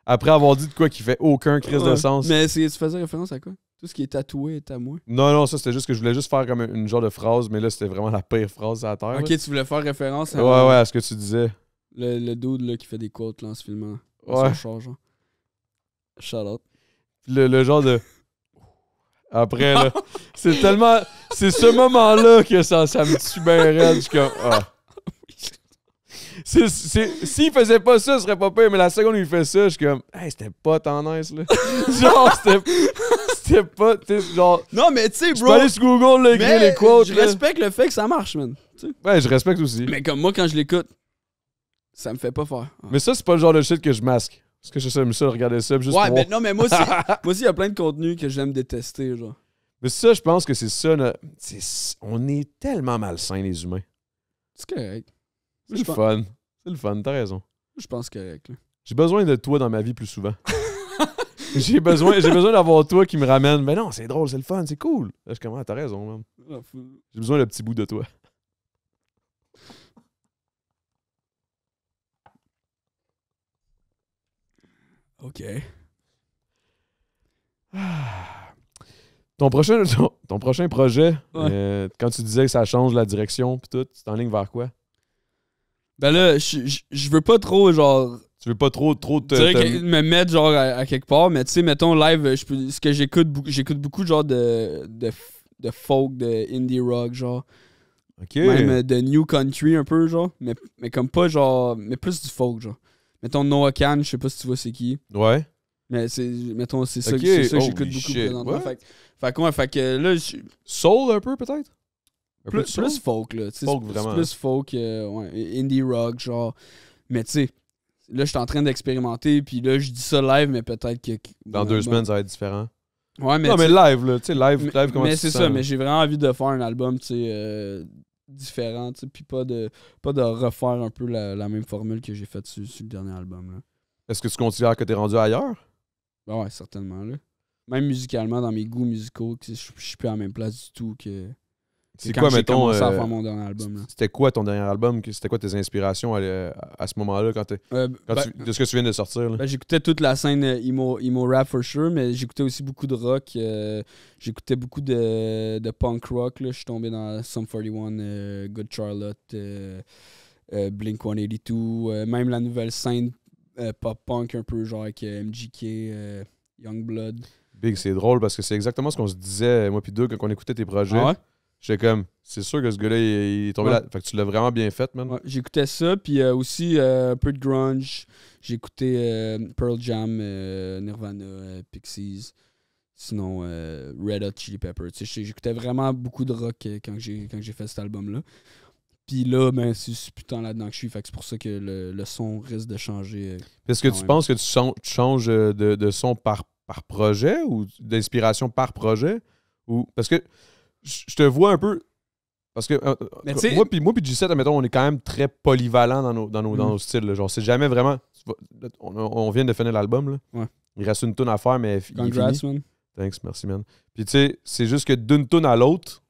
Après avoir dit de quoi qui fait aucun crise de sens. Mais c'est- tu faisais référence à quoi tout ce qui est tatoué est à moi. Non, non, ça c'était juste que je voulais juste faire comme une, genre de phrase, mais là c'était vraiment la pire phrase à la terre. Ok, tu voulais faire référence à. Ouais, ouais, à ce que tu disais. Le, le dude là, qui fait des quotes là, en ce filmant. Ouais. Ça char, Le, genre de. Après, là. c'est tellement. C'est ce moment-là que ça, ça me tue bien raide. Je comme. Ah. S'il faisait pas ça, ce serait pas pire, mais la seconde où il fait ça, je suis comme, hey, c'était pas tendance, là. genre, c'était. C'était pas. genre. Non, mais tu sais, bro. Je sur Google, les Je respecte le fait que ça marche, man. Ouais, je respecte aussi. Mais comme moi, quand je l'écoute, ça me fait pas faire. Mais ça, c'est pas le genre de shit que je masque. Parce que je sais, ça, regarder ça juste ouais, mais non, mais moi aussi, moi aussi, il y a plein de contenus que j'aime détester, genre. Mais ça, je pense que c'est ça. on est tellement malsains, les humains. C'est correct. C'est le fun. C'est le fun, t'as raison. Je pense correct. J'ai besoin de toi dans ma vie plus souvent. j'ai besoin, j'ai besoin d'avoir toi qui me ramène. Mais non, c'est drôle, c'est le fun, c'est cool. je commence, ah, t'as raison, ah, J'ai besoin d'un petit bout de toi. OK. Ton prochain, ton, prochain projet, euh, quand tu disais que ça change la direction, tout, c'est en ligne vers quoi? Ben là, je veux pas trop, genre. Tu veux pas trop, trop te. me mettre, genre, à, quelque part, mais tu sais, mettons, live, ce que j'écoute, j'écoute beaucoup, genre, de, de, folk, de indie rock, genre. Ok. Même euh, de New Country un peu, genre. Mais, mais comme pas genre. Mais plus du folk, genre. Mettons Noah Khan, je sais pas si tu vois c'est qui. Ouais. Mais c'est. Mettons, c'est ça, ça, que j'écoute beaucoup présentement. Fait, fait, ouais, fait que euh, là. Soul un peu peut-être? plus, folk, là. C'est Plus folk, euh, indie rock, genre. Mais tu sais, là, je suis en train d'expérimenter, puis là, je dis ça live, mais peut-être que. Dans deux semaines, ça va être différent. Ouais, mais. Non, mais live, là. Tu sais, live, live, Mais c'est ça, mais j'ai vraiment envie de faire un album, tu sais, euh, différent, tu sais, puis pas de, pas de refaire un peu la, même formule que j'ai faite sur, le dernier album, Est-ce que tu considères que t'es rendu ailleurs? Ben ouais, certainement, là. Même musicalement, dans mes goûts musicaux, je suis plus à la même place du tout que. C'est quoi, euh, mon dernier C'était quoi ton dernier album C'était quoi tes inspirations à, ce moment-là quand, euh, ben, de ce que tu viens de sortir ben, J'écoutais toute la scène euh, emo, emo, rap for sure, mais j'écoutais aussi beaucoup de rock. j'écoutais beaucoup de, punk rock. Je suis tombé dans Sum 41, Good Charlotte, Blink 182, même la nouvelle scène pop punk un peu, genre avec MGK, Youngblood. Big, c'est drôle parce que c'est exactement ce qu'on se disait, moi puis deux, quand on écoutait tes projets. Ah J'étais comme, c'est sûr que ce gars-là, il, est tombé là. Fait que tu l'as vraiment bien fait, man. j'écoutais ça, puis euh, aussi euh, un peu de grunge. J'écoutais euh, Pearl Jam, Nirvana, Pixies. Sinon, Red Hot Chili Peppers. J'écoutais vraiment beaucoup de rock quand j'ai fait cet album-là. Puis là, ben, c'est putain là-dedans que je suis. Fait que c'est pour ça que le, son risque de changer. Est-ce que tu penses que tu, changes de, son par, par projet ou d'inspiration par projet? Ou, parce que je te vois un peu. Parce que euh, euh, moi puis moi G7, admettons, on est quand même très polyvalent dans nos, dans nos, mm. styles. Genre, c'est jamais vraiment. On, vient de finir l'album. Il reste une tonne à faire, mais Congrats, Thanks, merci, man. Puis tu sais, c'est juste que d'une tune à l'autre,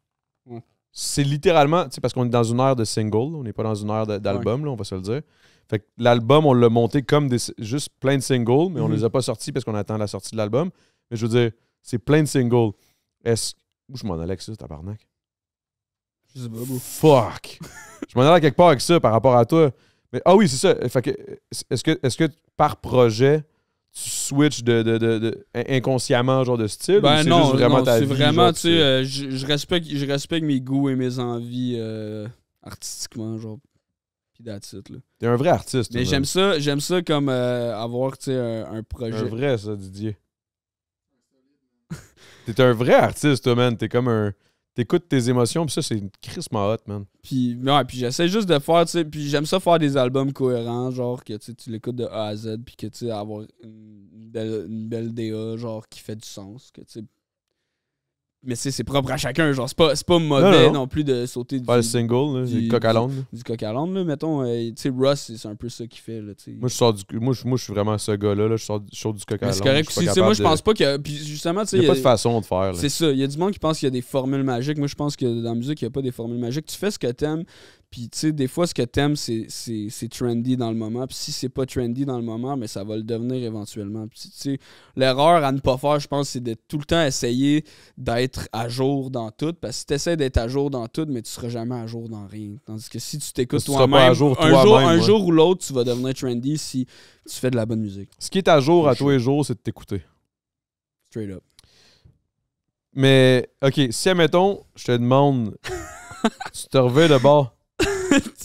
c'est littéralement. Tu sais, parce qu'on est dans une ère de single, on n'est pas dans une ère d'album, là on va se le dire. Fait que l'album, on l'a monté comme des, juste plein de singles, mais on mm-hmm. les a pas sortis parce qu'on attend la sortie de l'album. Mais je veux dire, c'est plein de singles. Est-ce où je m'en allais avec ça, tabarnak? Je sais pas, Fuck! je m'en allais quelque part avec ça par rapport à toi. Mais ah oui, c'est ça. Fait que, est-ce que, est-ce que par projet, tu switches de, de, de, inconsciemment genre de style ben non, c'est vraiment non, ta c'est vraiment tu sais euh, je, respecte je respecte mes goûts et mes envies euh, artistiquement genre puis that's it, là. T'es un vrai artiste. Mais j'aime ça, j'aime ça comme euh, avoir tu sais un, un projet. Un vrai ça Didier. T'es un vrai artiste, toi, man. T'es comme un. T'écoutes tes émotions, pis ça, c'est une crissement hot, man. Puis, ouais, puis j'essaie juste de faire, tu sais, puis j'aime ça faire des albums cohérents, genre que tu l'écoutes de A à Z, puis que tu sais, avoir une belle, une belle DA, genre qui fait du sens, que tu sais mais c'est propre à chacun. Genre, c'est pas, pas mauvais non, plus de sauter du. Pas le single, du, coq à l'onde. Du, coq à l'onde, mettons. Euh, tu sais, Russ, c'est un peu ça qu'il fait. Là, sais. moi, je sors du, moi, je, moi, suis vraiment ce gars-là. je, sors, du coq à l'onde. C'est correct. Si, moi, je pense pas que. Puis justement, tu sais. Il n'y a pas de euh, façon de faire. C'est ça. Il y a du monde qui pense qu'il y a des formules magiques. Moi, je pense que dans la musique, il n'y a pas des formules magiques. Tu fais ce que t'aimes, puis, tu sais, des fois, ce que t'aimes, c'est, c'est, trendy dans le moment. Puis, si c'est pas trendy dans le moment, mais ça va le devenir éventuellement. Puis, tu sais, l'erreur à ne pas faire, je pense, c'est de tout le temps essayer d'être à jour dans tout. Parce que si essaies d'être à jour dans tout, mais tu seras jamais à jour dans rien. Tandis que si tu t'écoutes toi-même, un, jour, un jour ou l'autre, tu vas devenir trendy si tu fais de la bonne musique. Ce qui est à jour à tous les jours, c'est de t'écouter. Straight up. Mais, OK, si, admettons, je te demande, tu te reviens de bord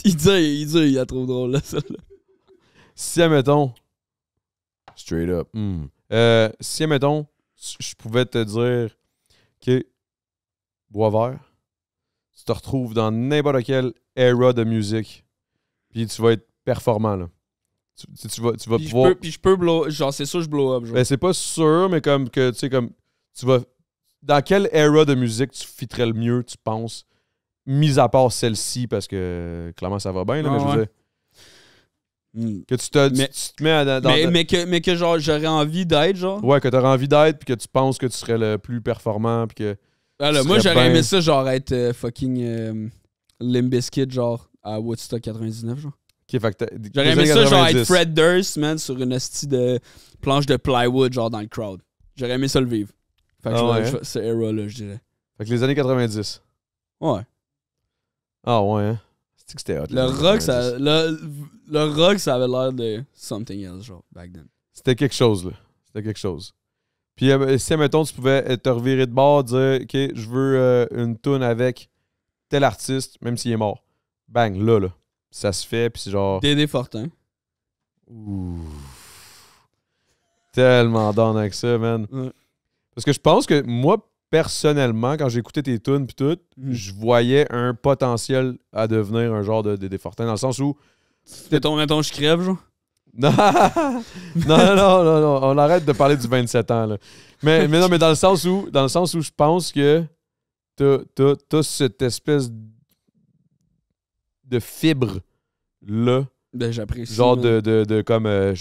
il dit, il dit, il a trop drôle, là, celle-là. Si, admettons, straight up, hmm. euh, si, admettons, je pouvais te dire que bois vert, tu te retrouves dans n'importe quelle era de musique, puis tu vas être performant, là. Tu, vas, pouvoir... Je peux, puis je peux blow... Genre, c'est sûr je blow up. Mais ben, c'est pas sûr, mais comme que, tu sais, comme... Tu vas... Dans quelle era de musique tu fitterais le mieux, tu penses? Mis à part celle-ci, parce que clairement ça va bien, là, mais je veux Que tu te, mets à, dans. Mais, mais, que, mais que genre j'aurais envie d'être, genre. Ouais, que t'aurais envie d'être, puis que tu penses que tu serais le plus performant, puis que. Ah, moi j'aurais aimé ça, genre être euh, fucking euh, Limbiskit, genre à Woodstock 99, genre. J'aurais aimé ça, genre, être Fred Durst, man, sur une hostie de planche de plywood, genre, dans le crowd. J'aurais aimé ça le vivre. Fait que ah hein? ce era-là, je dirais. Fait que les années 90. Ouais. Ah ouais, hein? C'est que c'était hot. Le rock, ça, le, rock, ça avait l'air de something else, genre, back then. C'était quelque chose, là. C'était quelque chose. Puis euh, si, mettons, tu pouvais euh, te revirer de bord, dire, OK, je veux euh, une tune avec tel artiste, même s'il est mort. Bang, là, là. Ça se fait, puis genre. Dédé Fortin. Ouh. Tellement down avec ça, man. Parce que je pense que moi, personnellement, quand j'écoutais tes tunes puis tout, mm. je voyais un potentiel à devenir un genre de, de, dans le sens où. C'était ton mettons, je crève, genre? non, non, non, non, on arrête de parler du 27 ans, là. Mais, mais non, mais dans le sens où, dans le sens où je pense que t'as, cette espèce de fibre-là. Ben, j'apprécie. Genre de, de, de, comme, euh,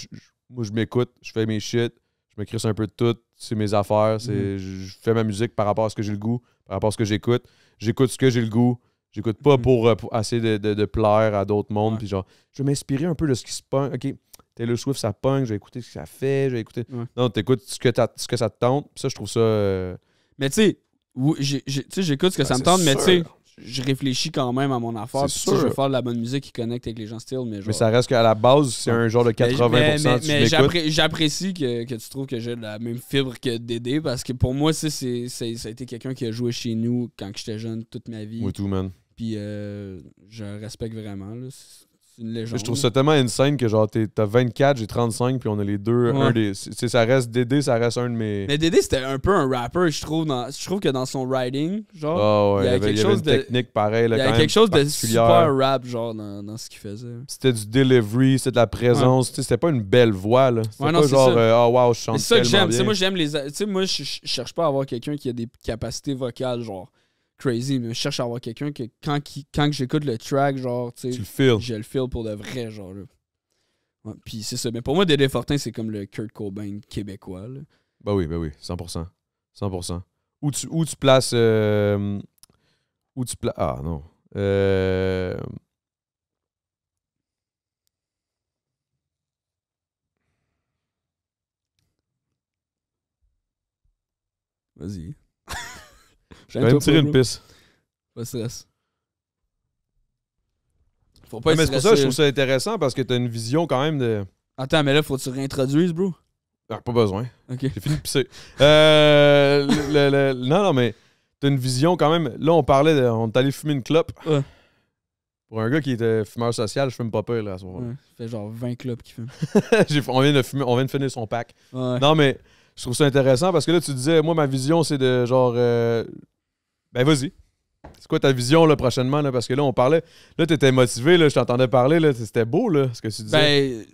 moi, je m'écoute, je fais mes shit, je m'écris un peu de tout. C'est mes affaires. C'est, mhm. Je fais ma musique par rapport à ce que j'ai le goût, par rapport à ce que j'écoute. J'écoute ce que j'ai le goût. J'écoute pas mhm. pour, assez euh, de, plaire à d'autres mondes. Puis genre, je vais m'inspirer un peu de ce qui se passe. OK, le Swift, ça punk. Je vais écouter ce que ça fait. j'ai écouté Non, t'écoutes ce que, ce que ça te tente. ça, je trouve ça. Euh, mais tu sais, j'écoute ce que ça me ben, tente, mais tu sais, je réfléchis quand même à mon affaire. sûr. je veux faire de la bonne musique qui connecte avec les gens style. Mais, ça reste qu'à la base, c'est un genre de 80%. Mais, mais j'apprécie que, tu trouves que j'ai la même fibre que Dédé parce que pour moi, ça a été quelqu'un qui a joué chez nous quand j'étais jeune toute ma vie. Oui, tout, man. Puis euh, je respecte vraiment. Là. Je trouve ça tellement insane que genre t'as 24, j'ai 35, puis on a les deux. ça reste Dédé, ça reste un de mes. Mais Dédé c'était un peu un rapper, je trouve. que dans son writing, genre, ah il y avait, quelque chose de technique pareil. il y a quelque chose de super rap genre dans, dans ce qu'il faisait. C'était du delivery, c'était de la présence. sais, C'était pas une belle voix là. C'était pas genre oh, wow je chante. C'est ça que j'aime. Moi j'aime les, tu sais moi je cherche pas à avoir quelqu'un qui a des capacités vocales genre crazy, mais je cherche à avoir quelqu'un que quand, qui, quand j'écoute le track, genre, tu sais, je le feel pour de vrai, genre. puis c'est ça. Mais pour moi, Dédé Fortin, c'est comme le Kurt Cobain québécois. Bah Ben oui, ben oui, 100%. 100%. Où tu, où tu places. Euh, où tu places. Ah non. Euh Vas-y. Je vais même tirer une pisse. Pas de stress. Faut pas mais c'est pour ça que je trouve ça intéressant parce que t'as une vision quand même de. Attends, mais là, faut que tu réintroduises, bro. Ah, pas besoin. Ok. J'ai fini de pisser. Euh, non, non, mais t'as une vision quand même. Là, on parlait, de, on est allé fumer une clope. Pour un gars qui était fumeur social, je fume pas peur, là, à ce moment-là. fait genre 20 clopes qu'il fume. on, vient de fumer, on finir son pack. Non, mais je trouve ça intéressant parce que là, tu disais, moi, ma vision, c'est de genre. Euh, ben, vas-y. C'est quoi ta vision là, prochainement? Parce que là, on parlait. Là, tu étais motivé, là, je t'entendais parler. Là, c'était beau là, ce que tu disais. Ben,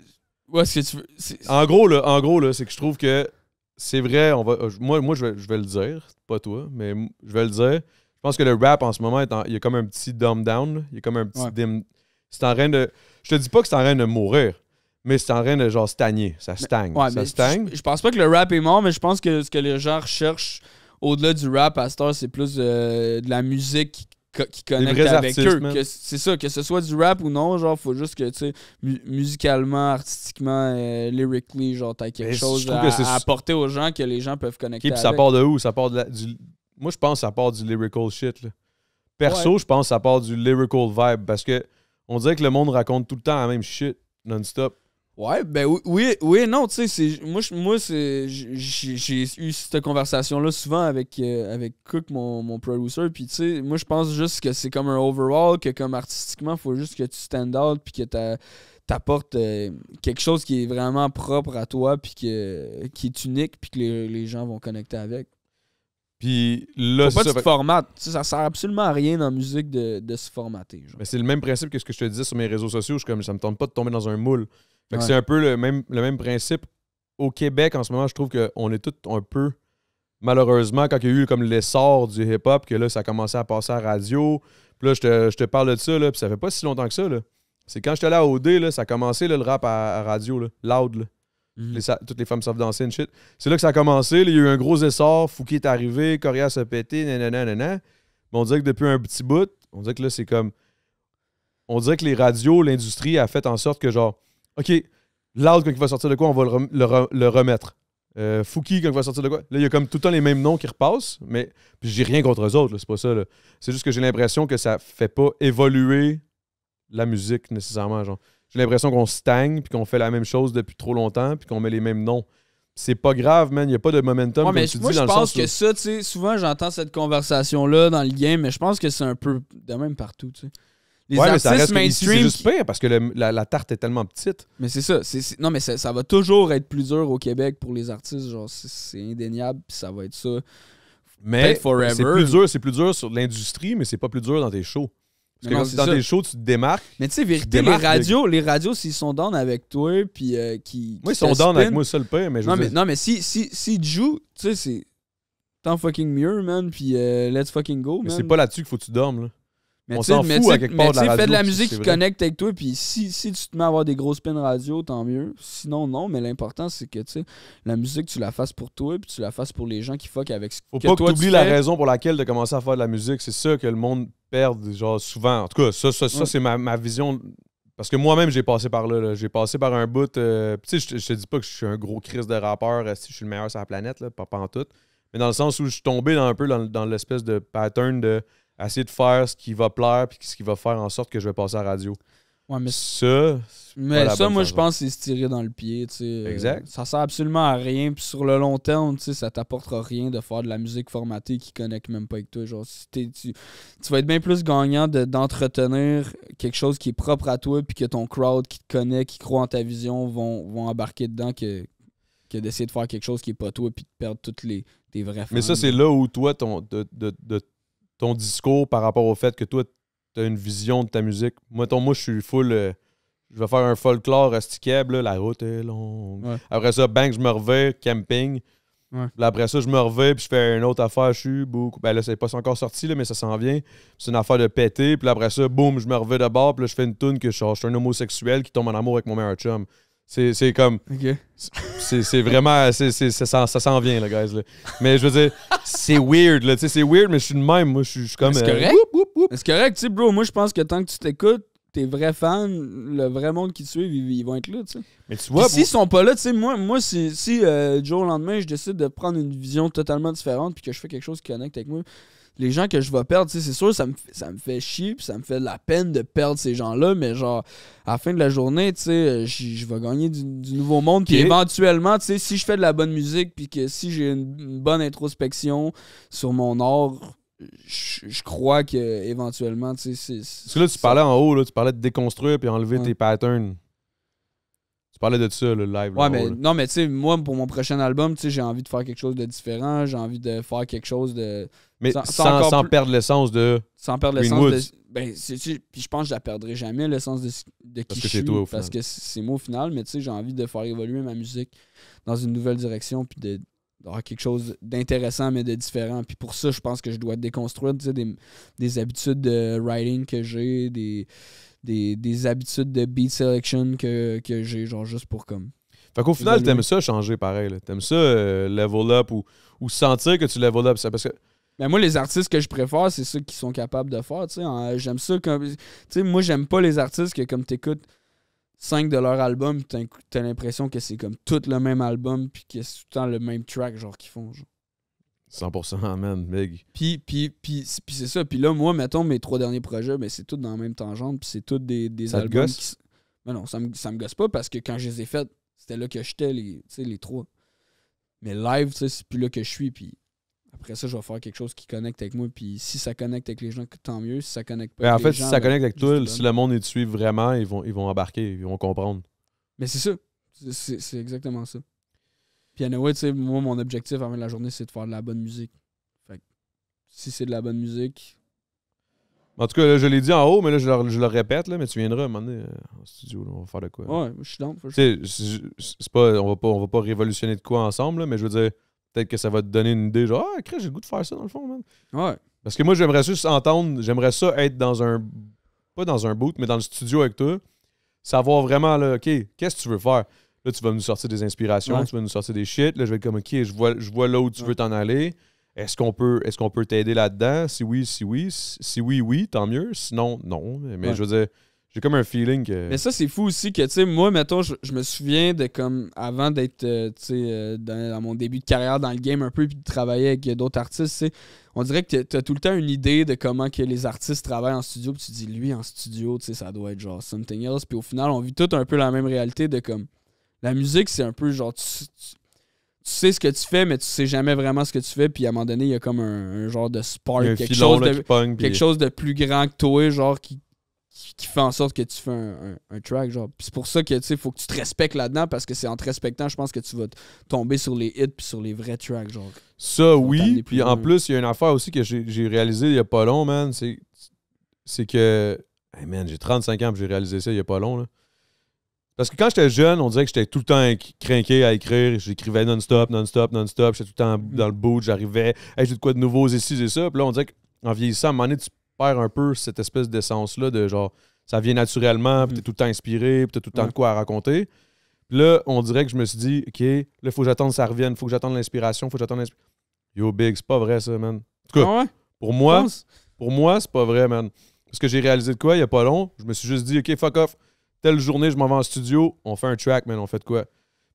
ouais, ce que tu veux. En gros, là, en gros là, c'est que je trouve que c'est vrai. On va, euh, moi, moi je, vais, je vais le dire. Pas toi, mais je vais le dire. Je pense que le rap en ce moment, est il y a comme un petit dumb down. Il y a comme un petit C'est en train de. Je te dis pas que c'est en train de mourir, mais c'est en train de genre stagner. Ça stagne. ça stagne. Je, je, pense pas que le rap est mort, mais je pense que ce que les gens recherchent, au-delà du rap, à c'est plus euh, de la musique qui connecte avec eux. C'est ça, que ce soit du rap ou non, genre, faut juste que, tu sais, musicalement, artistiquement, euh, lyrically, genre, t'as quelque chose à, apporter aux gens que les gens peuvent connecter. Et puis ça part de où Ça part de Moi, je pense que ça part du lyrical shit, Perso, je pense que ça part du lyrical vibe parce que on dirait que le monde raconte tout le temps la même shit non-stop. Ouais, ben oui, oui, non, tu sais, moi, moi j'ai eu cette conversation-là souvent avec, euh, avec Cook, mon, mon producer, puis tu sais, moi, je pense juste que c'est comme un overall, que comme artistiquement, faut juste que tu stand out, puis que t'apportes apportes euh, quelque chose qui est vraiment propre à toi, puis que, qui est unique, puis que les, gens vont connecter avec. Puis là, Faut pas ça, Ça sert absolument à rien en musique de, se formater. Ben, c'est le même principe que ce que je te disais sur mes réseaux sociaux. Je comme ça me tente pas de tomber dans un moule c'est un peu le même, le même principe. Au Québec, en ce moment, je trouve qu'on est tous un peu. Malheureusement, quand il y a eu comme l'essor du hip-hop, que là, ça a commencé à passer à radio. Puis là, je te, je te parle de ça, là, puis ça fait pas si longtemps que ça. C'est quand j'étais là à OD, là, ça a commencé le rap à, radio, là, loud. Là. Mhm. les, toutes les femmes savent danser une shit. C'est là que ça a commencé. il y a eu un gros essor. Fouki est arrivé, Coria se pété, nanana, nanana. Mais on dirait que depuis un petit bout, on dirait que là, c'est comme. On dirait que les radios, l'industrie a fait en sorte que, genre, OK, Loud, quand il va sortir de quoi, on va le, remettre. Euh, Fouki, quand il va sortir de quoi. Là, il y a comme tout le temps les mêmes noms qui repassent, mais j'ai rien contre eux autres, c'est pas ça. C'est juste que j'ai l'impression que ça fait pas évoluer la musique nécessairement. J'ai l'impression qu'on stagne, puis qu'on fait la même chose depuis trop longtemps, puis qu'on met les mêmes noms. C'est pas grave, man. Il n'y a pas de momentum. mais moi, je pense que ça, tu sais, souvent j'entends cette conversation-là dans le game, mais je pense que c'est un peu de même partout, tu sais ouais, mais mainstream. C'est juste pire parce que la, tarte est tellement petite. Mais c'est ça. non, mais ça, va toujours être plus dur au Québec pour les artistes. Genre, c'est indéniable. Puis ça va être ça. Mais c'est plus dur, c'est plus dur sur l'industrie, mais c'est pas plus dur dans tes shows. Parce que dans tes shows, tu te démarques. Mais tu sais, vérité, les radios, les... radios, s'ils sont down avec toi, puis euh, qui. Moi, ils sont down avec moi, seul mais je non, mais, dire... non, mais si, si, si jouent, tu sais, c'est. Tant fucking mieux, man, puis euh, let's fucking go, man. Mais c'est pas là-dessus qu'il faut que tu dormes, là on s'en fout à quelque de la Fais de la musique qui connecte avec toi, puis si, tu te mets à avoir des grosses peines radio, tant mieux. Sinon, non, mais l'important, c'est que tu la musique, tu la fasses pour toi, puis tu la fasses pour les gens qui fuck avec ce Faut pas que tu oublies la raison pour laquelle de commencer à faire de la musique. C'est ça que le monde perd, genre, souvent. En tout cas, ça, ça, c'est ma, vision. Parce que moi-même, j'ai passé par là. J'ai passé par un bout. Euh, tu sais, je te dis pas que je suis un gros crise de rappeur, euh, je suis le meilleur sur la planète, pas, en tout. Mais dans le sens où je suis tombé un peu dans l'espèce de pattern de essayer de faire ce qui va plaire puis ce qui va faire en sorte que je vais passer à la radio. Ouais, mais ça, mais ça moi, je pense que c'est se tirer dans le pied. Tu sais. Euh, exact. ça sert absolument à rien. sur le long terme, tu sais, ça t'apportera rien de faire de la musique formatée qui connecte même pas avec toi. Genre, si tu, tu vas être bien plus gagnant d'entretenir quelque chose qui est propre à toi, puis que ton crowd qui te connaît, qui croit en ta vision, vont, vont embarquer dedans que, d'essayer de faire quelque chose qui est pas toi, puis de perdre toutes les, tes vrais fans. Mais ça, c'est là où toi, ton, de ton discours par rapport au fait que toi, tu as une vision de ta musique. Moi, ton, moi je suis full. Euh, je vais faire un folklore astiquable, la route est longue. Après ça, bang, je me reviens, camping. après ça, je me reviens, puis je fais une autre affaire, je suis beaucoup. Ben là, c'est pas encore sorti, là, mais ça s'en vient. C'est une affaire de péter, puis après ça, boum, je me reviens de bord, puis là, je fais une tune que je, je suis un homosexuel qui tombe en amour avec mon meilleur chum. C'est comme. Okay. C'est vraiment. ça, ça s'en vient, là, guys. Mais je veux dire, c'est weird, là. tu sais, C'est weird, mais je suis le même. Moi, je suis comme. C'est euh, correct. Euh, c'est correct, tu sais, bro. Moi, je pense que tant que tu t'écoutes, tes vrais fans, le vrai monde qui te suit, ils, vont être là, tu sais. Mais tu vois. S'ils sont pas là, tu sais, moi, moi, si, si euh, jour Joe, lendemain, je décide de prendre une vision totalement différente puis que je fais quelque chose qui connecte avec moi, les gens que je vais perdre, c'est sûr, ça me, fait chier, puis ça me fait de la peine de perdre ces gens-là, mais genre, à la fin de la journée, tu sais, euh, je vais gagner du, nouveau monde, puis éventuellement, tu sais, si je fais de la bonne musique, puis que si j'ai une, bonne introspection sur mon art, je crois que éventuellement, tu sais, c'est. Parce que là, tu parlais en haut, là, tu parlais de déconstruire puis enlever tes patterns Tu parlais de ça, le live. Ouais, mais, non, mais tu sais, moi, pour mon prochain album, tu sais, j'ai envie de faire quelque chose de différent. J'ai envie de faire quelque chose de. Mais sans, perdre le sens de. Sans perdre l'essence de. Ben, puis je pense que je la perdrai jamais, l'essence de, de qui parce je suis. parce que c'est moi au final, mais tu sais, j'ai envie de faire évoluer ma musique dans une nouvelle direction, puis de d'avoir quelque chose d'intéressant mais de différent. Puis pour ça, je pense que je dois déconstruire des, des, habitudes de writing que j'ai, des, des, des, habitudes de beat selection que, que j'ai, genre juste pour comme. Fait qu'au final, t'aimes ça changer pareil. T'aimes ça euh, level up ou, ou sentir que tu level up. Parce que mais ben, moi, les artistes que je préfère, c'est ceux qui sont capables de faire. tu sais hein. j'aime ça comme. sais moi, j'aime pas les artistes que comme t'écoutes 5 de leur album, t'as, l'impression que c'est comme tout le même album, puis que c'est tout le temps le même track genre qu'ils font. 100% man, big. Puis, puis, puis, puis c'est ça. Puis là, moi, mettons, mes trois derniers projets, ben, c'est tout dans la même tangente, puis c'est tout des, des ça albums. gosse? Ben non, ça me, me gosse pas parce que quand je les ai fait c'était là que j'étais, les, les trois. Mais live, c'est plus là que je suis, puis après ça, je vais faire quelque chose qui connecte avec moi. Puis si ça connecte avec les gens, tant mieux. Si ça connecte pas. Mais ben, en fait, si ça ben, connecte avec toi, si le monde est dessus vraiment, ils vont, ils vont embarquer, ils vont comprendre. Mais c'est ça. C'est exactement ça. Puis anyway, tu sais, moi, mon objectif avant la journée, c'est de faire de la bonne musique. Fait que, si c'est de la bonne musique. En tout cas, je l'ai dit en haut, mais là, je le, répète, là, mais tu viendras à un moment donné euh, en studio, on va faire de quoi. Ouais, je suis dans. Tu pas, on va pas, on va pas révolutionner de quoi ensemble, mais je veux dire, peut-être que ça va te donner une idée. Genre, ah, j'ai le goût de faire ça dans le fond, man. Ouais. Parce que moi, j'aimerais juste entendre, j'aimerais ça être dans un. Pas dans un boot, mais dans le studio avec toi. Savoir vraiment, là, OK, qu'est-ce que tu veux faire? Là, tu vas nous sortir des inspirations, tu vas nous sortir des shit. Là, je vais être comme, OK, je vois, je vois là où tu veux t'en aller. Est-ce qu'on peut est-ce qu'on peut t'aider là-dedans? Si oui, si oui. Si oui, oui, tant mieux. Sinon, non. Mais je veux dire, j'ai comme un feeling que. Mais ça, c'est fou aussi que, tu sais, moi, mettons, je, me souviens de comme avant d'être, euh, tu sais, euh, dans, mon début de carrière dans le game un peu, puis de travailler avec d'autres artistes, tu sais. On dirait que tu as tout le temps une idée de comment que les artistes travaillent en studio, puis tu dis, lui, en studio, tu sais, ça doit être genre something else. Puis au final, on vit tout un peu la même réalité de comme. La musique, c'est un peu genre. Tu, sais ce que tu fais, mais tu sais jamais vraiment ce que tu fais. Puis à un moment donné, il y a comme un, genre de spark, quelque, chose, quelque chose de plus grand que toi, genre qui, qui, fait en sorte que tu fais un, track. Genre. c'est pour ça que tu faut que tu te respectes là-dedans parce que c'est en te respectant, je pense que tu vas tomber sur les hits puis sur les vrais tracks. Genre, ça, oui. Puis en plus, il y a une affaire aussi que j'ai réalisé il y a pas long, man. C'est que. Hey man, j'ai 35 ans j'ai réalisé ça il y a pas long. Là. Parce que quand j'étais jeune, on disait que j'étais tout le temps craqué à écrire. J'écrivais non-stop, non-stop, non-stop. J'étais tout le temps dans le bout. J'arrivais, hey, j'ai de quoi de nouveau, ici, et ça. Puis là, on dirait qu'en vieillissant, à un moment donné, tu un peu cette espèce d'essence-là de genre, ça vient naturellement, puis t'es mm. tout le temps inspiré, puis t'as tout le temps de quoi à raconter. là, on dirait que je me suis dit, OK, là, faut que j'attende ça revienne, faut que j'attende l'inspiration, faut que j'attende l'inspiration. Yo, Big, c'est pas vrai, ça, man. En tout cas, ah pour moi, pour moi, c'est pas vrai, man. Parce que j'ai réalisé de quoi il y a pas long. Je me suis juste dit, OK, fuck off. Telle journée, je m'en vais en studio, on fait un track, man, on fait de quoi?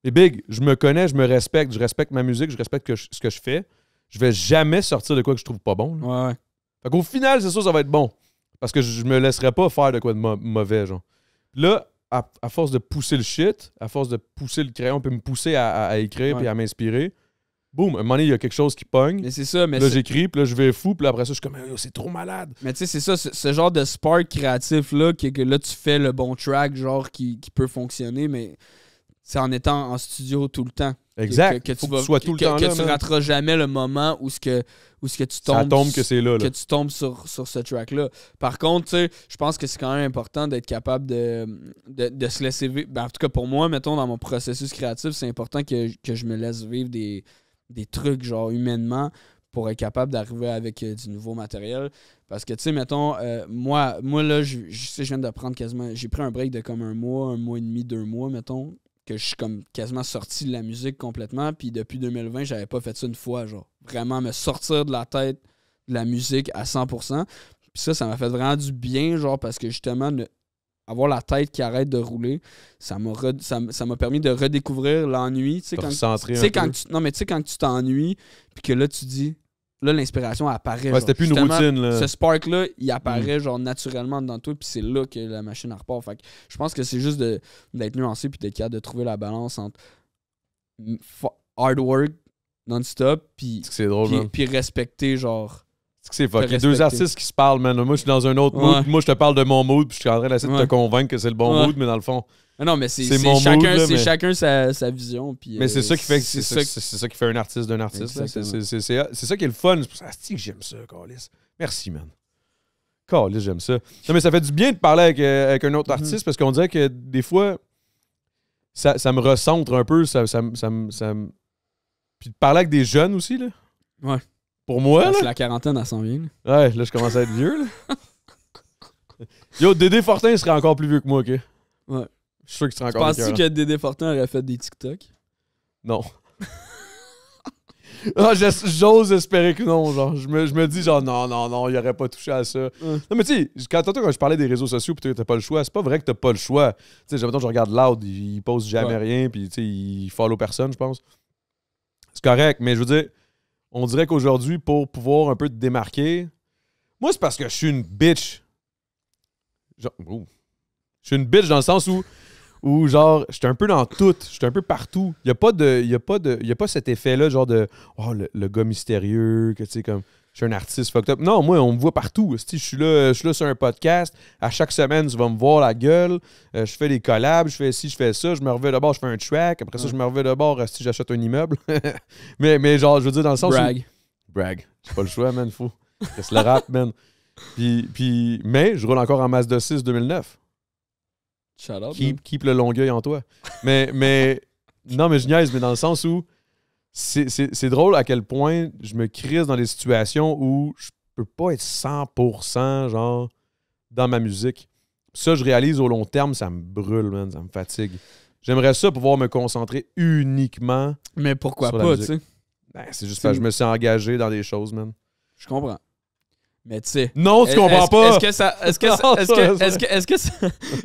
Et Big, je me connais, je me respecte, je respecte ma musique, je respecte ce que je fais. Je vais jamais sortir de quoi que je trouve pas bon. Ouais. Donc, au final, c'est sûr, ça va être bon. Parce que je me laisserai pas faire de quoi de mauvais, genre. Là, à, force de pousser le shit, à force de pousser le crayon, puis me pousser à, écrire, puis à m'inspirer, boum, à un moment il y a quelque chose qui pogne. Mais c'est ça, mais Là, j'écris, puis là, je vais fou, puis après ça, je suis comme, c'est trop malade. Mais tu sais, c'est ça, ce, genre de spark créatif-là, que, là, tu fais le bon track, genre, qui peut fonctionner, mais c'est en étant en studio tout le temps. Exact. Que, tu, sois tout le temps tu rateras jamais le moment où ce que où ce que tu tombes tombe que c'est là, que tu tombes sur, ce track là. Par contre, je pense que c'est quand même important d'être capable de, de, se laisser vivre. Ben, en tout cas pour moi, mettons dans mon processus créatif, c'est important que, je me laisse vivre des, trucs genre humainement pour être capable d'arriver avec euh, du nouveau matériel. Parce que, tu sais, mettons, euh, moi, moi, là, je, sais, je viens de prendre quasiment. J'ai pris un break de comme un mois, un mois et demi, deux mois, mettons que je suis comme quasiment sorti de la musique complètement. Puis depuis 2020, j'avais pas fait ça une fois, genre. Vraiment me sortir de la tête de la musique à 100%. Puis ça, ça m'a fait vraiment du bien, genre, parce que justement, avoir la tête qui arrête de rouler, ça m'a permis de redécouvrir l'ennui. Tu sais, quand non, mais tu sais, quand tu t'ennuies, puis que là, tu dis, là, l'inspiration apparaît. c'était plus une routine. Ce spark-là, il apparaît mm. genre naturellement dans toi, puis c'est là que la machine repart. Fait je pense que c'est juste d'être nuancé puis d'être capable de trouver la balance entre hard work non-stop puis puis respecter genre c'est a Deux artistes qui se parlent, man. Moi, je suis dans un autre mood. Moi, je te parle de mon mood, puis je suis en train d'essayer de te convaincre que c'est le bon mood, mais dans le fond, ah non, mais c'est chacun, c'est chacun sa, vision. Puis, mais c'est euh, ça qui fait c'est ça, qui fait un artiste d'un artiste. C'est ça qui est le fun. C'est ça que j'aime ça, Carlis. Merci, man. Carlis, j'aime ça. Non, mais ça fait du bien de parler avec, euh, un autre mhm. artiste parce qu'on dirait que des fois, ça, me recentre un peu. Ça, Puis de parler avec des jeunes aussi, là. Ouais. Pour moi, parce la quarantaine, à s'en vient. Ouais, là, je commence à être vieux, là. Yo, Dédé Fortin, serait encore plus vieux que moi, OK? Ouais. Je suis sûr que tu encore Penses-tu que Dédé Fortin aurait fait des TikToks? Non. Ah, j'ose espérer que non, Je me, dis, genre, non, non, non, il aurait pas touché à ça. Non, mais tu sais, quand, je parlais des réseaux sociaux, tu t'as pas le choix, c'est pas vrai que t'as pas le choix. Tu sais, je regarde Loud, il, il pose jamais rien, puis tu sais, il follow personne, je pense. C'est correct, mais je veux dire, on dirait qu'aujourd'hui, pour pouvoir un peu te démarquer, moi, c'est parce que je suis une bitch. Oh. Je suis une bitch dans le sens où où genre, j'étais un peu dans tout, j'étais un peu partout. Il n'y a, pas de, y a, pas de, a pas cet effet-là, genre de oh, le, gars mystérieux, que tu sais, comme je suis un artiste fucked up. Non, moi, on me voit partout. Je suis là, je suis là sur un podcast. À chaque semaine, tu vas me voir la gueule. Euh, je fais des collabs, je fais ci, je fais ça. Je me reviens de bord, je fais un track. Après ça, je me reviens de bord si j'achète un immeuble. mais, mais genre, je veux dire, dans le sens. Brag. Où... Brag. J'ai pas le choix, man, fou. C'est le rap, man. puis, mais je roule encore en masse de 6 2009 keep, le longueuil en toi. Mais, mais non, mais je niaise, mais dans le sens où c'est drôle à quel point je me crise dans des situations où je peux pas être 100% genre dans ma musique. Ça, je réalise au long terme, ça me brûle, ça me fatigue. J'aimerais ça pouvoir me concentrer uniquement. Mais pourquoi pas, tu sais? Ben, c'est juste parce que je me suis engagé dans des choses, man. Je comprends. Mais tu sais. Non, tu comprends pas. Est-ce que ça. Est-ce que, est que, est que,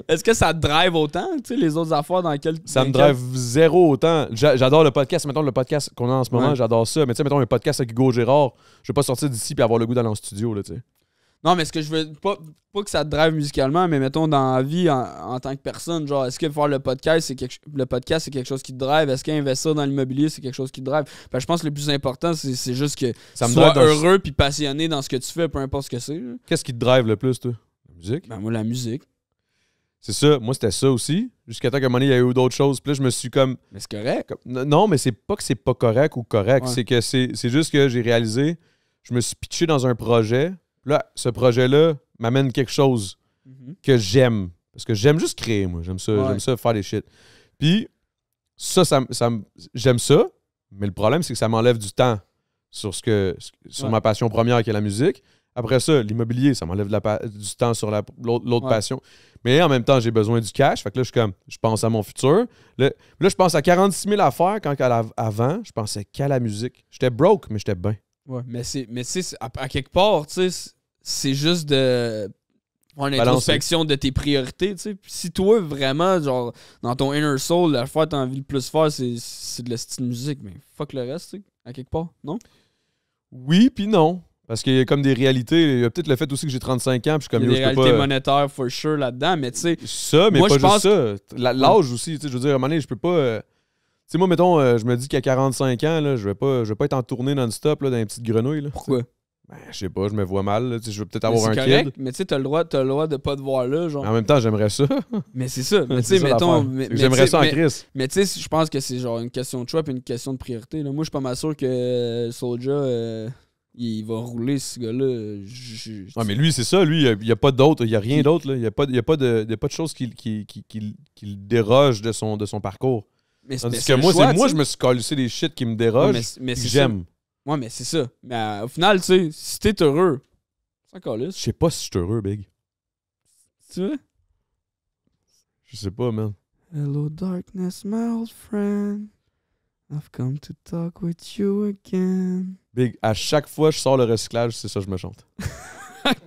est que, te drive autant, tu sais, les autres affaires dans lesquelles. Ça me drive zéro autant. j'adore le podcast. Mettons le podcast qu'on a en ce moment, j'adore ça. Mais tu sais, mettons un podcast avec Hugo Gérard, je vais pas sortir d'ici puis avoir le goût d'aller en studio, là, tu sais. Non, mais ce que je veux. Pas, que ça te drive musicalement, mais mettons dans la vie en, tant que personne, genre, est-ce que faire le podcast, c'est quelque, le podcast, c'est quelque chose qui te drive? Est-ce qu'investir dans l'immobilier, c'est quelque chose qui te drive? Ben, je pense que le plus important, c'est, juste que ça me sois heureux puis passionné dans ce que tu fais, peu importe ce que c'est. Qu'est-ce qui te drive le plus, toi? La musique? Ben, moi, la musique. C'est ça. Moi, c'était ça aussi. Jusqu'à temps qu'à un moment il y a eu d'autres choses. Puis là, je me suis comme. Mais c'est correct. non, mais c'est pas que c'est pas correct ou correct. C'est que c'est juste que j'ai réalisé, je me suis pitché dans un projet là, ce projet-là m'amène quelque chose mhm. que j'aime. Parce que j'aime juste créer, moi. J'aime ça, faire des shit. Puis, ça, ça, j'aime ça, mais le problème, c'est que ça m'enlève du temps sur, ce que, sur ma passion première qui est la musique. Après ça, l'immobilier, ça m'enlève du temps sur l'autre passion. Mais en même temps, j'ai besoin du cash. Fait que là, je comme, je pense à mon futur. Là, je pense à 46 000 affaires quand à avant, je pensais qu'à la musique. J'étais broke, mais j'étais bien. Ouais, mais c'est. Mais tu à, quelque part, tu sais, c'est juste de. Une introspection de tes priorités, tu sais. Si toi, vraiment, genre, dans ton inner soul, la fois que as envie de plus faire, c'est de la style musique, mais fuck le reste, tu sais, à quelque part, non? Oui, puis non. Parce qu'il y a comme des réalités. Il y a peut-être le fait aussi que j'ai 35 ans. Puis je suis comme, il y a des réalités euh, monétaires, for sure, là-dedans. Mais tu sais. Ça, mais pas juste ça. L'âge aussi. Je veux dire, à un moment donné, je peux pas. Euh, sais, moi, mettons, euh, je me dis qu'à 45 ans, je vais pas, vais pas être en tournée non-stop dans une petite grenouille. Pourquoi? Ben, je sais pas, je me vois mal. Je vais peut-être avoir un correct, Mais tu sais, t'as le droit, t'as le droit de pas te voir là, genre. En même temps, j'aimerais ça. Mais c'est ça. Mais tu sais, mettons. J'aimerais ça en crise. Mais tu sais, je pense que c'est genre une question de choix et une question de priorité. là. Moi, je suis pas mal sûr que euh, Soldier euh, il va rouler ce gars-là. mais lui, c'est ça. Lui, il n'y a, pas d'autre. Il n'y a rien d'autre. Il n'y a, pas- a de pas de choses qui, qui, qui, déroge de son, de son parcours. Mais, que moi, c'est moi, je me suis collé des shit qui me dérogent. j'aime. Ouais, mais c'est ça. Mais euh, au final, tu sais, si t'es heureux, c'est encore Je sais pas si je suis heureux, Big. Tu vois Je sais pas, man. Hello, darkness, my old friend. I've come to talk with you again. Big, à chaque fois que je sors le recyclage, c'est ça que je me chante.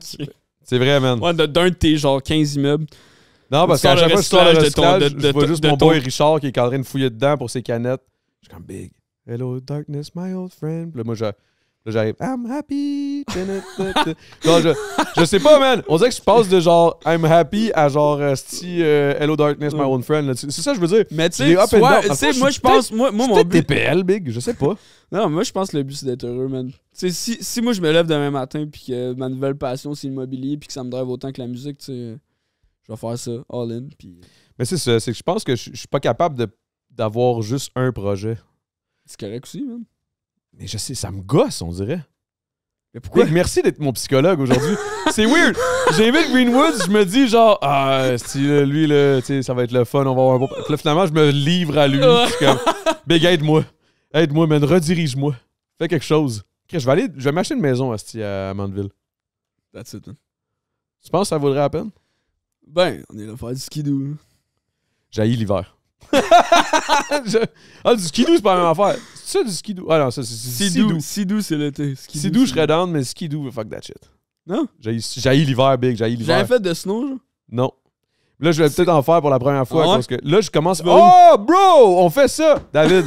C'est vrai, man. Ouais, d'un de tes genre 15 immeubles. Non, parce qu'à chaque fois que je sors le de je vois juste mon boy Richard qui est en train de fouiller dedans pour ses canettes. Je suis comme big. Hello, darkness, my old friend. là, moi, j'arrive. I'm happy. je, sais pas, man. On dirait que je passe de genre I'm happy à genre euh, si euh, Hello, darkness, my old friend. C'est ça, je veux dire. Mais tu sais, moi, je pense. Moi, moi mon TPL, big. Je sais pas. Non, moi, je pense que le but, c'est d'être heureux, man. sais, si, si moi, je me lève demain matin puis que ma nouvelle passion, c'est l'immobilier puis que ça me drive autant que la musique, tu sais je vais faire ça, all in. Euh, Mais c'est ça, c'est que je pense que je, suis pas capable d'avoir juste un projet. C'est correct aussi, même. Mais je sais, ça me gosse, on dirait. Mais pourquoi? merci d'être mon psychologue aujourd'hui. c'est weird. J'ai vu Greenwood, je me dis genre, ah, euh, lui, ça va être le fun, on va avoir un finalement, je me livre à lui. aide-moi. Aide-moi, man, redirige-moi. Fais quelque chose. je vais aller, je vais m'acheter une maison, à Mandeville. That's it, man. Tu penses que ça vaudrait la peine? Ben, on est là faire du skidoo. Hein. J'haïs l'hiver. Ah, du skidoo, c'est pas la même affaire. C'est ça du skidoo? Ah non, ça, c'est ski Sidou, c'est l'été. Sidou, je serais down, mais skidoo, fuck that shit. Non? J'haïs l'hiver, big, j'aille l'hiver. J'avais fait de snow, genre? Non. Là, je vais peut-être en faire pour la première fois. Ah parce que là, je commence. Oh, bro! On fait ça, David!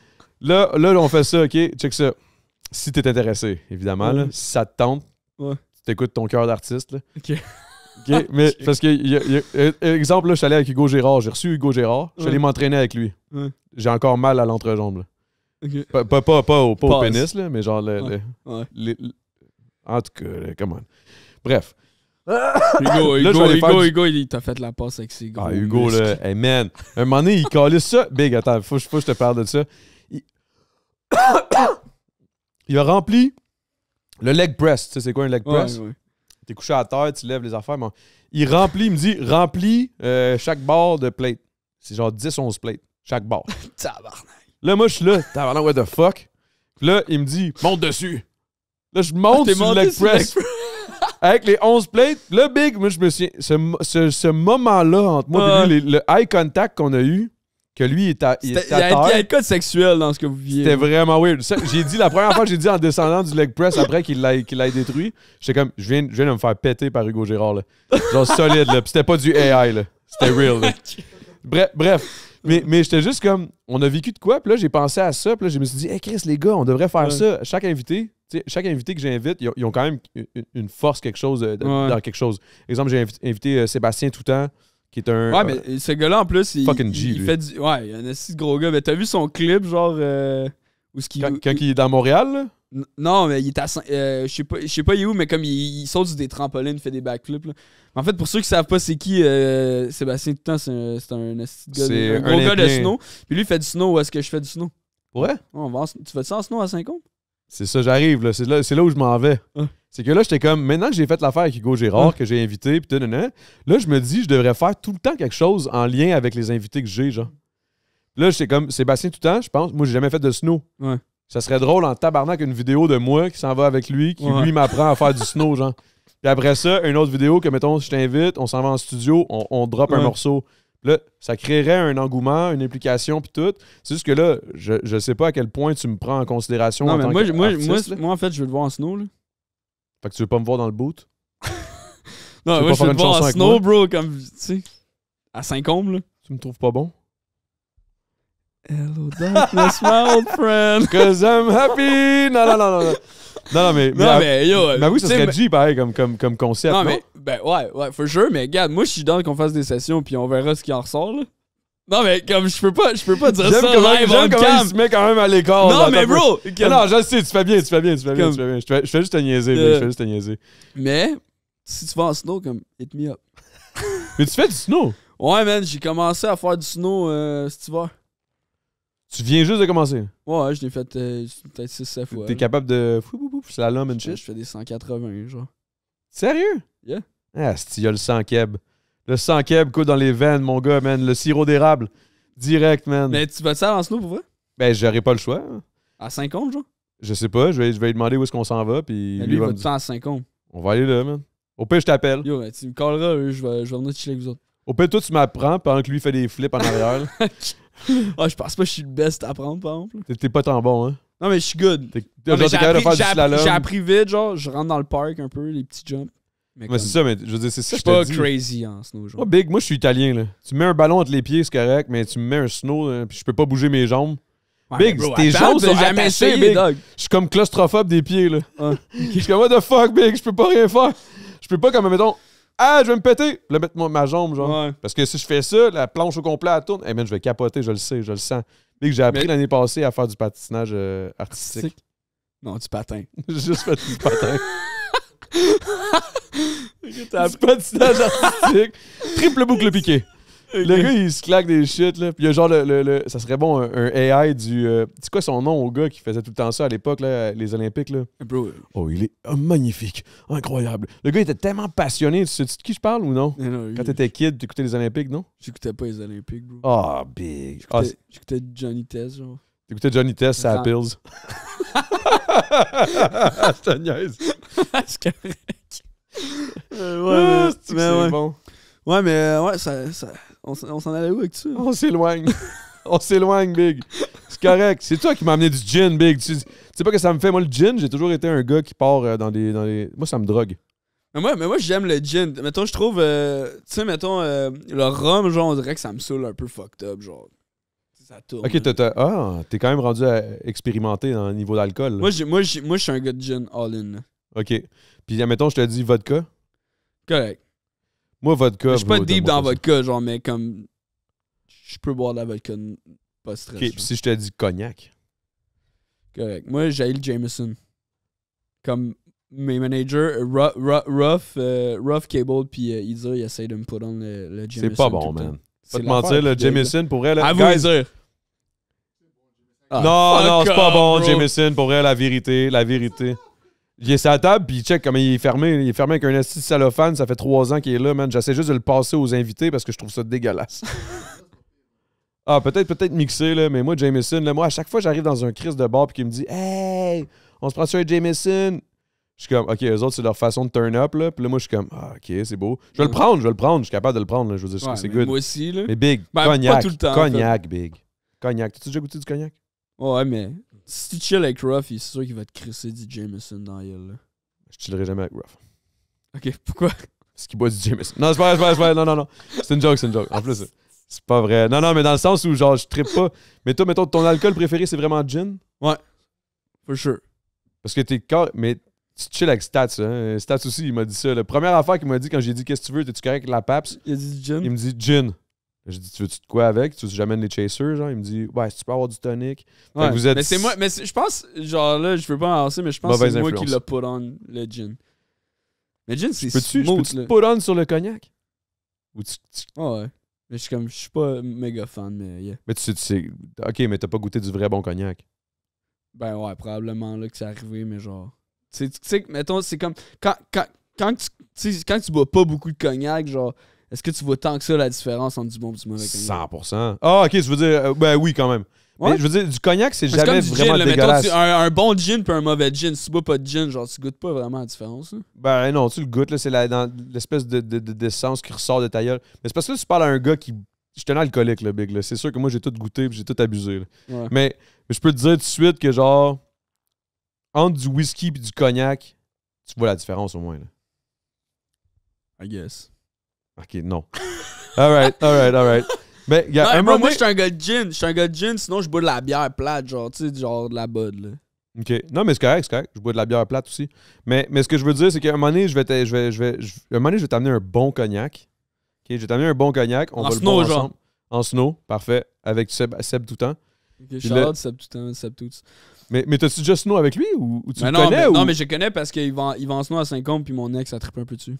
là, là, on fait ça, OK? Check ça. Si t'es intéressé, évidemment, là, si ça te tente, tu t'écoutes ton cœur d'artiste. OK. Ah, mais parce que, euh, euh, exemple, là, je suis allé avec Hugo Gérard. J'ai reçu Hugo Gérard. Je suis allé m'entraîner avec lui. J'ai encore mal à l'entrejambe. Pas, pas, au, pénis, là, mais genre. Le, en tout cas, come on. Bref. Hugo, Hugo, Hugo, il t'a fait la passe avec ses gros. Ah, Hugo, là, hey man. un moment donné, il calait ça. Big, attends, faut, faut que je te parle de ça. Il, a rempli le leg press. Tu sais, c'est quoi un leg press? T'es couché à terre, tu lèves les affaires. Mais il remplit, il me dit, remplis euh, chaque barre de plate. C'est genre 10-11 plates, chaque barre. tabarnak. Là, moi, je suis là, tabarnak, what the fuck. là, il me dit, monte dessus. Là, je monte ah, sur le leg press. avec les 11 plates. Le big, moi, je me souviens, ce, ce, ce moment-là entre moi et lui, le eye contact qu'on a eu, que lui, il y a un code sexuel dans ce que vous viez. C'était vraiment weird. J'ai dit, la première fois, j'ai dit en descendant du leg press après qu'il l'ait détruit, j'étais comme, je viens, je viens de me faire péter par Hugo Gérard, là. Genre solide, là. c'était pas du AI, C'était real, Bref, bref. Mais, mais j'étais juste comme, on a vécu de quoi? Puis là, j'ai pensé à ça. Puis là, je me suis dit, hey Chris, les gars, on devrait faire ça. Chaque invité, chaque invité que j'invite, ils, ont quand même une, force, quelque chose, euh, dans quelque chose. Exemple, j'ai invité, euh, Sébastien tout Sébastien Toutan qui est un. Ouais, euh, mais ce gars-là, en plus, il, fucking il, fait du. Ouais, il y a un de gros gars. Mais t'as vu son clip, genre. Euh, où ce quand, il est à Montréal, là? Non, mais il est à. Euh, je sais pas, pas il est où, mais comme il, saute sur des trampolines, il fait des backflips. Là. En fait, pour ceux qui savent pas c'est qui, euh, Sébastien Toutan, c'est un, un, de, gros gars de snow. Puis lui, il fait du snow. Où est-ce que je fais du snow? Ouais. On va tu fais ça en snow à 50? C'est ça, j'arrive. là. C'est là, là où je m'en vais. Ah. C'est que là, j'étais comme, maintenant que j'ai fait l'affaire avec Hugo Gérard, que j'ai invité, puis là, je me dis, je devrais faire tout le temps quelque chose en lien avec les invités que j'ai, genre. Là, j'étais comme, Sébastien, tout le temps, je pense, moi, j'ai jamais fait de snow. Ça serait drôle en tabarnak une vidéo de moi qui s'en va avec lui, qui lui m'apprend à faire du snow, genre. Puis après ça, une autre vidéo que, mettons, je t'invite, on s'en va en studio, on, on drop un morceau. Là, ça créerait un engouement, une implication, puis tout. C'est juste que là, je, je sais pas à quel point tu me prends en considération. moi, moi, en fait, je veux le voir en snow, là. Fait que tu veux pas me voir dans le boot? non, moi, je veux te voir en snow, bro, comme, tu sais, à Saint-Combe, là. Tu me trouves pas bon? Hello darkness, my old friend. Cause I'm happy. Non, non, non, non. Non, non, mais. mais, mais yo. Mais oui, ça serait G, pareil, comme, comme, comme concept. Non, mais. Ben ouais, ouais, for sure. Mais regarde, moi, je suis dans qu'on fasse des sessions, puis on verra ce qui en ressort, là. Non, mais comme je peux pas, je peux pas dire ça comment, live même, cam. il se met quand même à l'écart. Non, mais bro! Non, je sais, tu fais bien, tu fais bien, tu fais bien, tu fais bien. Je fais, juste te niaiser, je fais juste te niaiser. Mais, si tu vas en snow, comme, hit me up. mais tu fais du snow? Ouais, man, j'ai commencé à faire du snow euh, tu hiver. Tu viens juste de commencer? Ouais, je l'ai fait euh, peut-être 6-7 fois. T'es capable de. c'est lame lame tout. Je fais des 180, genre. Sérieux? Yeah. Ah, si tu a le 100 keb. Le sang keb coule dans les veines, mon gars, man. Le sirop d'érable, direct, man. Mais tu vas ça en nous pour vrai? Ben, j'aurais pas le choix. À 50, genre? Je sais pas, je vais, je vais lui demander où est-ce qu'on s'en va. Puis lui, il va, te faire à 50. On va aller là, man. Au pire, je t'appelle. Yo, ben, tu me calleras, je vais, je vais venir chiller avec vous autres. Au pire, toi, tu m'apprends pendant que lui fait des flips en arrière. Ah, je pense pas que je suis le best à apprendre, par exemple. T'es pas tant bon, hein? Non, mais je suis good. J'ai appris, vite, genre, je rentre dans le parc un peu, les petits jumps. Mais c'est ça, mais je veux dire, c'est ça. Je suis pas crazy en snow. Genre. Moi, Big, moi, je suis italien. Là. Tu mets un ballon entre les pieds, c'est correct, mais tu me mets un snow, et hein, puis je peux pas bouger mes jambes. big, tes jambes sont jamais attachées, Big. Dog. Je suis comme claustrophobe des pieds, là. Je suis comme, what the fuck, Big, je peux pas rien faire. Je peux pas, comme, mettons, ah, je vais me péter. Là, mettre ma jambe, genre. Parce que si je fais ça, la planche au complet, elle tourne. Eh ben je vais capoter, je le sais, je le sens. Big, j'ai appris l'année passée à faire du patinage euh, artistique. Non, du patin. J'ai juste fait du patin. T'as pas de stage artistique. Triple boucle piqué. Le gars, il se claque des shit, là. Puis il y a genre le, le, ça serait bon, un, AI du. Euh, c'est quoi son nom au gars qui faisait tout le temps ça à l'époque, là, les Olympiques, là? Bro. Oh, il est oh, magnifique. Incroyable. Le gars, il était tellement passionné. Tu sais de qui je parle ou non? Quand t'étais kid, t'écoutais les Olympiques, non? J'écoutais pas les Olympiques, bro. Ah, oh, big. Ah, j'écoutais, Johnny Test, genre. T'écoutais Johnny Test ça Pills. C'est niaise. C'est correct. Euh, ouais, ah, c'est ouais. bon. Ouais, mais euh, ouais, ça, ça on, s'en allait où avec ça? On s'éloigne. on s'éloigne, Big. C'est correct. C'est toi qui m'as amené du gin, Big. Tu, sais pas que ça me fait. Moi, le gin, j'ai toujours été un gars qui part euh, dans des. Dans les... Moi, ça me drogue. Mais moi, mais moi j'aime le gin. Mettons, je trouve. tu sais, mettons, le rhum, genre, on dirait que ça me saoule un peu fucked up, genre. Ok, ah, t'es ah, quand même rendu à expérimenter dans le niveau d'alcool. Moi, moi, moi, je suis un gars de gin all-in. Ok. Puis, admettons, je te dis vodka. Correct. Moi, vodka. Je suis pas deep dans vodka, genre, mais comme. Je peux boire de la vodka, pas stressé. Ok, puis si je te dis cognac. Correct. Moi, j'ai le Jameson. Comme mes managers, Rough Ruff, euh, Ruff Cable, puis euh, Isa, ils essayent de me put on le, le Jameson. C'est pas bon, man. Pas te mentir, le Jameson, pourrait... À vous, ah. non, oh, non, c'est pas bon, Jameson. Pour vrai, la vérité, la vérité. Il est sur la table, puis il check comme il est fermé. Il est fermé avec un assis salophane. Ça fait trois ans qu'il est là, man. J'essaie juste de le passer aux invités parce que je trouve ça dégueulasse. ah, peut-être, peut-être mixé, là. Mais moi, Jameson, là, moi, à chaque fois, j'arrive dans un crise de bar, puis qu'il me dit Hey, on se prend sur un Jameson. Je suis comme, OK, eux autres, c'est leur façon de turn up. Là. Puis là, moi, je suis comme, ah, OK, c'est beau. Je vais le prendre, je vais le prendre. Je suis capable de le prendre. Là. Je veux dire, c'est good. Moi aussi, là. Mais big, ben, cognac. cognac, big. Cognac. T'as-tu déjà goûté du cognac? Ouais, mais si tu chill avec Ruff, il est sûr qu'il va te crisser du Jameson dans la Je chillerai jamais avec Ruff. Ok, pourquoi? Parce qu'il boit du Jameson. Non, c'est pas vrai, c'est pas vrai, non, non, non. C'est une joke, c'est une joke. En plus, c'est pas vrai. Non, non, mais dans le sens où, genre, je trippe pas. Mais toi, mettons, ton alcool préféré, c'est vraiment gin? Ouais. For sure. Parce que t'es quand Mais tu chill avec Stats, hein. Stats aussi, il m'a dit ça. La première affaire qu'il m'a dit quand j'ai dit qu'est-ce que tu veux, t'es-tu correct avec la PAPS? Il a dit gin. Il me dit gin. Je dis, tu veux-tu de quoi avec? Tu veux j'amène les chasers? Genre? Il me dit, ouais, si tu peux avoir du tonic. Mais c'est moi, mais je pense, genre là, je veux pas avancer mais je pense que c'est moi qui l'a put on le gin. Le gin, c'est Peux-tu peux put on sur le cognac? Ou tu, ouais. Mais je suis comme, je suis pas méga fan, mais Mais tu sais, tu sais, ok, mais t'as pas goûté du vrai bon cognac. Ben ouais, probablement là que c'est arrivé, mais genre. Tu sais, mettons, c'est comme, quand, quand, quand tu, quand tu bois pas beaucoup de cognac, genre, est-ce que tu vois tant que ça la différence entre du bon et du mauvais cognac 100 Ah, ok, tu veux dire. Euh, ben oui, quand même. Mais je veux dire, du cognac, c'est jamais vraiment mettons, un, bon gin puis un mauvais gin. Si tu bois pas de gin, genre, tu goûtes pas vraiment la différence. Hein? Ben non, tu le goûtes, là, c'est l'espèce de, de, de- d'essence qui ressort de ta gueule. Mais c'est parce que tu parles à un gars qui. Je suis un alcoolique, le Big. Là. C'est sûr que moi, j'ai tout goûté j'ai tout abusé. Mais, je peux te dire tout de suite que, genre, entre du whisky et du cognac, tu vois la différence au moins. là. I guess. OK, non. all right, all right, all right. Mais, moi, je suis un gars de gin. Je suis un gars de gin, sinon je bois de la bière plate, genre, tu sais, genre de la bud, OK. Non, mais c'est correct, c'est correct. Je bois de la bière plate aussi. Mais, mais ce que je veux dire, c'est qu'à un moment donné, je vais, je vais, je vais, un je vais t'amener un bon cognac. OK, je vais t'amener un bon cognac. On en va snow, le genre. Ensemble. En snow, parfait. Avec Seb, Seb temps. OK, Charlotte, le... Seb Seb tout Mais, mais t'as-tu déjà snow avec lui ou, tu le non, connais? Mais, ou... Non, mais je connais parce qu'il va en snow à 50 puis mon ex a tripé un peu dessus.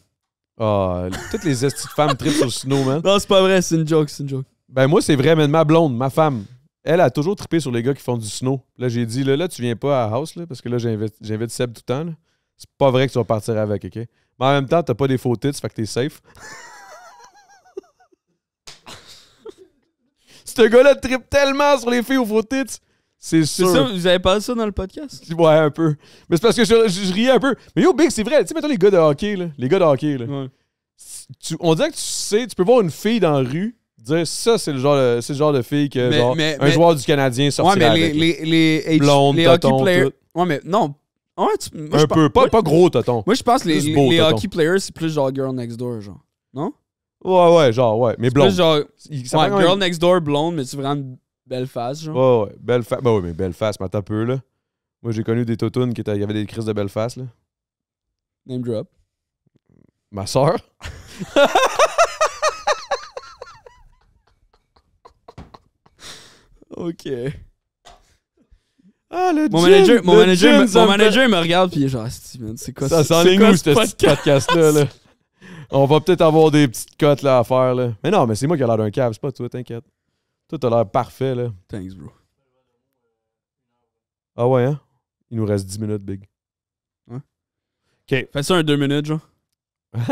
Ah, toutes les femmes tripent sur le snow, man. Non, c'est pas vrai, c'est une joke, c'est une joke. Ben, moi, c'est vrai, mais ma blonde, ma femme, elle a toujours trippé sur les gars qui font du snow. Là, j'ai dit, là, là, tu viens pas à House, là, parce que là, j'invite, Seb tout le temps. C'est pas vrai que tu vas partir avec, OK? Mais en même temps, t'as pas des faux titres, fait que t'es safe. Ce gars-là trippe tellement sur les filles aux faux titres. C'est sûr. C'est ça, vous avez parlé ça dans le podcast? Ouais, un peu. Mais c'est parce que je, riais un peu. Mais yo, Big, c'est vrai. Tu sais, mettons les gars de hockey, là. Les gars de hockey, là. on dirait que tu sais, tu peux voir une fille dans la rue, dire ça, c'est le genre de, le genre de fille que genre, un joueur du Canadien sortirait ouais, mais les, les, les, hockey players. Ouais, mais non. Ouais, un peu, pas, pas gros, tonton. Moi, je pense que les, les hockey players, c'est plus genre girl next door, genre. Non? Ouais, ouais, genre, ouais. Mais blonde. genre, girl next door, blonde, mais tu vraiment Belfast, genre. Ouais, ouais. face. Ben oui, mais Belfast, mais t'as peu, là. Moi, j'ai connu des totounes qui avaient y avait des crises de Belfast, là. Name drop. Ma soeur. ok. Ah, le mon, manager, mon, manager, me, mon manager me regarde puis il est genre, c'est quoi ça? Ça quoi ce podcast-là? Là? On va peut-être avoir des petites cotes là, à faire. Là. Mais non, mais c'est moi qui ai l'air d'un câble, c'est pas toi, t'inquiète. Tout t'as l'air parfait, là. Thanks, bro. Ah ouais, hein? Il nous reste 10 minutes, Big. Ouais. OK. Fais ça un deux minutes, genre. OK,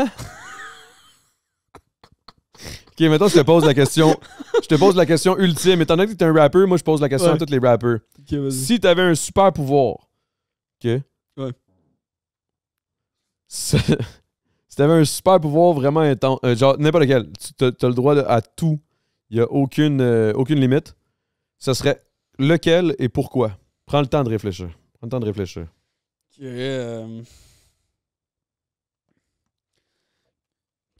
maintenant, je te pose la question. Je te pose la question ultime. Étant donné que t'es un rappeur, moi, je pose la question à tous les rappeurs. si t'avais un super pouvoir, OK? Ouais. si t'avais un super pouvoir vraiment intense, euh, genre n'importe lequel, t'as le droit à tout il n'y a aucune, euh, aucune limite. Ce serait lequel et pourquoi? Prends le temps de réfléchir. Prends le temps de réfléchir. Euh,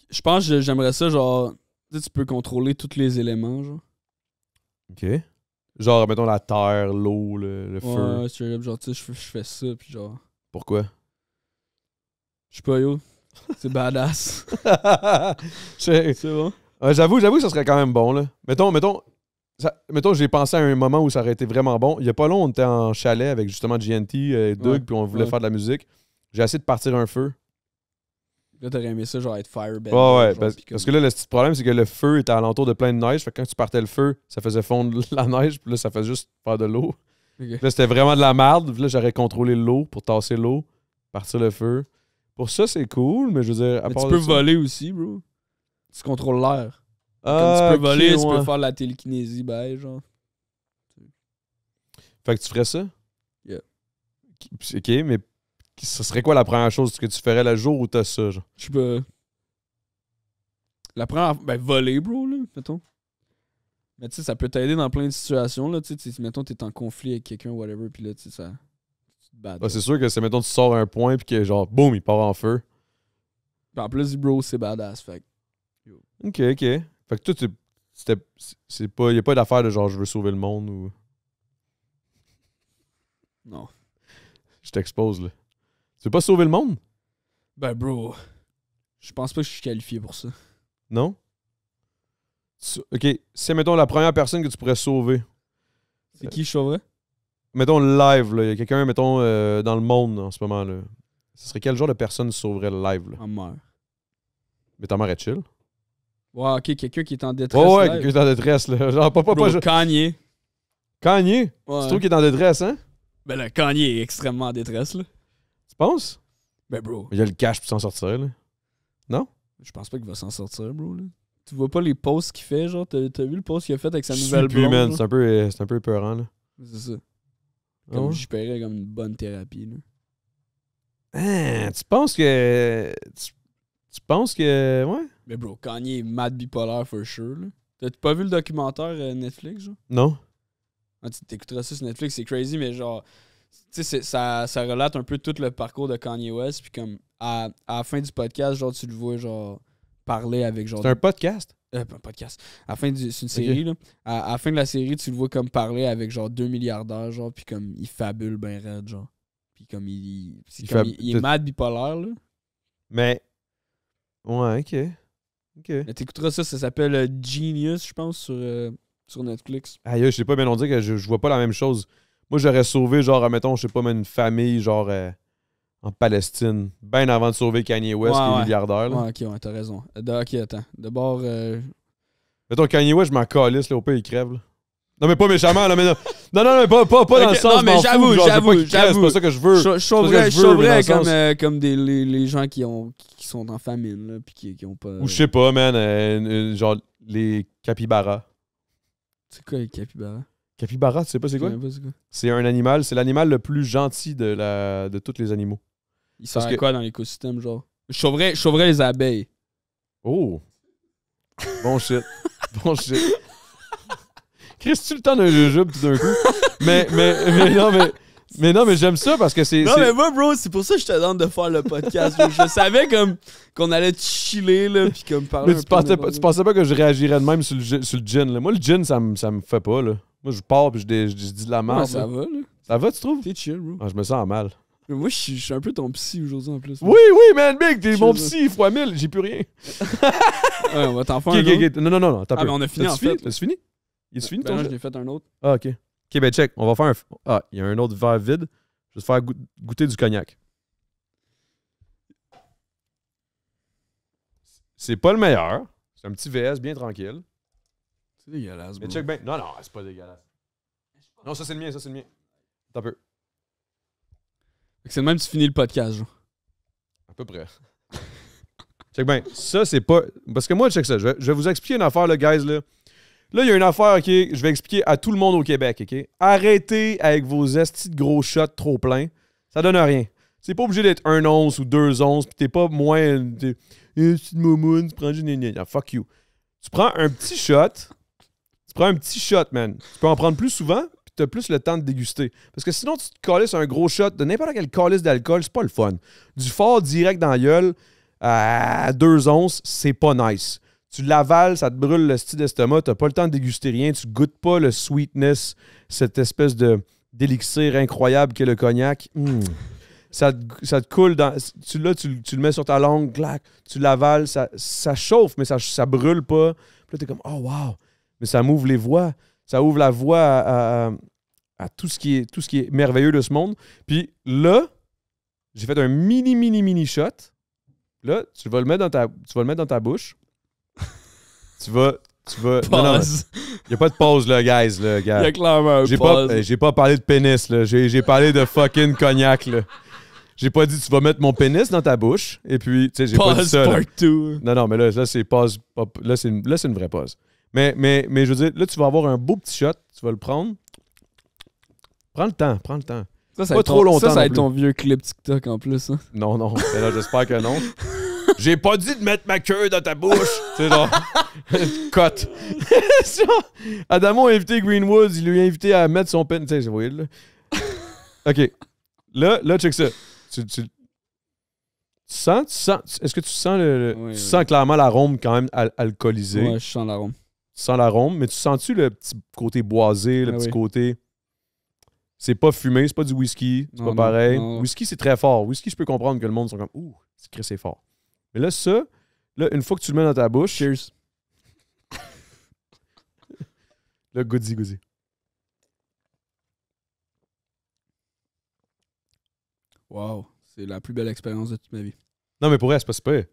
je pense que j'aimerais ça, genre. Tu, peux contrôler tous les éléments, genre. OK. Genre, mettons la terre, l'eau, le, feu. genre, tu sais, je, fais ça, puis genre. Pourquoi? Je sais pas, yo. C'est badass. c'est bon j'avoue, j'avoue ça serait quand même bon, là. Mettons, mettons, mettons, j'ai pensé à un moment où ça aurait été vraiment bon. Il n'y a pas long, on était en chalet avec justement GNT et euh, Doug, puis on voulait faire de la musique. J'ai essayé de partir un feu. Là, t'aurais aimé ça, genre être firebed. Ouais, parce, que là, le petit problème, c'est que le feu était alentour de plein de neige. Fait que quand tu partais le feu, ça faisait fondre la neige, puis là, ça faisait juste faire de l'eau. Là, c'était vraiment de la merde. Là, j'aurais contrôlé l'eau pour tasser l'eau, partir le feu. Pour ça, c'est cool, mais je veux dire, tu peux voler aussi, bro. Tu contrôles l'air. tu ah, peux voler, tu peux faire de la télékinésie, ben, genre. Fait que tu ferais ça? Yeah. Ok, mais ce serait quoi la première chose que tu ferais le jour où t'as ça, genre? Je peux... La première. Ben, voler, bro, là, mettons. Mais tu sais, ça peut t'aider dans plein de situations, là. Tu sais, mettons, t'es en conflit avec quelqu'un, whatever, puis là, tu sais, ça. Tu bah, c'est sûr que c'est, mettons, tu sors un point, puis que genre, boum, il part en feu. Pis en plus, bro, c'est badass, fait OK, OK. Fait que toi, tu, c'était, c'est pas, y a pas d'affaire de genre je veux sauver le monde ou. Non. Je t'expose, là. Tu veux pas sauver le monde? Ben, bro, je pense pas que je suis qualifié pour ça. Non? Ok, c'est, mettons, la première personne que tu pourrais sauver. C'est qui je sauverais? Mettons, live, là. Il Y a quelqu'un, mettons, euh, dans le monde en ce moment, là. Ce serait quel genre de personne sauverait le live, là? Ma mère. Mais ta mère est chill. Ouais, ok, quelqu'un qui est en détresse. Ouais, ouais, quelqu'un qui est en détresse, là. Genre, pas, pas, pas. Je... Kanye. Kanye? Tu trouves qu'il est en détresse, hein? Ben le Kanye est extrêmement en détresse, là. Tu penses? Ben, bro. Il a le cash pour s'en sortir, là. Non? Je pense pas qu'il va s'en sortir, bro, là. Tu vois pas les posts qu'il fait, genre? T'as, vu le post qu'il a fait avec sa nouvelle blonde? c'est un peu, euh, c'est un peu là. C'est ça. Ah comme oh. paierais comme une bonne thérapie, là. Hein, tu penses que. Je pense que. Ouais. Mais bro, Kanye est mad bipolaire for sure. T'as pas vu le documentaire euh, Netflix, genre? Non. Ah, tu t'écouteras ça sur Netflix, c'est crazy, mais genre. Tu sais, ça, relate un peu tout le parcours de Kanye West. Puis comme à, à la fin du podcast, genre, tu le vois, genre, parler avec genre. C'est un podcast? Euh, un podcast. À fin du, c'est une série, là. À, la fin de la série, tu le vois comme parler avec genre deux milliardaires, genre, puis comme il fabule ben raide, genre. Puis comme il. il, est, comme, il, est mad bipolaire, là. Mais Ouais, ok. ok t'écouteras ça, ça s'appelle euh, Genius, je pense, sur, euh, sur Netflix. Aïe, je sais pas, mais on dit que je, je, vois pas la même chose. Moi, j'aurais sauvé, genre, mettons, je sais pas, une famille, genre, euh, en Palestine, bien avant de sauver Kanye West, qui est milliardaire. Ouais, ok, ouais, t'as raison. ok, attends. D'abord. Euh... Mettons, Kanye West, je m'en calisse, là, au pays, il crève, là. Non, mais pas méchamment, là, mais non. Non, non, pas, pas, dans le sens. Non, mais j'avoue, j'avoue, j'avoue. C'est pas ça que je veux. Je chauvrais comme, euh, comme des, les, gens qui, ont, qui sont en famine, là, puis qui, qui ont pas. Ou je sais pas, man. Euh, genre, les capybaras. C'est quoi les capybaras? Capybara, tu sais pas c'est quoi? C'est un animal, c'est l'animal le plus gentil de, la, de tous les animaux. Ils sert à quoi dans l'écosystème, genre? Je sauverais les abeilles. Oh! Bon shit. bon shit. Chris, tu le temps d'un jujube tout d'un coup. mais, mais, mais non, mais. Mais non, mais j'aime ça parce que c'est. Non, mais moi, bro, c'est pour ça que je te demande de faire le podcast. je savais comme qu'on allait chiller, là, puis comme parler. Mais tu, pensais pas, pensais pas que je réagirais de même sur le, sur le gin, là. Moi, le gin, ça me, ça fait pas, là. Moi, je pars, puis je, dis de la merde. ça va, là. Ça va, tu trouves? T'es chill, bro. Ah, je me sens mal. Mais moi, je suis, un peu ton psy aujourd'hui en plus. Oui, oui, man, big, t'es mon psy fois mille, j'ai plus rien. ouais, on va t'en faire un. Okay, Non, non, non, non, t'as ah, mais on a fini, en fait. C'est fini? Il suffit ben, non, ben je l'ai fait un autre. Ah, ok. Ok, ben check. On va faire un. Ah, il y a un autre verre vide. Je vais te faire goûter du cognac. C'est pas le meilleur. C'est un petit VS bien tranquille. C'est dégueulasse, Mais check bien. Non, non, c'est pas dégueulasse. Non, ça c'est le mien, ça c'est le mien. T'as peu. C'est le même si tu finis le podcast, genre. À peu près. check ben, Ça, c'est pas. Parce que moi, check ça. Je vais, je vais vous expliquer une affaire, le guys, là. Là, il y a une affaire, OK, je vais expliquer à tout le monde au Québec, OK? Arrêtez avec vos estis de gros shots trop pleins. Ça donne rien. C'est pas obligé d'être un once ou deux onces, puis t'es pas moins. Eh, tu tu prends une. Fuck you. Tu prends un petit shot. Tu prends un petit shot, man. Tu peux en prendre plus souvent, puis t'as plus le temps de déguster. Parce que sinon, tu te sur un gros shot de n'importe quel collis d'alcool, c'est pas le fun. Du fort direct dans la gueule à deux onces, c'est pas nice. Tu l'avales, ça te brûle le style d'estomac, tu n'as pas le temps de déguster rien, tu goûtes pas le sweetness, cette espèce de d'élixir incroyable qu'est le cognac. Hmm. Ça, te, coule dans. Tu, là, tu, le mets sur ta langue, tu l'avales, ça, ça, chauffe, mais ça, ça brûle pas. Puis là, t'es comme, oh wow! Mais ça m'ouvre les voies. Ça ouvre la voie à, tout, ce qui est, tout ce qui est merveilleux de ce monde. Puis là, j'ai fait un mini, mini, mini shot. Là, tu le mettre dans ta, tu vas le mettre dans ta bouche. Tu vas. Tu vas. Non, non. Il n'y a pas de pause, là, guys. gars. y a clairement J'ai pas, eh, pas parlé de pénis, là. J'ai parlé de fucking cognac, là. J'ai pas dit tu vas mettre mon pénis dans ta bouche. Et puis, tu sais, j'ai pas dit ça. Non, non, mais là, c'est pause. Là, c'est une, vraie pause. Mais, mais, mais je veux dire, là, tu vas avoir un beau petit shot. Tu vas le prendre. Prends le temps, prends le temps. Ça, ça pas trop longtemps. Ça, ça va être ton vieux clip TikTok en plus. Hein. non Non, non. là, j'espère que non. J'ai pas dit de mettre ma queue dans ta bouche. c'est genre. Cote. Adamo a invité Greenwood. Il lui a invité à mettre son pen. OK. Là, là, check ça. Tu, sens, sens est-ce que tu sens le, tu sens clairement l'arôme quand même alcoolisé. Ouais, je sens l'arôme. Tu sens l'arôme, mais tu sens-tu le petit côté boisé, le ah petit côté c'est pas fumé, c'est pas du whisky, c'est pas pareil. Whisky, c'est très fort. Whisky, je peux comprendre que le monde sont comme ouh, c'est fort. Mais là, ça, là, une fois que tu le mets dans ta bouche. Cheers. là, goody, goody. Wow, c'est la plus belle expérience de toute ma vie. Non, mais pour elle, c'est pas super.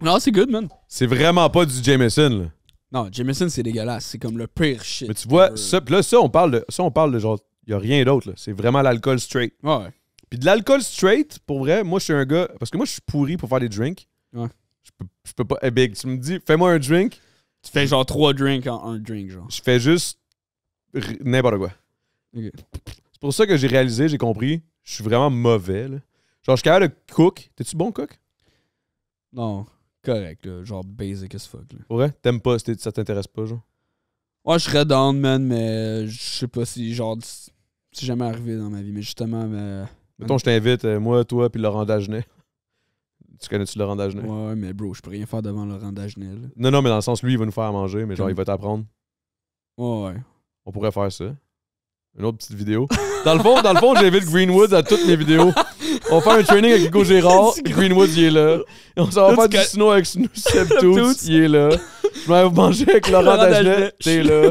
Non, c'est good, man. C'est vraiment pas du Jameson, là. Non, Jameson, c'est dégueulasse. C'est comme le pire shit. Mais tu vois, ça, là, ça, on parle de, ça, on parle de genre, y a rien d'autre, là. C'est vraiment l'alcool straight. Ouais. Puis de l'alcool straight, pour vrai, moi, je suis un gars, parce que moi, je suis pourri pour faire des drinks. Ouais. Je peux, pas. Eh big, tu me dis, fais-moi un drink. Tu fais genre trois drinks en un drink, genre. Je fais juste n'importe quoi. C'est pour ça que j'ai réalisé, j'ai compris, je suis vraiment mauvais. Là. Genre, je suis capable de cook. T'es-tu bon cook? Non, correct, Genre basic as fuck, là. Ouais, t'aimes pas, ça t'intéresse pas, genre. Ouais, je serais down, man, mais je sais pas si, genre, si jamais arrivé dans ma vie. Mais justement, mais... Mettons, je t'invite, euh, moi, toi, puis Laurent Dagenet. Tu connais-tu Laurent Dagenet? Ouais, mais bro, je peux rien faire devant Laurent Dagenet. Non, non, mais dans le sens, lui, il va nous faire manger, mais genre, il va t'apprendre. Ouais, ouais. On pourrait faire ça. Une autre petite vidéo. Dans le fond, dans le fond, j'invite Greenwood à toutes mes vidéos. On fait un training avec Hugo Gérard. Greenwood, il est là. On s'en va faire du snow avec Snoop il est là. Je vais manger avec Laurent Dagenet, t'es là.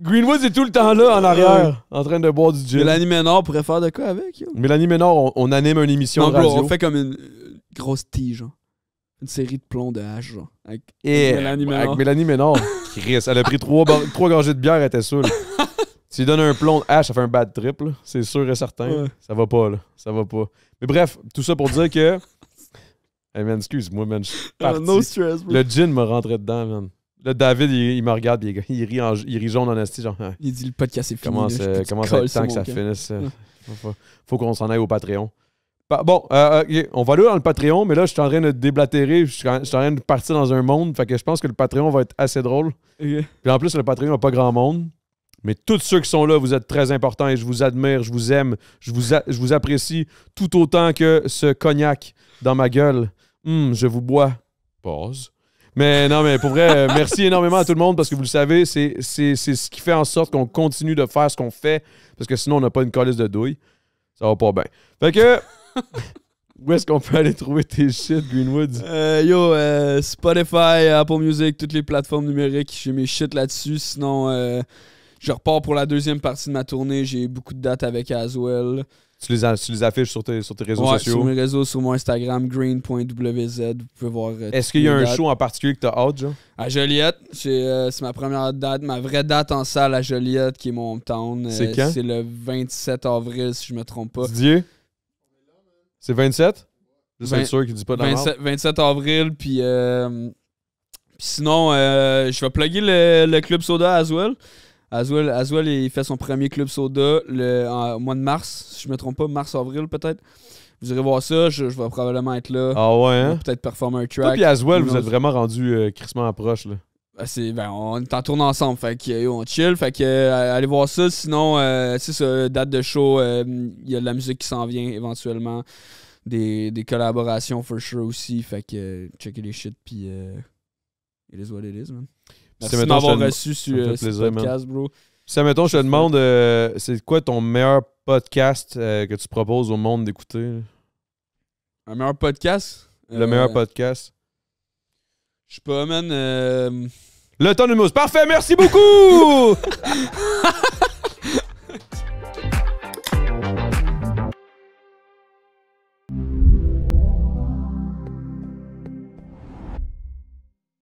Greenwood est tout le temps là, en arrière, en train de boire du gin. Mélanie Ménard pourrait faire de quoi avec? Yo? Mélanie Ménard, on, anime une émission de radio. on fait comme une, grosse tige, genre. Une série de plombs de hache, genre. Avec Et Mélanie Ménard. Avec Mélanie Ménard. Chris, elle a pris trois, trois gorgées de bière, elle était saoule. tu lui donnes un plomb de H, ça fait un bad trip, C'est sûr et certain. Ça va pas, là. Ça va pas. Mais bref, tout ça pour dire que. Hey man, excuse-moi, man. je ah, Le gin me rentré dedans, man. Le David, il, me regarde, il, rit en, il rit jaune en asti, genre. Hein. Il dit le podcast est fini. Comment ça va être temps que ça finisse? Euh, faut qu'on s'en aille au Patreon. Bon, euh, euh, on va aller dans le Patreon, mais là, je suis en train de déblatérer. Je suis en train de partir dans un monde. Fait que je pense que le Patreon va être assez drôle. Puis en plus, le Patreon n'a pas grand monde. Mais tous ceux qui sont là, vous êtes très importants et je vous admire, je vous aime, je vous, vous apprécie tout autant que ce cognac dans ma gueule. Hmm, je vous bois. Pause. Mais non, mais pour vrai, euh, merci énormément à tout le monde parce que vous le savez, c'est ce qui fait en sorte qu'on continue de faire ce qu'on fait parce que sinon, on n'a pas une colisse de douille. Ça va pas bien. Fait que. Où est-ce qu'on peut aller trouver tes shit, Greenwood? Euh, yo, euh, Spotify, Apple Music, toutes les plateformes numériques, j'ai mes shit là-dessus. Sinon, euh, je repars pour la deuxième partie de ma tournée. J'ai beaucoup de dates avec Aswell. Tu les, affiches sur tes, réseaux sociaux? sur mes réseaux, sur mon Instagram, green.wz. Vous pouvez voir. Est-ce qu'il y a un show en particulier que tu as hâte, À Joliette, c'est ma première date, ma vraie date en salle à Joliette, qui est mon town. c'est quand? C'est le 27 avril, si je me trompe pas. Dieu? C'est 27? C'est sûr qu'il dit pas de 27, 27 avril, puis... Euh, sinon, euh, je vais plugger le, club soda well Aswell, Aswell, il fait son premier club soda le, au mois de mars, si je me trompe pas, mars-avril peut-être. Vous irez voir ça, je, vais probablement être là. Ah ouais, hein? Peut-être performer un track. et puis Aswell, vous êtes vraiment rendu euh, crissement proche, là. Ah, ben, on est en ensemble, fait chill, fait que euh, allez voir ça. Sinon, euh, c'est date de show, euh, il y a de la musique qui s'en vient éventuellement, des, des, collaborations for sure aussi, fait que checker les shit, puis it is what it is, man. Merci reçu sur le podcast, bro. Si, mettons, je te demande, c'est quoi ton meilleur podcast que tu proposes au monde d'écouter? Un meilleur podcast? Le meilleur podcast? Je sais pas, man. Euh... mousse. Parfait, merci beaucoup!